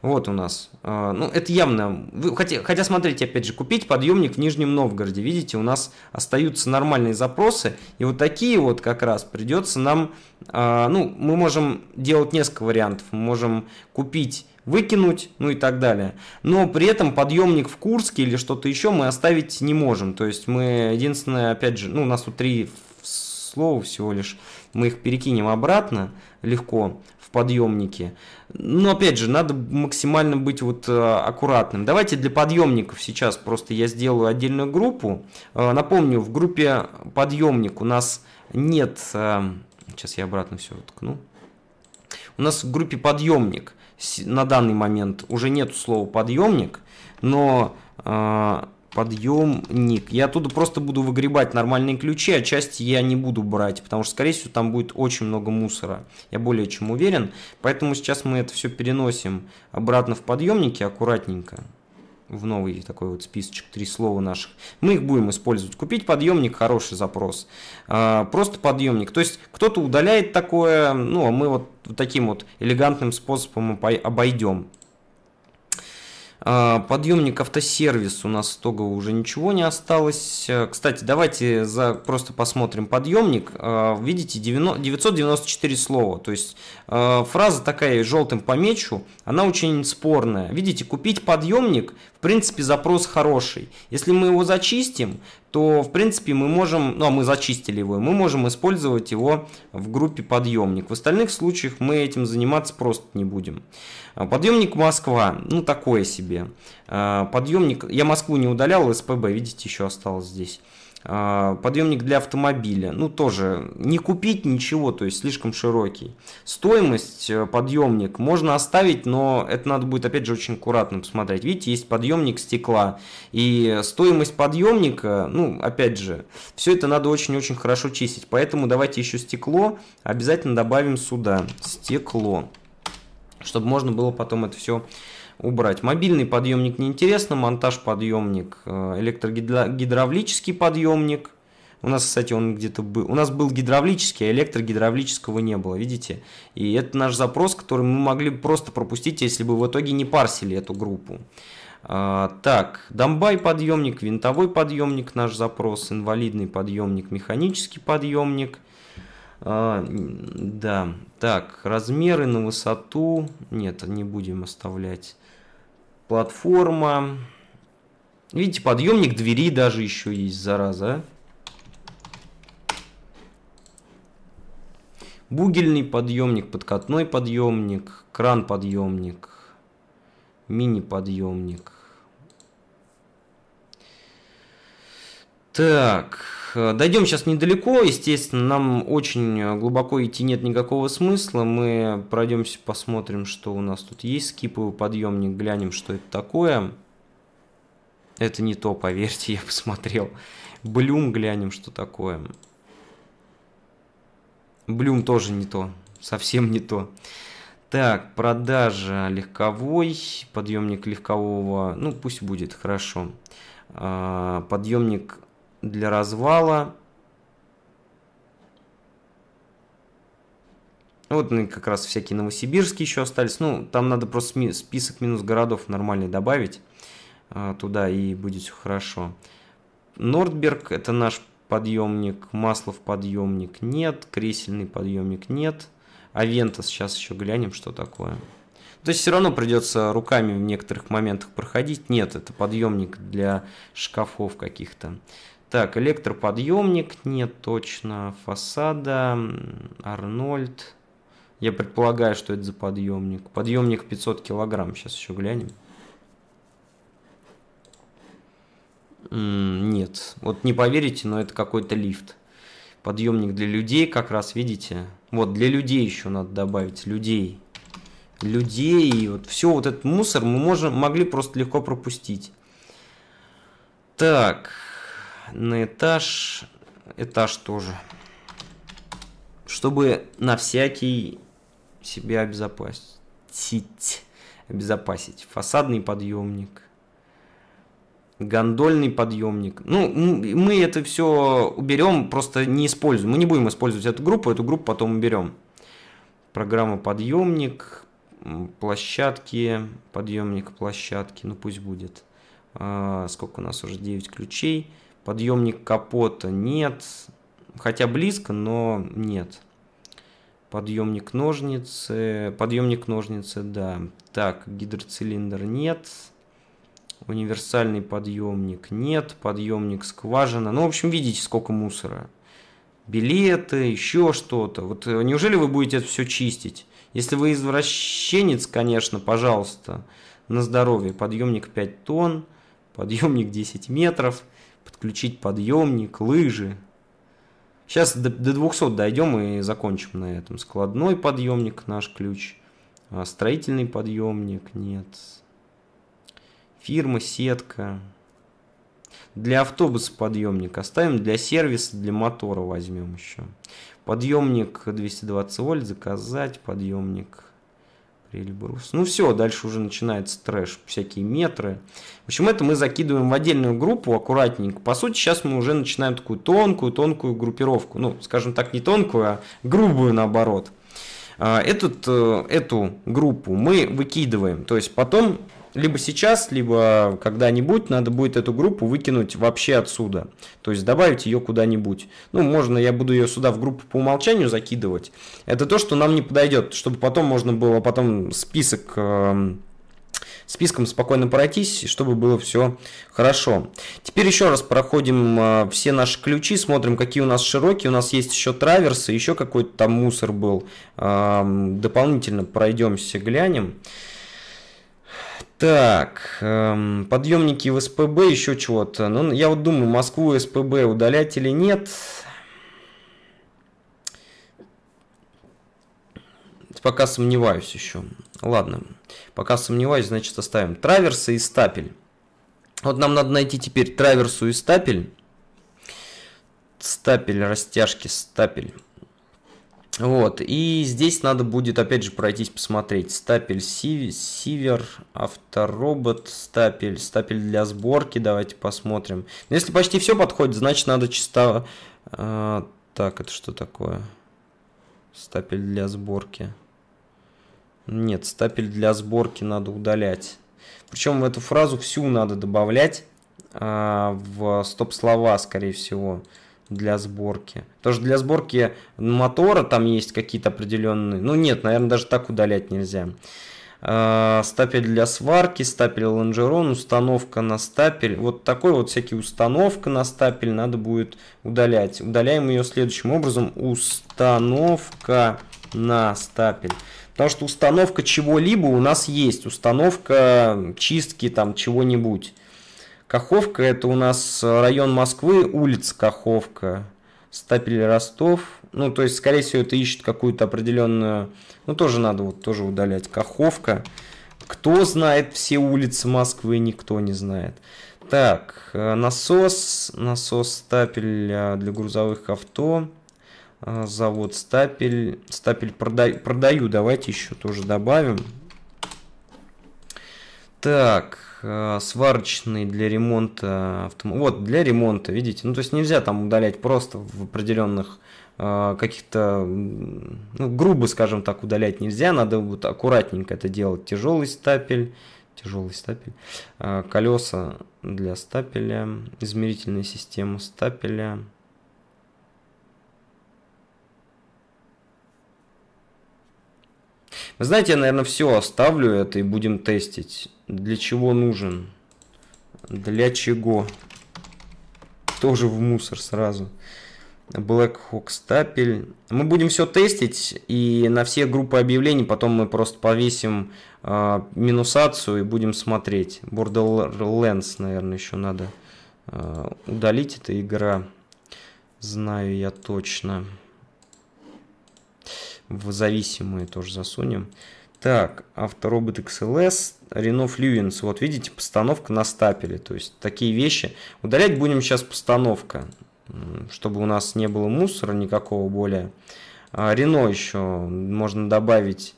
[SPEAKER 1] Вот у нас. А, ну, это явно... Хотя, хотя, смотрите, опять же, купить подъемник в Нижнем Новгороде. Видите, у нас остаются нормальные запросы. И вот такие вот как раз придется нам... А, ну, мы можем делать несколько вариантов. Мы можем купить выкинуть, ну и так далее. Но при этом подъемник в Курске или что-то еще мы оставить не можем. То есть мы единственное, опять же, ну у нас тут три слова всего лишь, мы их перекинем обратно легко подъемнике. Но опять же, надо максимально быть вот э, аккуратным. Давайте для подъемников сейчас просто я сделаю отдельную группу. Э, напомню, в группе подъемник у нас нет... Э, сейчас я обратно все ткну. У нас в группе подъемник на данный момент уже нет слова подъемник, но подъемник. Я оттуда просто буду выгребать нормальные ключи, а часть я не буду брать, потому что, скорее всего, там будет очень много мусора. Я более чем уверен. Поэтому сейчас мы это все переносим обратно в подъемники аккуратненько. В новый такой вот списочек, три слова наших. Мы их будем использовать. Купить подъемник, хороший запрос. А, просто подъемник. То есть кто-то удаляет такое, ну а мы вот таким вот элегантным способом обойдем. А, подъемник автосервис у нас итогово уже ничего не осталось. Э, кстати, давайте за, просто посмотрим подъемник. А, видите, 994 слова. То есть э, фраза такая, желтым помечу, она очень спорная. Видите, купить подъемник в в принципе, запрос хороший. Если мы его зачистим, то, в принципе, мы можем, ну, а мы зачистили его, мы можем использовать его в группе подъемник. В остальных случаях мы этим заниматься просто не будем. А, подъемник Москва, ну, такое себе. А, подъемник, я Москву не удалял, СПБ, видите, еще осталось здесь. А, подъемник для автомобиля, ну тоже не купить ничего, то есть слишком широкий. Стоимость э, подъемник можно оставить, но это надо будет опять же очень аккуратно посмотреть. Видите, есть подъемник стекла и стоимость подъемника, ну опять же, все это надо очень-очень хорошо чистить, поэтому давайте еще стекло обязательно добавим сюда, стекло, чтобы можно было потом это все убрать. Мобильный подъемник неинтересно, монтаж подъемник, э, электрогидравлический подъемник. У нас, кстати, он где-то был. У нас был гидравлический, а электрогидравлического не было, видите? И это наш запрос, который мы могли просто пропустить, если бы в итоге не парсили эту группу. А, так, Домбай подъемник, винтовой подъемник наш запрос, инвалидный подъемник, механический подъемник. А, да, так, размеры на высоту. Нет, не будем оставлять. Платформа. Видите, подъемник двери даже еще есть, зараза. А? Бугельный подъемник, подкатной подъемник, кран-подъемник, мини-подъемник. Так. Э, дойдем сейчас недалеко, естественно, нам очень глубоко идти нет никакого смысла. Мы пройдемся, посмотрим, что у нас тут есть. Скиповый подъемник, глянем, что это такое. Это не то, поверьте, [laughs] я посмотрел. Блюм глянем, что такое. Блюм тоже не то, совсем не то. Так, продажа легковой, подъемник легкового, ну пусть будет, хорошо. Э, подъемник для развала. Вот ну, как раз всякие Новосибирские еще остались. Ну, там надо просто список минус городов нормальный добавить а, туда, и будет все хорошо. Нордберг – это наш подъемник. Маслов подъемник нет. Кресельный подъемник нет. Авента сейчас еще глянем, что такое. То есть все равно придется руками в некоторых моментах проходить. Нет, это подъемник для шкафов каких-то. Так, электроподъемник, нет точно, фасада, Арнольд. Я предполагаю, что это за подъемник. Подъемник 500 килограмм, сейчас еще глянем. нет, вот не поверите, но это какой-то лифт. Подъемник для людей, как раз видите. Вот, для людей еще надо добавить, людей. Людей, и вот все вот этот мусор мы можем, могли просто легко пропустить. Так, на этаж, этаж тоже. Чтобы на всякий себя обезопасить. Обезопасить. Фасадный подъемник. Гондольный подъемник. Ну, мы это все уберем, просто не используем. Мы не будем использовать эту группу, эту группу потом уберем. Программа подъемник, площадки, подъемник площадки, ну пусть будет. А, сколько у нас уже 9 ключей. Подъемник капота нет. Хотя близко, но нет. Подъемник ножницы. Подъемник ножницы, да. Так, гидроцилиндр нет. Универсальный подъемник нет. Подъемник скважина. Ну, в общем, видите, сколько мусора. Билеты, еще что-то. Вот э, неужели вы будете это все чистить? Если вы извращенец, конечно, пожалуйста, на здоровье. Подъемник 5 тонн, подъемник 10 метров – подключить подъемник, лыжи. Сейчас до, до 200 дойдем и закончим на этом. Складной подъемник наш ключ. А строительный подъемник нет. Фирма, сетка. Для автобуса подъемник оставим, для сервиса, для мотора возьмем еще. Подъемник 220 вольт заказать, подъемник Рельбрус. Ну все, дальше уже начинается трэш, всякие метры. В общем, это мы закидываем в отдельную группу аккуратненько. По сути, сейчас мы уже начинаем такую тонкую-тонкую группировку. Ну, скажем так, не тонкую, а грубую наоборот. А, этот, э, эту группу мы выкидываем. То есть потом либо сейчас, либо когда-нибудь надо будет эту группу выкинуть вообще отсюда. То есть добавить ее куда-нибудь. Ну, можно, я буду ее сюда в группу по умолчанию закидывать. Это то, что нам не подойдет, чтобы потом можно было потом список эм, списком спокойно пройтись, чтобы было все хорошо. Теперь еще раз проходим э, все наши ключи, смотрим, какие у нас широкие. У нас есть еще траверсы, еще какой-то там мусор был. Эм, дополнительно пройдемся, глянем. Так, эм, подъемники в СПБ, еще чего-то. Ну, я вот думаю, Москву СПБ удалять или нет. Пока сомневаюсь еще. Ладно, пока сомневаюсь, значит оставим. Траверсы и стапель. Вот нам надо найти теперь траверсу и стапель. Стапель, растяжки, стапель. Вот, и здесь надо будет опять же пройтись, посмотреть. Стапель сив... сивер, авторобот, стапель, стапель для сборки, давайте посмотрим. Ну, если почти все подходит, значит надо чисто... А, так, это что такое? Стапель для сборки. Нет, стапель для сборки надо удалять. Причем эту фразу всю надо добавлять а, в стоп-слова, скорее всего для сборки. Потому что для сборки мотора там есть какие-то определенные... Ну нет, наверное, даже так удалять нельзя. А, стапель для сварки, стапель лонжерон, установка на стапель. Вот такой вот всякий установка на стапель надо будет удалять. Удаляем ее следующим образом. Установка на стапель. Потому что установка чего-либо у нас есть. Установка чистки там чего-нибудь. Каховка это у нас э, район Москвы, улица Каховка, Стапель Ростов. Ну, то есть, скорее всего, это ищет какую-то определенную... Ну, тоже надо вот тоже удалять. Каховка. Кто знает все улицы Москвы, никто не знает. Так, э, насос, насос стапель э, для грузовых авто, завод стапель, стапель продаю продаю, давайте еще тоже добавим. Так, Э, сварочный для ремонта автомобиля. Вот, для ремонта, видите. Ну, то есть нельзя там удалять просто в определенных э, каких-то, ну, грубо, скажем так, удалять нельзя. Надо будет аккуратненько это делать. Тяжелый стапель, тяжелый стапель, э, колеса для стапеля, измерительная система стапеля. Вы знаете, я, наверное, все оставлю это и будем тестить. Для чего нужен? Для чего? Тоже в мусор сразу. Black Hawk стапель. Мы будем все тестить, и на все группы объявлений потом мы просто повесим э, минусацию и будем смотреть. Borderlands, наверное, еще надо э, удалить. Это игра, знаю я точно в зависимые тоже засунем. Так, авторобот XLS, Рено Флюенс. Вот видите, постановка на стапеле. То есть такие вещи. Удалять будем сейчас постановка, чтобы у нас не было мусора никакого более. Рено а, еще можно добавить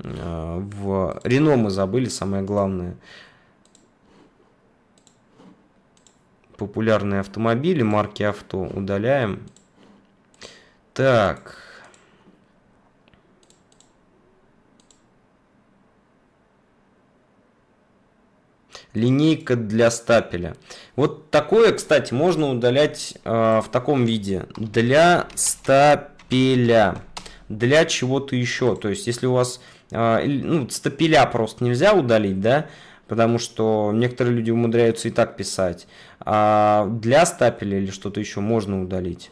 [SPEAKER 1] а, в... Рено мы забыли, самое главное. Популярные автомобили, марки авто удаляем. Так, линейка для стапеля. Вот такое, кстати, можно удалять э, в таком виде. Для стапеля. Для чего-то еще. То есть, если у вас э, ну, стапеля просто нельзя удалить, да, потому что некоторые люди умудряются и так писать. А для стапеля или что-то еще можно удалить.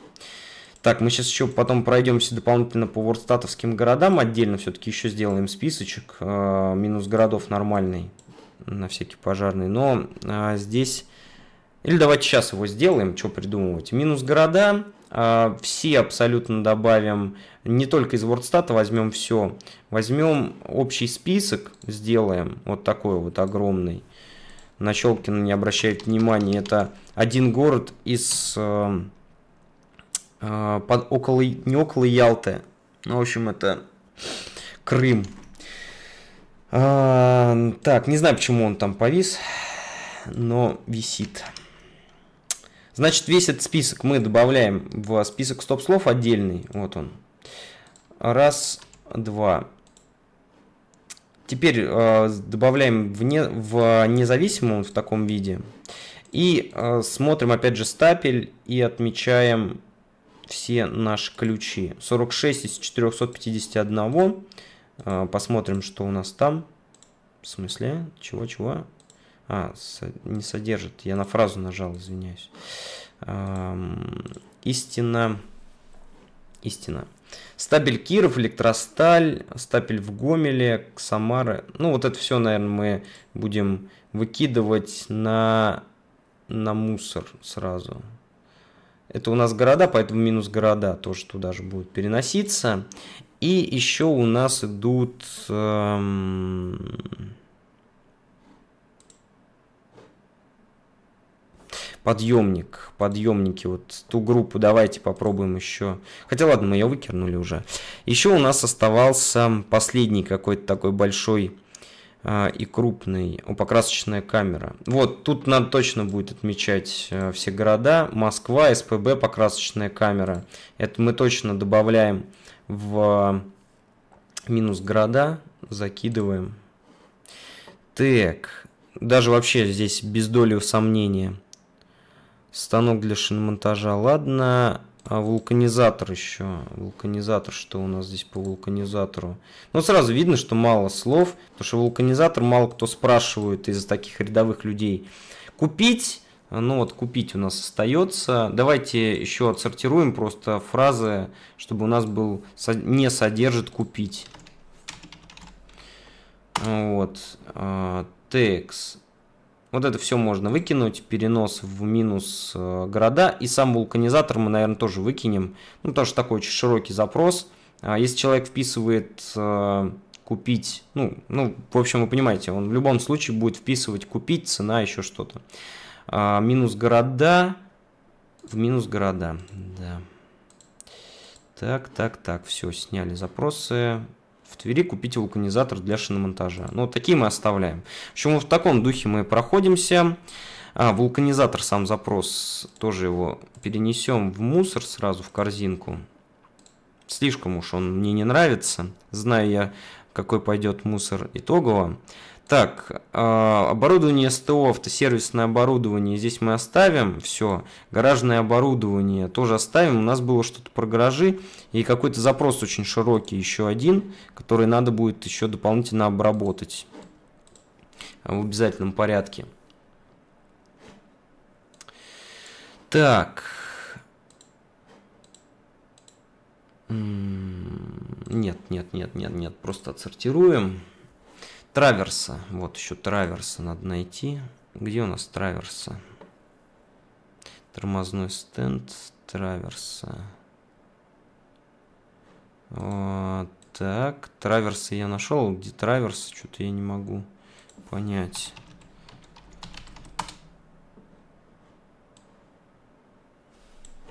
[SPEAKER 1] Так, мы сейчас еще потом пройдемся дополнительно по вордстатовским городам. Отдельно все-таки еще сделаем списочек. Э, минус городов нормальный на всякий пожарный. Но а, здесь... Или давайте сейчас его сделаем, что придумывать. Минус города, а, все абсолютно добавим, не только из WordStat возьмем все. Возьмем общий список, сделаем вот такой вот огромный. На Щелкина не обращает внимания, это один город из... А, а, под, около, не около Ялты, ну, в общем, это Крым так, не знаю, почему он там повис, но висит. Значит, весь этот список мы добавляем в список стоп-слов отдельный. Вот он. Раз, два. Теперь э, добавляем в, не, в независимом в таком виде. И э, смотрим опять же стапель и отмечаем все наши ключи. 46 из 451. А, посмотрим, что у нас там. В смысле? Чего-чего? А, не содержит. Я на фразу нажал, извиняюсь. истина. Истина. Стабель Киров, Электросталь, стапель в Гомеле, Самары. Ну, вот это все, наверное, мы будем выкидывать на, на мусор сразу. Это у нас города, поэтому минус города тоже туда же будет переноситься. И еще у нас идут... Эм... подъемник, подъемники, вот ту группу давайте попробуем еще. Хотя ладно, мы ее выкинули уже. Еще у нас оставался последний какой-то такой большой э, и крупный, о, покрасочная камера. Вот, тут надо точно будет отмечать э, все города. Москва, СПБ, покрасочная камера. Это мы точно добавляем в э, минус города, закидываем. Так, даже вообще здесь без доли сомнения. Станок для шиномонтажа, ладно. А вулканизатор еще. Вулканизатор, что у нас здесь по вулканизатору? Ну, сразу видно, что мало слов, потому что вулканизатор мало кто спрашивает из за таких рядовых людей. Купить ну вот купить у нас остается. Давайте еще отсортируем просто фразы, чтобы у нас был не содержит купить. Вот. А, Текс. Вот это все можно выкинуть, перенос в минус э, города. И сам вулканизатор мы, наверное, тоже выкинем. Ну, потому что такой очень широкий запрос. А, если человек вписывает э, купить, ну, ну, в общем, вы понимаете, он в любом случае будет вписывать купить, цена, еще что-то. А, минус города. В минус города, да. Так, так, так, все, сняли запросы. В Твери купите вулканизатор для шиномонтажа. Ну, такие мы оставляем. Почему в таком духе мы проходимся. А, вулканизатор, сам запрос, тоже его перенесем в мусор сразу, в корзинку. Слишком уж он мне не нравится. Знаю я, какой пойдет мусор итогово. Так, а, оборудование СТО, автосервисное оборудование, здесь мы оставим все. Гаражное оборудование тоже оставим. У нас было что-то про гаражи и какой-то запрос очень широкий, еще один, который надо будет еще дополнительно обработать в обязательном порядке. Так. Нет, нет, нет, нет, нет, просто отсортируем. Траверса. Вот еще траверса надо найти. Где у нас траверса? Тормозной стенд траверса. Вот, так, Траверса я нашел. Где Траверса? Что-то я не могу понять.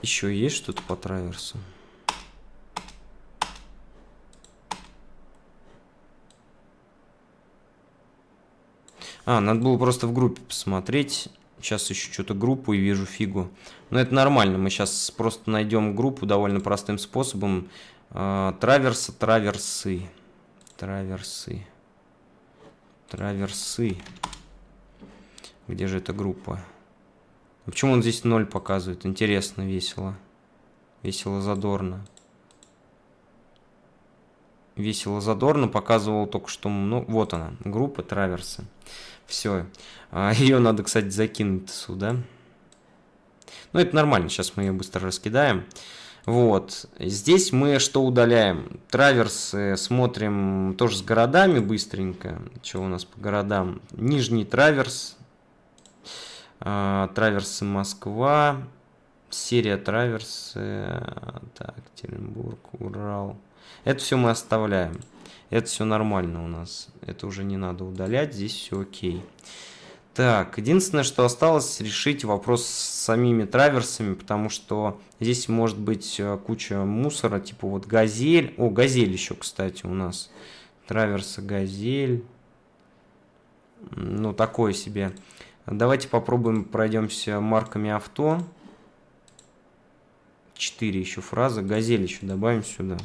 [SPEAKER 1] Еще есть что-то по траверсу? А, надо было просто в группе посмотреть. Сейчас еще что-то группу и вижу фигу. Но это нормально, мы сейчас просто найдем группу довольно простым способом. А, траверса, траверсы. Траверсы. Траверсы. Где же эта группа? А почему он здесь 0 показывает? Интересно, весело. Весело, задорно. Весело, задорно показывал только что... Ну, вот она, группа траверсы. Траверсы. Все. А, [laughs] ее надо, кстати, закинуть сюда. Ну это нормально, сейчас мы ее быстро раскидаем. Вот. Здесь мы что удаляем? Траверсы смотрим тоже с городами быстренько. Что у нас по городам? Нижний траверс. А, траверсы Москва. Серия траверсы. Так, Теренбург, Урал. Это все мы оставляем. Это все нормально у нас. Это уже не надо удалять, здесь все окей. Так, единственное, что осталось, решить вопрос с самими траверсами, потому что здесь может быть э, куча мусора, типа вот газель. О, газель еще, кстати, у нас. Траверса газель. Ну, такое себе. Давайте попробуем, пройдемся марками авто. четыре еще фразы, Газель еще добавим Сюда.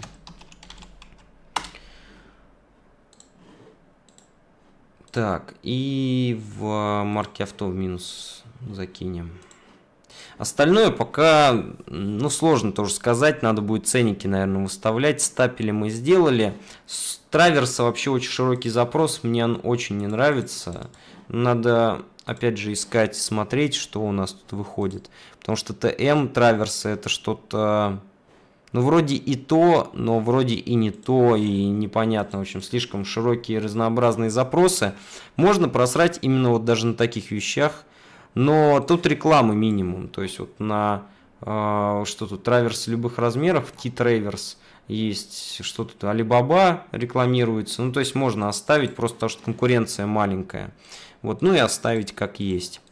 [SPEAKER 1] Так, и в а, марке авто в минус закинем. Остальное пока, ну, сложно тоже сказать. Надо будет ценники, наверное, выставлять. Стапели мы сделали. С траверса вообще очень широкий запрос. Мне он очень не нравится. Надо, опять же, искать, смотреть, что у нас тут выходит. Потому что ТМ траверса это что-то ну, вроде и то, но вроде и не то, и непонятно, в общем, слишком широкие разнообразные запросы. Можно просрать именно вот даже на таких вещах, но тут рекламы минимум, то есть вот на э, что тут, траверс любых размеров, T-Traverse, есть что тут, Алибаба рекламируется, ну, то есть можно оставить просто потому, что конкуренция маленькая. Вот, ну и оставить как есть.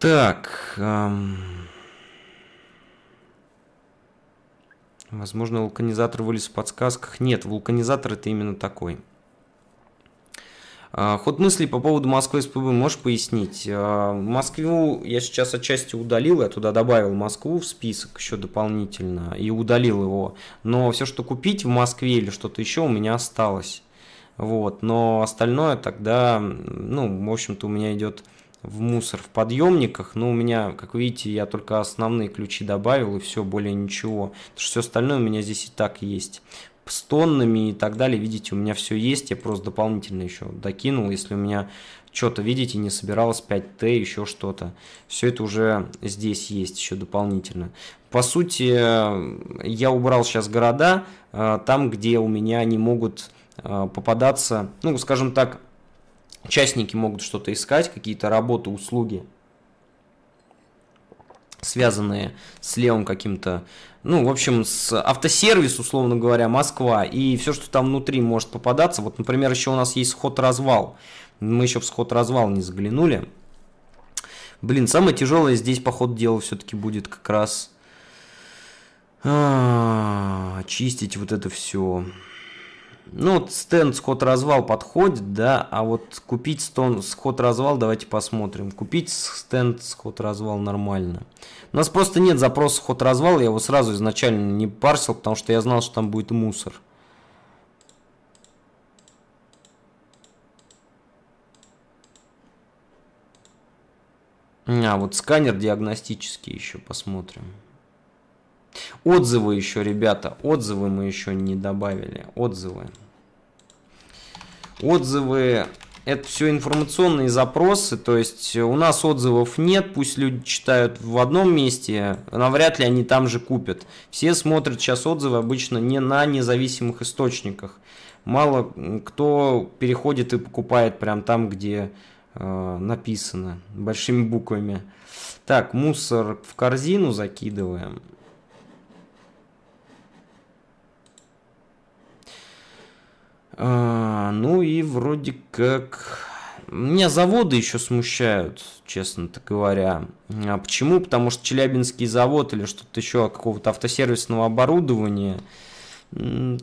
[SPEAKER 1] Так, эм... Возможно, вулканизатор вылез в подсказках. Нет, вулканизатор это именно такой. А, ход мыслей по поводу Москвы СПБ можешь пояснить? А, Москву я сейчас отчасти удалил, я туда добавил Москву в список еще дополнительно и удалил его. Но все, что купить в Москве или что-то еще у меня осталось. Вот, но остальное тогда, ну, в общем-то, у меня идет в мусор в подъемниках, но у меня, как видите, я только основные ключи добавил и все, более ничего. Потому что все остальное у меня здесь и так есть. С тоннами и так далее, видите, у меня все есть, я просто дополнительно еще докинул, если у меня что-то, видите, не собиралось 5Т, еще что-то. Все это уже здесь есть еще дополнительно. По сути, э, я убрал сейчас города, э, там, где у меня они могут э, попадаться, ну, скажем так, Частники могут что-то искать, какие-то работы, услуги, связанные с левым каким-то, ну, в общем, с автосервис, условно говоря, Москва, и все, что там внутри может попадаться. Вот, например, еще у нас есть сход-развал. Мы еще в сход-развал не заглянули. Блин, самое тяжелое здесь, по ходу дела, все-таки будет как раз а чистить вот это все. Ну, вот стенд сход-развал подходит, да, а вот купить стон, сход-развал давайте посмотрим. Купить стенд сход-развал нормально. У нас просто нет запроса сход-развал, я его сразу изначально не парсил, потому что я знал, что там будет мусор. А, вот сканер диагностический еще посмотрим. Отзывы еще, ребята, отзывы мы еще не добавили. Отзывы. Отзывы это все информационные запросы, то есть э, у нас отзывов нет, пусть люди читают в одном месте, навряд ли они там же купят. Все смотрят сейчас отзывы обычно не на независимых источниках. Мало кто переходит и покупает прям там, где э, написано большими буквами. Так, мусор в корзину закидываем. А, ну и вроде как... Меня заводы еще смущают, честно -то говоря. А почему? Потому что Челябинский завод или что-то еще какого-то автосервисного оборудования.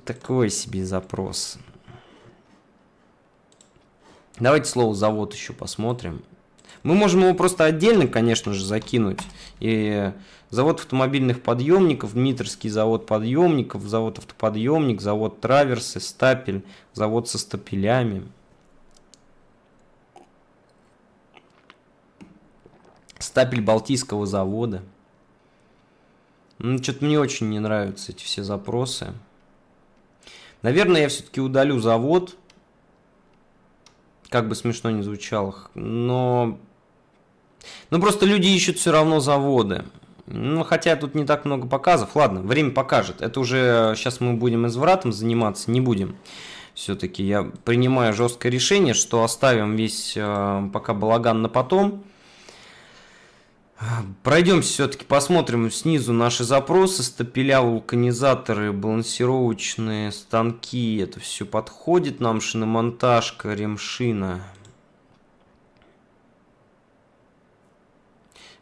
[SPEAKER 1] Такой себе запрос. Давайте слово завод еще посмотрим. Мы можем его просто отдельно, конечно же, закинуть. И завод автомобильных подъемников, Дмитровский завод подъемников, завод автоподъемник, завод траверсы, стапель, завод со стапелями. Стапель Балтийского завода. Ну, что-то мне очень не нравятся эти все запросы. Наверное, я все-таки удалю завод. Как бы смешно не звучало. Но ну, просто люди ищут все равно заводы. Ну, хотя тут не так много показов. Ладно, время покажет. Это уже сейчас э, мы будем извратом заниматься, не будем. Все-таки я принимаю жесткое решение, что оставим весь э, пока балаган на потом. Пройдемся все-таки, посмотрим снизу наши запросы. Стапеля, вулканизаторы, балансировочные станки. Это все подходит нам. Шиномонтажка, ремшина.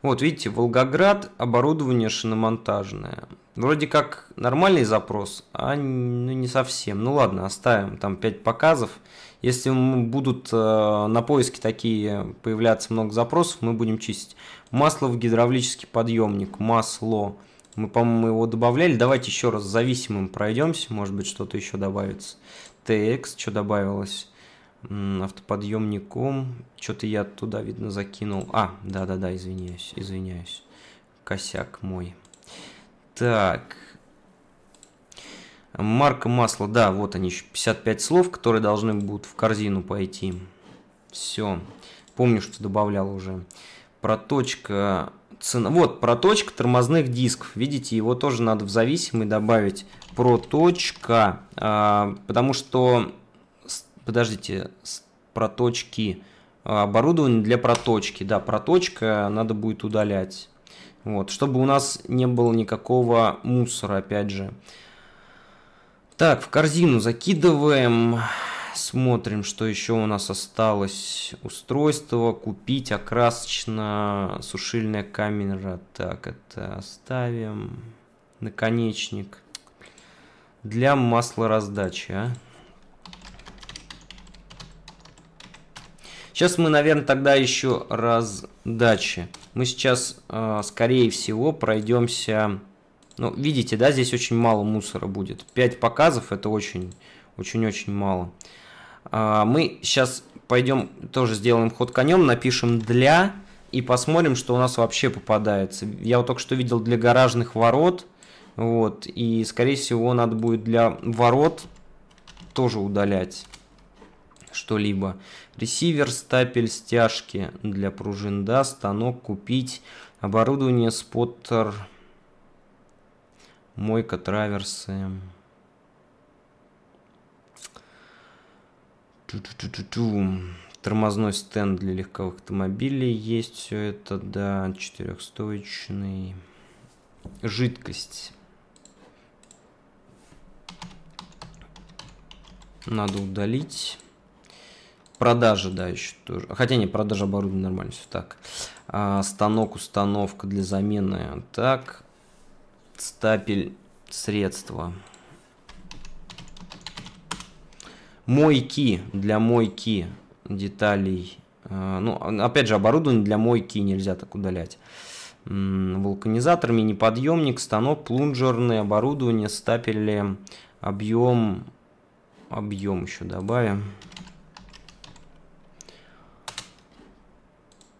[SPEAKER 1] Вот, видите, Волгоград, оборудование шиномонтажное. Вроде как нормальный запрос, а ну, не совсем. Ну ладно, оставим там 5 показов. Если будут э, на поиске такие появляться много запросов, мы будем чистить. Масло в гидравлический подъемник, масло. Мы, по-моему, его добавляли. Давайте еще раз зависимым пройдемся, может быть, что-то еще добавится. TX, что добавилось? автоподъемником. Что-то я туда, видно, закинул. А, да-да-да, извиняюсь, извиняюсь. Косяк мой. Так. Марка масла, да, вот они, еще 55 слов, которые должны будут в корзину пойти. Все. Помню, что добавлял уже. Проточка цена. Вот, проточка тормозных дисков. Видите, его тоже надо в зависимый добавить. Проточка. А, потому что Подождите, проточки. А, оборудование для проточки. Да, проточка надо будет удалять. Вот, чтобы у нас не было никакого мусора, опять же. Так, в корзину закидываем. Смотрим, что еще у нас осталось. Устройство, купить, окрасочно, сушильная камера. Так, это оставим. Наконечник. Для масла а? Сейчас мы, наверное, тогда еще раздачи. Мы сейчас, э, скорее всего, пройдемся... Ну, видите, да, здесь очень мало мусора будет. 5 показов – это очень, очень-очень мало. А, мы сейчас пойдем, тоже сделаем ход конем, напишем «для» и посмотрим, что у нас вообще попадается. Я вот только что видел для гаражных ворот, вот, и, скорее всего, надо будет для ворот тоже удалять что-либо. Ресивер, стапель, стяжки для пружин, да, станок купить, оборудование, споттер, мойка, траверсы. Тормозной стенд для легковых автомобилей есть все это, да, четырехстоечный. Жидкость. Надо удалить. Продажи, да, еще тоже. Хотя не, продажа оборудования нормально, все так. А, станок, установка для замены. Так. Стапель средства. Мойки для мойки деталей. А, ну, а, опять же, оборудование для мойки нельзя так удалять. М вулканизатор, мини-подъемник, станок, плунжерное оборудование, стапели, объем. Объем еще добавим.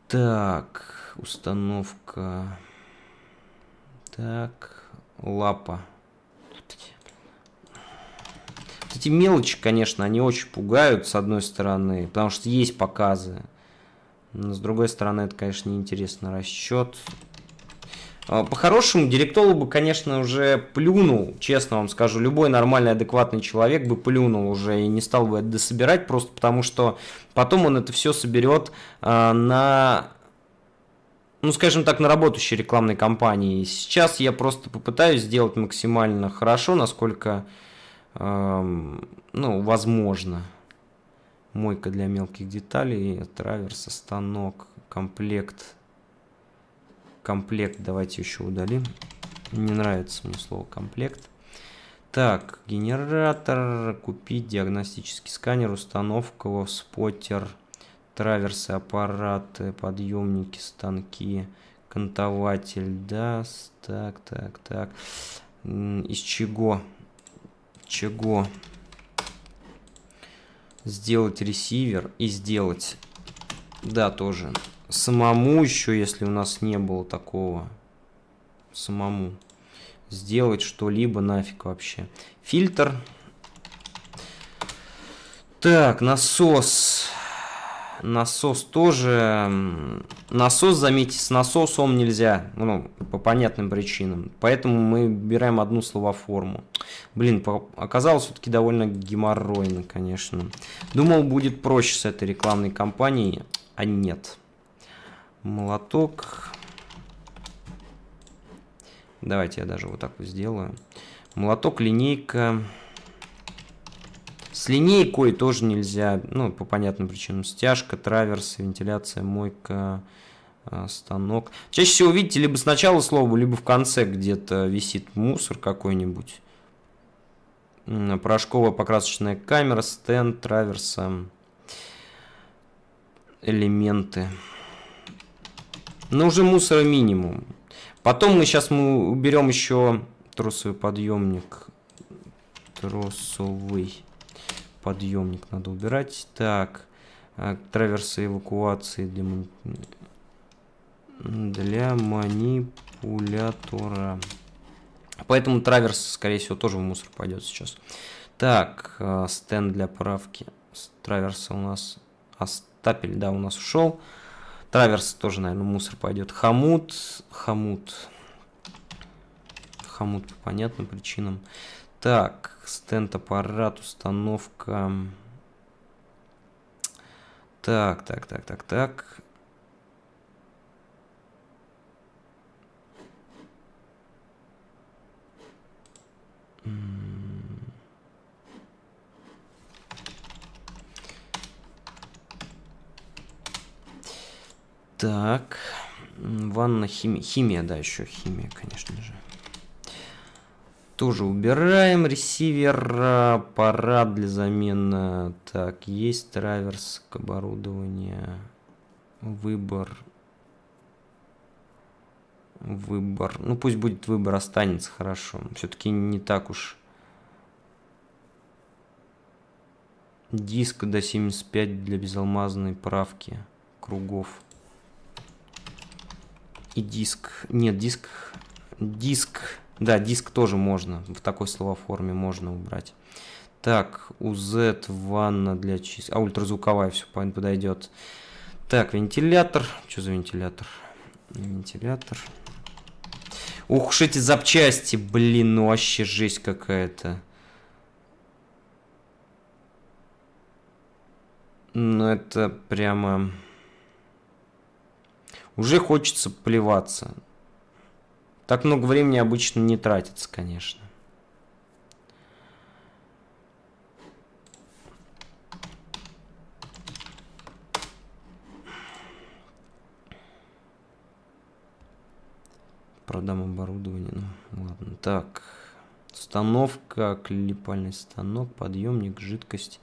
[SPEAKER 1] Так, установка. Так, лапа. Вот эти мелочи, конечно, они очень пугают, с одной стороны, потому что есть показы. Но с другой стороны, это, конечно, неинтересно. Расчет. А, по-хорошему, директолог бы, конечно, уже плюнул, честно вам скажу, любой нормальный, адекватный человек бы плюнул уже и не стал бы это дособирать, просто потому что потом он это все соберет а, на ну, скажем так, на работающей рекламной кампании. Сейчас я просто попытаюсь сделать максимально хорошо, насколько, эм, ну, возможно. Мойка для мелких деталей, траверс, станок, комплект – комплект давайте еще удалим. Не нравится мне слово комплект. Так, генератор, купить диагностический сканер, установка его, споттер, траверсы, аппараты, подъемники, станки, кантователь, да, так, так, так. Из чего? Чего? Сделать ресивер и сделать, да, тоже самому еще, если у нас не было такого, самому сделать что-либо нафиг вообще. Фильтр. Так, насос. Насос тоже... Насос, заметьте, с насосом нельзя. Ну, по понятным причинам. Поэтому мы берем одну словоформу. Блин, оказалось все-таки довольно геморройно, конечно. Думал, будет проще с этой рекламной кампанией, а нет молоток. Давайте я даже вот так вот сделаю. Молоток, линейка. С линейкой тоже нельзя, ну, по понятным причинам. Стяжка, траверс, вентиляция, мойка, э, станок. Чаще всего видите либо сначала слова, либо в конце где-то висит мусор какой-нибудь. Порошковая покрасочная камера, стенд, траверса, Элементы. Но ну, уже мусора минимум. Потом мы сейчас мы уберем еще тросовый подъемник. Тросовый подъемник надо убирать. Так, э, траверсы эвакуации для, для манипулятора. Поэтому траверс, скорее всего, тоже в мусор пойдет сейчас. Так, э, стенд для правки. траверса у нас... А стапель, да, у нас ушел. Траверс тоже, наверное, мусор пойдет. Хамут, хамут. Хамут по понятным причинам. Так, стенд-аппарат, установка. Так, так, так, так, так. М Так, ванна, химия, химия, да, еще химия, конечно же. Тоже убираем ресивер, парад для замены. Так, есть траверс к оборудованию. Выбор. Выбор. Ну, пусть будет выбор, останется хорошо. Все-таки не так уж... Диск до 75 для безалмазной правки кругов и диск. Нет, диск... Диск... Да, диск тоже можно. В такой словоформе можно убрать. Так, UZ, ванна для чистки. А, ультразвуковая все подойдет. Так, вентилятор. Что за вентилятор? Вентилятор. Ух уж эти запчасти, блин, ну вообще жесть какая-то. Ну это прямо... Уже хочется плеваться. Так много времени обычно не тратится, конечно. Продам оборудование. Ну, ладно. Так. Установка, клепальный станок, подъемник, жидкость.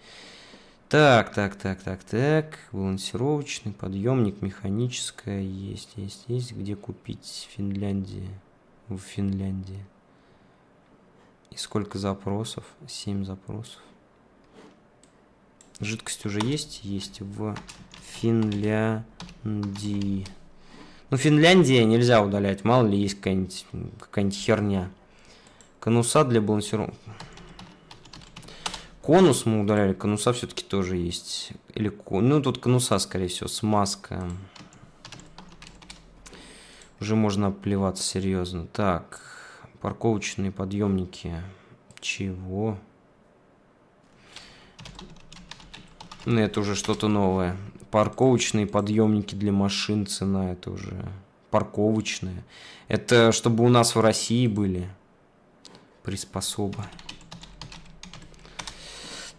[SPEAKER 1] Так, так, так, так, так. Балансировочный, подъемник, механическая. Есть, есть, есть. Где купить? Финляндии. В Финляндии. И сколько запросов? 7 запросов. Жидкость уже есть? Есть в Финляндии. Ну, Финляндия нельзя удалять. Мало ли есть какая-нибудь какая, -нибудь, херня. Конуса для балансировки. Конус мы удаляли, конуса все-таки тоже есть. Или кон... Ну, тут конуса, скорее всего, смазка. Уже можно плеваться серьезно. Так, парковочные подъемники. Чего? Ну, это уже что-то новое. Парковочные подъемники для машин, цена это уже. Парковочные. Это чтобы у нас в России были приспособы.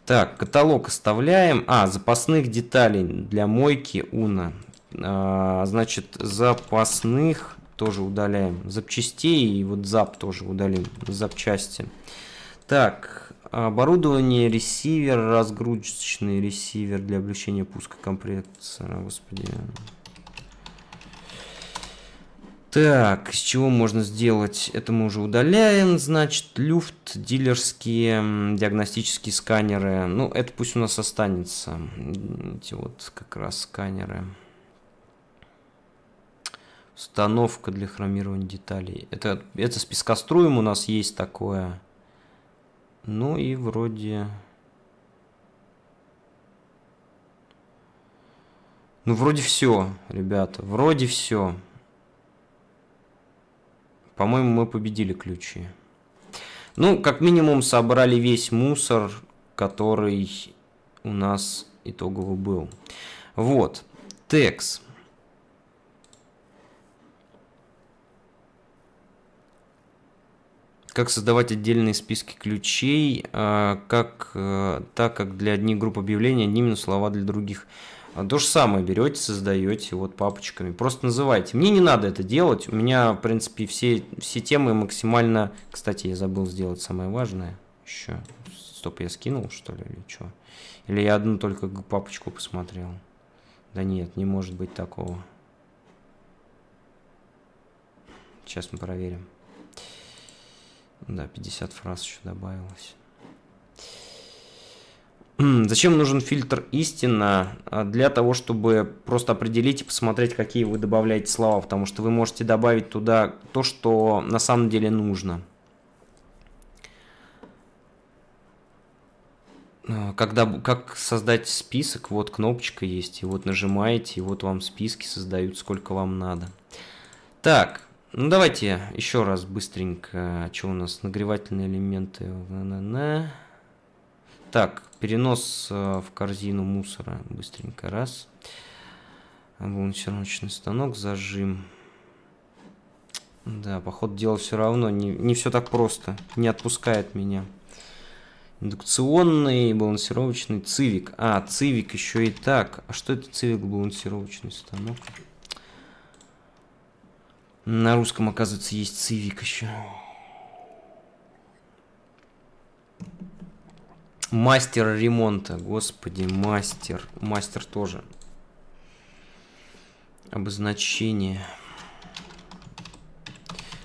[SPEAKER 1] Так, каталог оставляем. А, запасных деталей для мойки Уна. А, значит, запасных тоже удаляем. Запчастей и вот зап тоже удалим. Запчасти. Так, оборудование, ресивер, разгрузочный ресивер для облегчения пуска компрессора. Господи, так, из чего можно сделать? Это мы уже удаляем. Значит, люфт, дилерские, диагностические сканеры. Ну, это пусть у нас останется. Эти вот как раз сканеры. Установка для хромирования деталей. Это, это с пескоструем у нас есть такое. Ну и вроде... Ну, вроде все, ребята, вроде все. По-моему, мы победили ключи. Ну, как минимум, собрали весь мусор, который у нас итогово был. Вот. Текс. Как создавать отдельные списки ключей, а, как, э, так как для одних групп объявлений одни слова для других – а, то же самое берете, создаете вот папочками. Просто называйте. Мне не надо это делать. У меня, в принципе, все, все темы максимально... Кстати, я забыл сделать самое важное. Еще. Стоп, я скинул, что ли, или что? Или я одну только папочку посмотрел? Да нет, не может быть такого. Сейчас мы проверим. Да, 50 фраз еще добавилось. Зачем нужен фильтр истина? А, для того, чтобы просто определить и посмотреть, какие вы добавляете слова, потому что вы можете добавить туда то, что на самом деле нужно. А, когда, как создать список, вот кнопочка есть, и вот нажимаете, и вот вам списки создают, сколько вам надо. Так, ну давайте еще раз быстренько, а что у нас, нагревательные элементы. На -на -на. Так, Перенос э, в корзину мусора. Быстренько. Раз. Облуночерночный станок. Зажим. Да, поход дела все равно. Не, не все так просто. Не отпускает меня. Индукционный, балансировочный, цивик. А, цивик еще и так. А что это цивик, балансировочный станок? На русском, оказывается, есть цивик еще. Мастер ремонта, господи, мастер. Мастер тоже. Обозначение.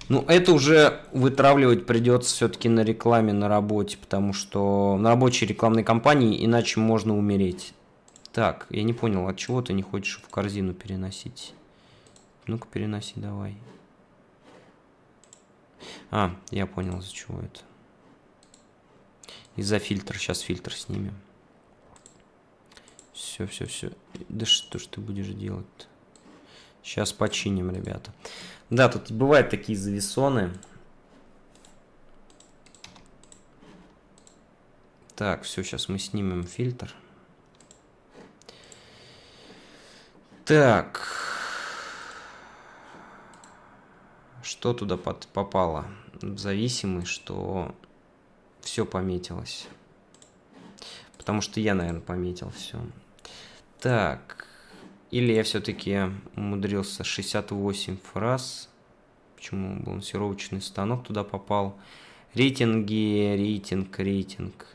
[SPEAKER 1] Ну, это уже вытравливать придется все-таки на рекламе, на работе, потому что на рабочей рекламной кампании, иначе можно умереть. Так, я не понял, от чего ты не хочешь в корзину переносить? Ну-ка, переноси давай. А, я понял, за чего это. И за фильтр. Сейчас фильтр снимем. Все, все, все. Да что ж ты будешь делать -то? Сейчас починим, ребята. Да, тут бывают такие зависоны. Так, все, сейчас мы снимем фильтр. Так. Что туда под попало? Зависимый, что все пометилось. Потому что я, наверное, пометил все. Так. Или я все-таки умудрился 68 фраз. Почему балансировочный станок туда попал? Рейтинги, рейтинг, рейтинг.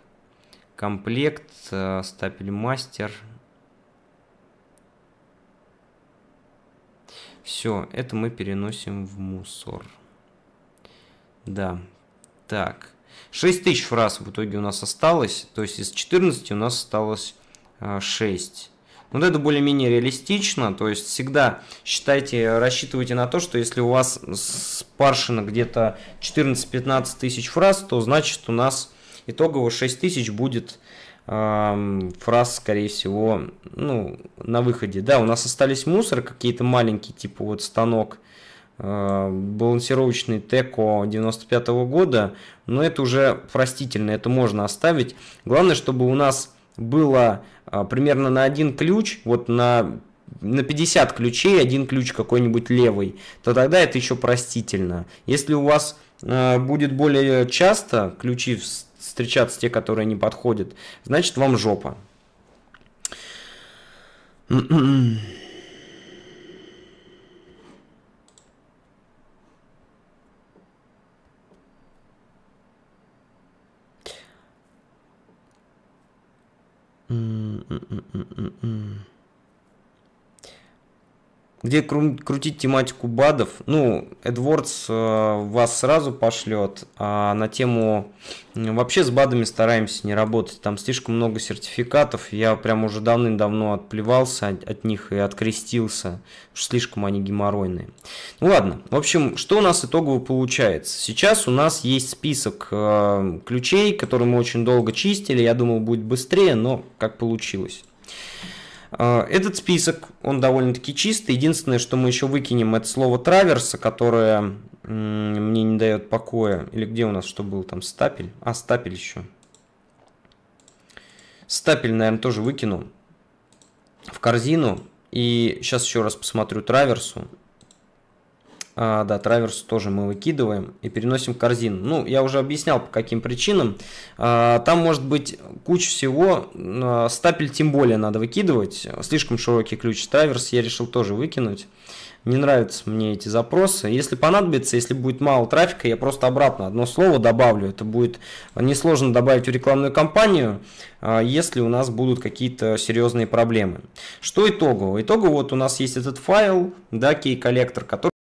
[SPEAKER 1] Комплект, э, стапель мастер. Все, это мы переносим в мусор. Да. Так. 6 тысяч фраз в итоге у нас осталось, то есть из 14 у нас осталось 6. А, вот это более-менее реалистично, то есть всегда считайте, рассчитывайте на то, что если у вас спаршено где-то 14-15 тысяч фраз, то значит у нас итогово 6 тысяч будет фраз, скорее всего, ну, на выходе. Да, у нас остались мусор, какие-то маленькие, типа вот станок Э, балансировочный Теко 95 -го года, но это уже простительно, это можно оставить. Главное, чтобы у нас было э, примерно на один ключ, вот на на 50 ключей один ключ какой-нибудь левый, то тогда это еще простительно. Если у вас э, будет более часто ключи встречаться те, которые не подходят, значит вам жопа. Mm, mm, mm, где кру- крутить тематику БАДов. Ну, Эдвардс э, вас сразу пошлет, а на тему... Вообще с БАДами стараемся не работать, там слишком много сертификатов, я прям уже давным-давно отплевался от, от них и открестился, уж слишком они геморройные. Ну ладно, в общем, что у нас итогово получается? Сейчас у нас есть список э, ключей, которые мы очень долго чистили, я думал будет быстрее, но как получилось. А, этот список, он довольно-таки чистый. Единственное, что мы еще выкинем, это слово траверса, которое мне не дает покоя. Или где у нас что был там? Стапель? А, стапель еще. Стапель, наверное, тоже выкину в корзину. И сейчас еще раз посмотрю траверсу. А, да, траверс тоже мы выкидываем и переносим в корзину. Ну, я уже объяснял, по каким причинам. А, там может быть куча всего. А, стапель тем более надо выкидывать. Слишком широкий ключ траверс я решил тоже выкинуть. Не нравятся мне эти запросы. Если понадобится, если будет мало трафика, я просто обратно одно слово добавлю. Это будет несложно добавить в рекламную кампанию, а, если у нас будут какие-то серьезные проблемы. Что итогово? Итогово вот у нас есть этот файл, да, кей-коллектор, который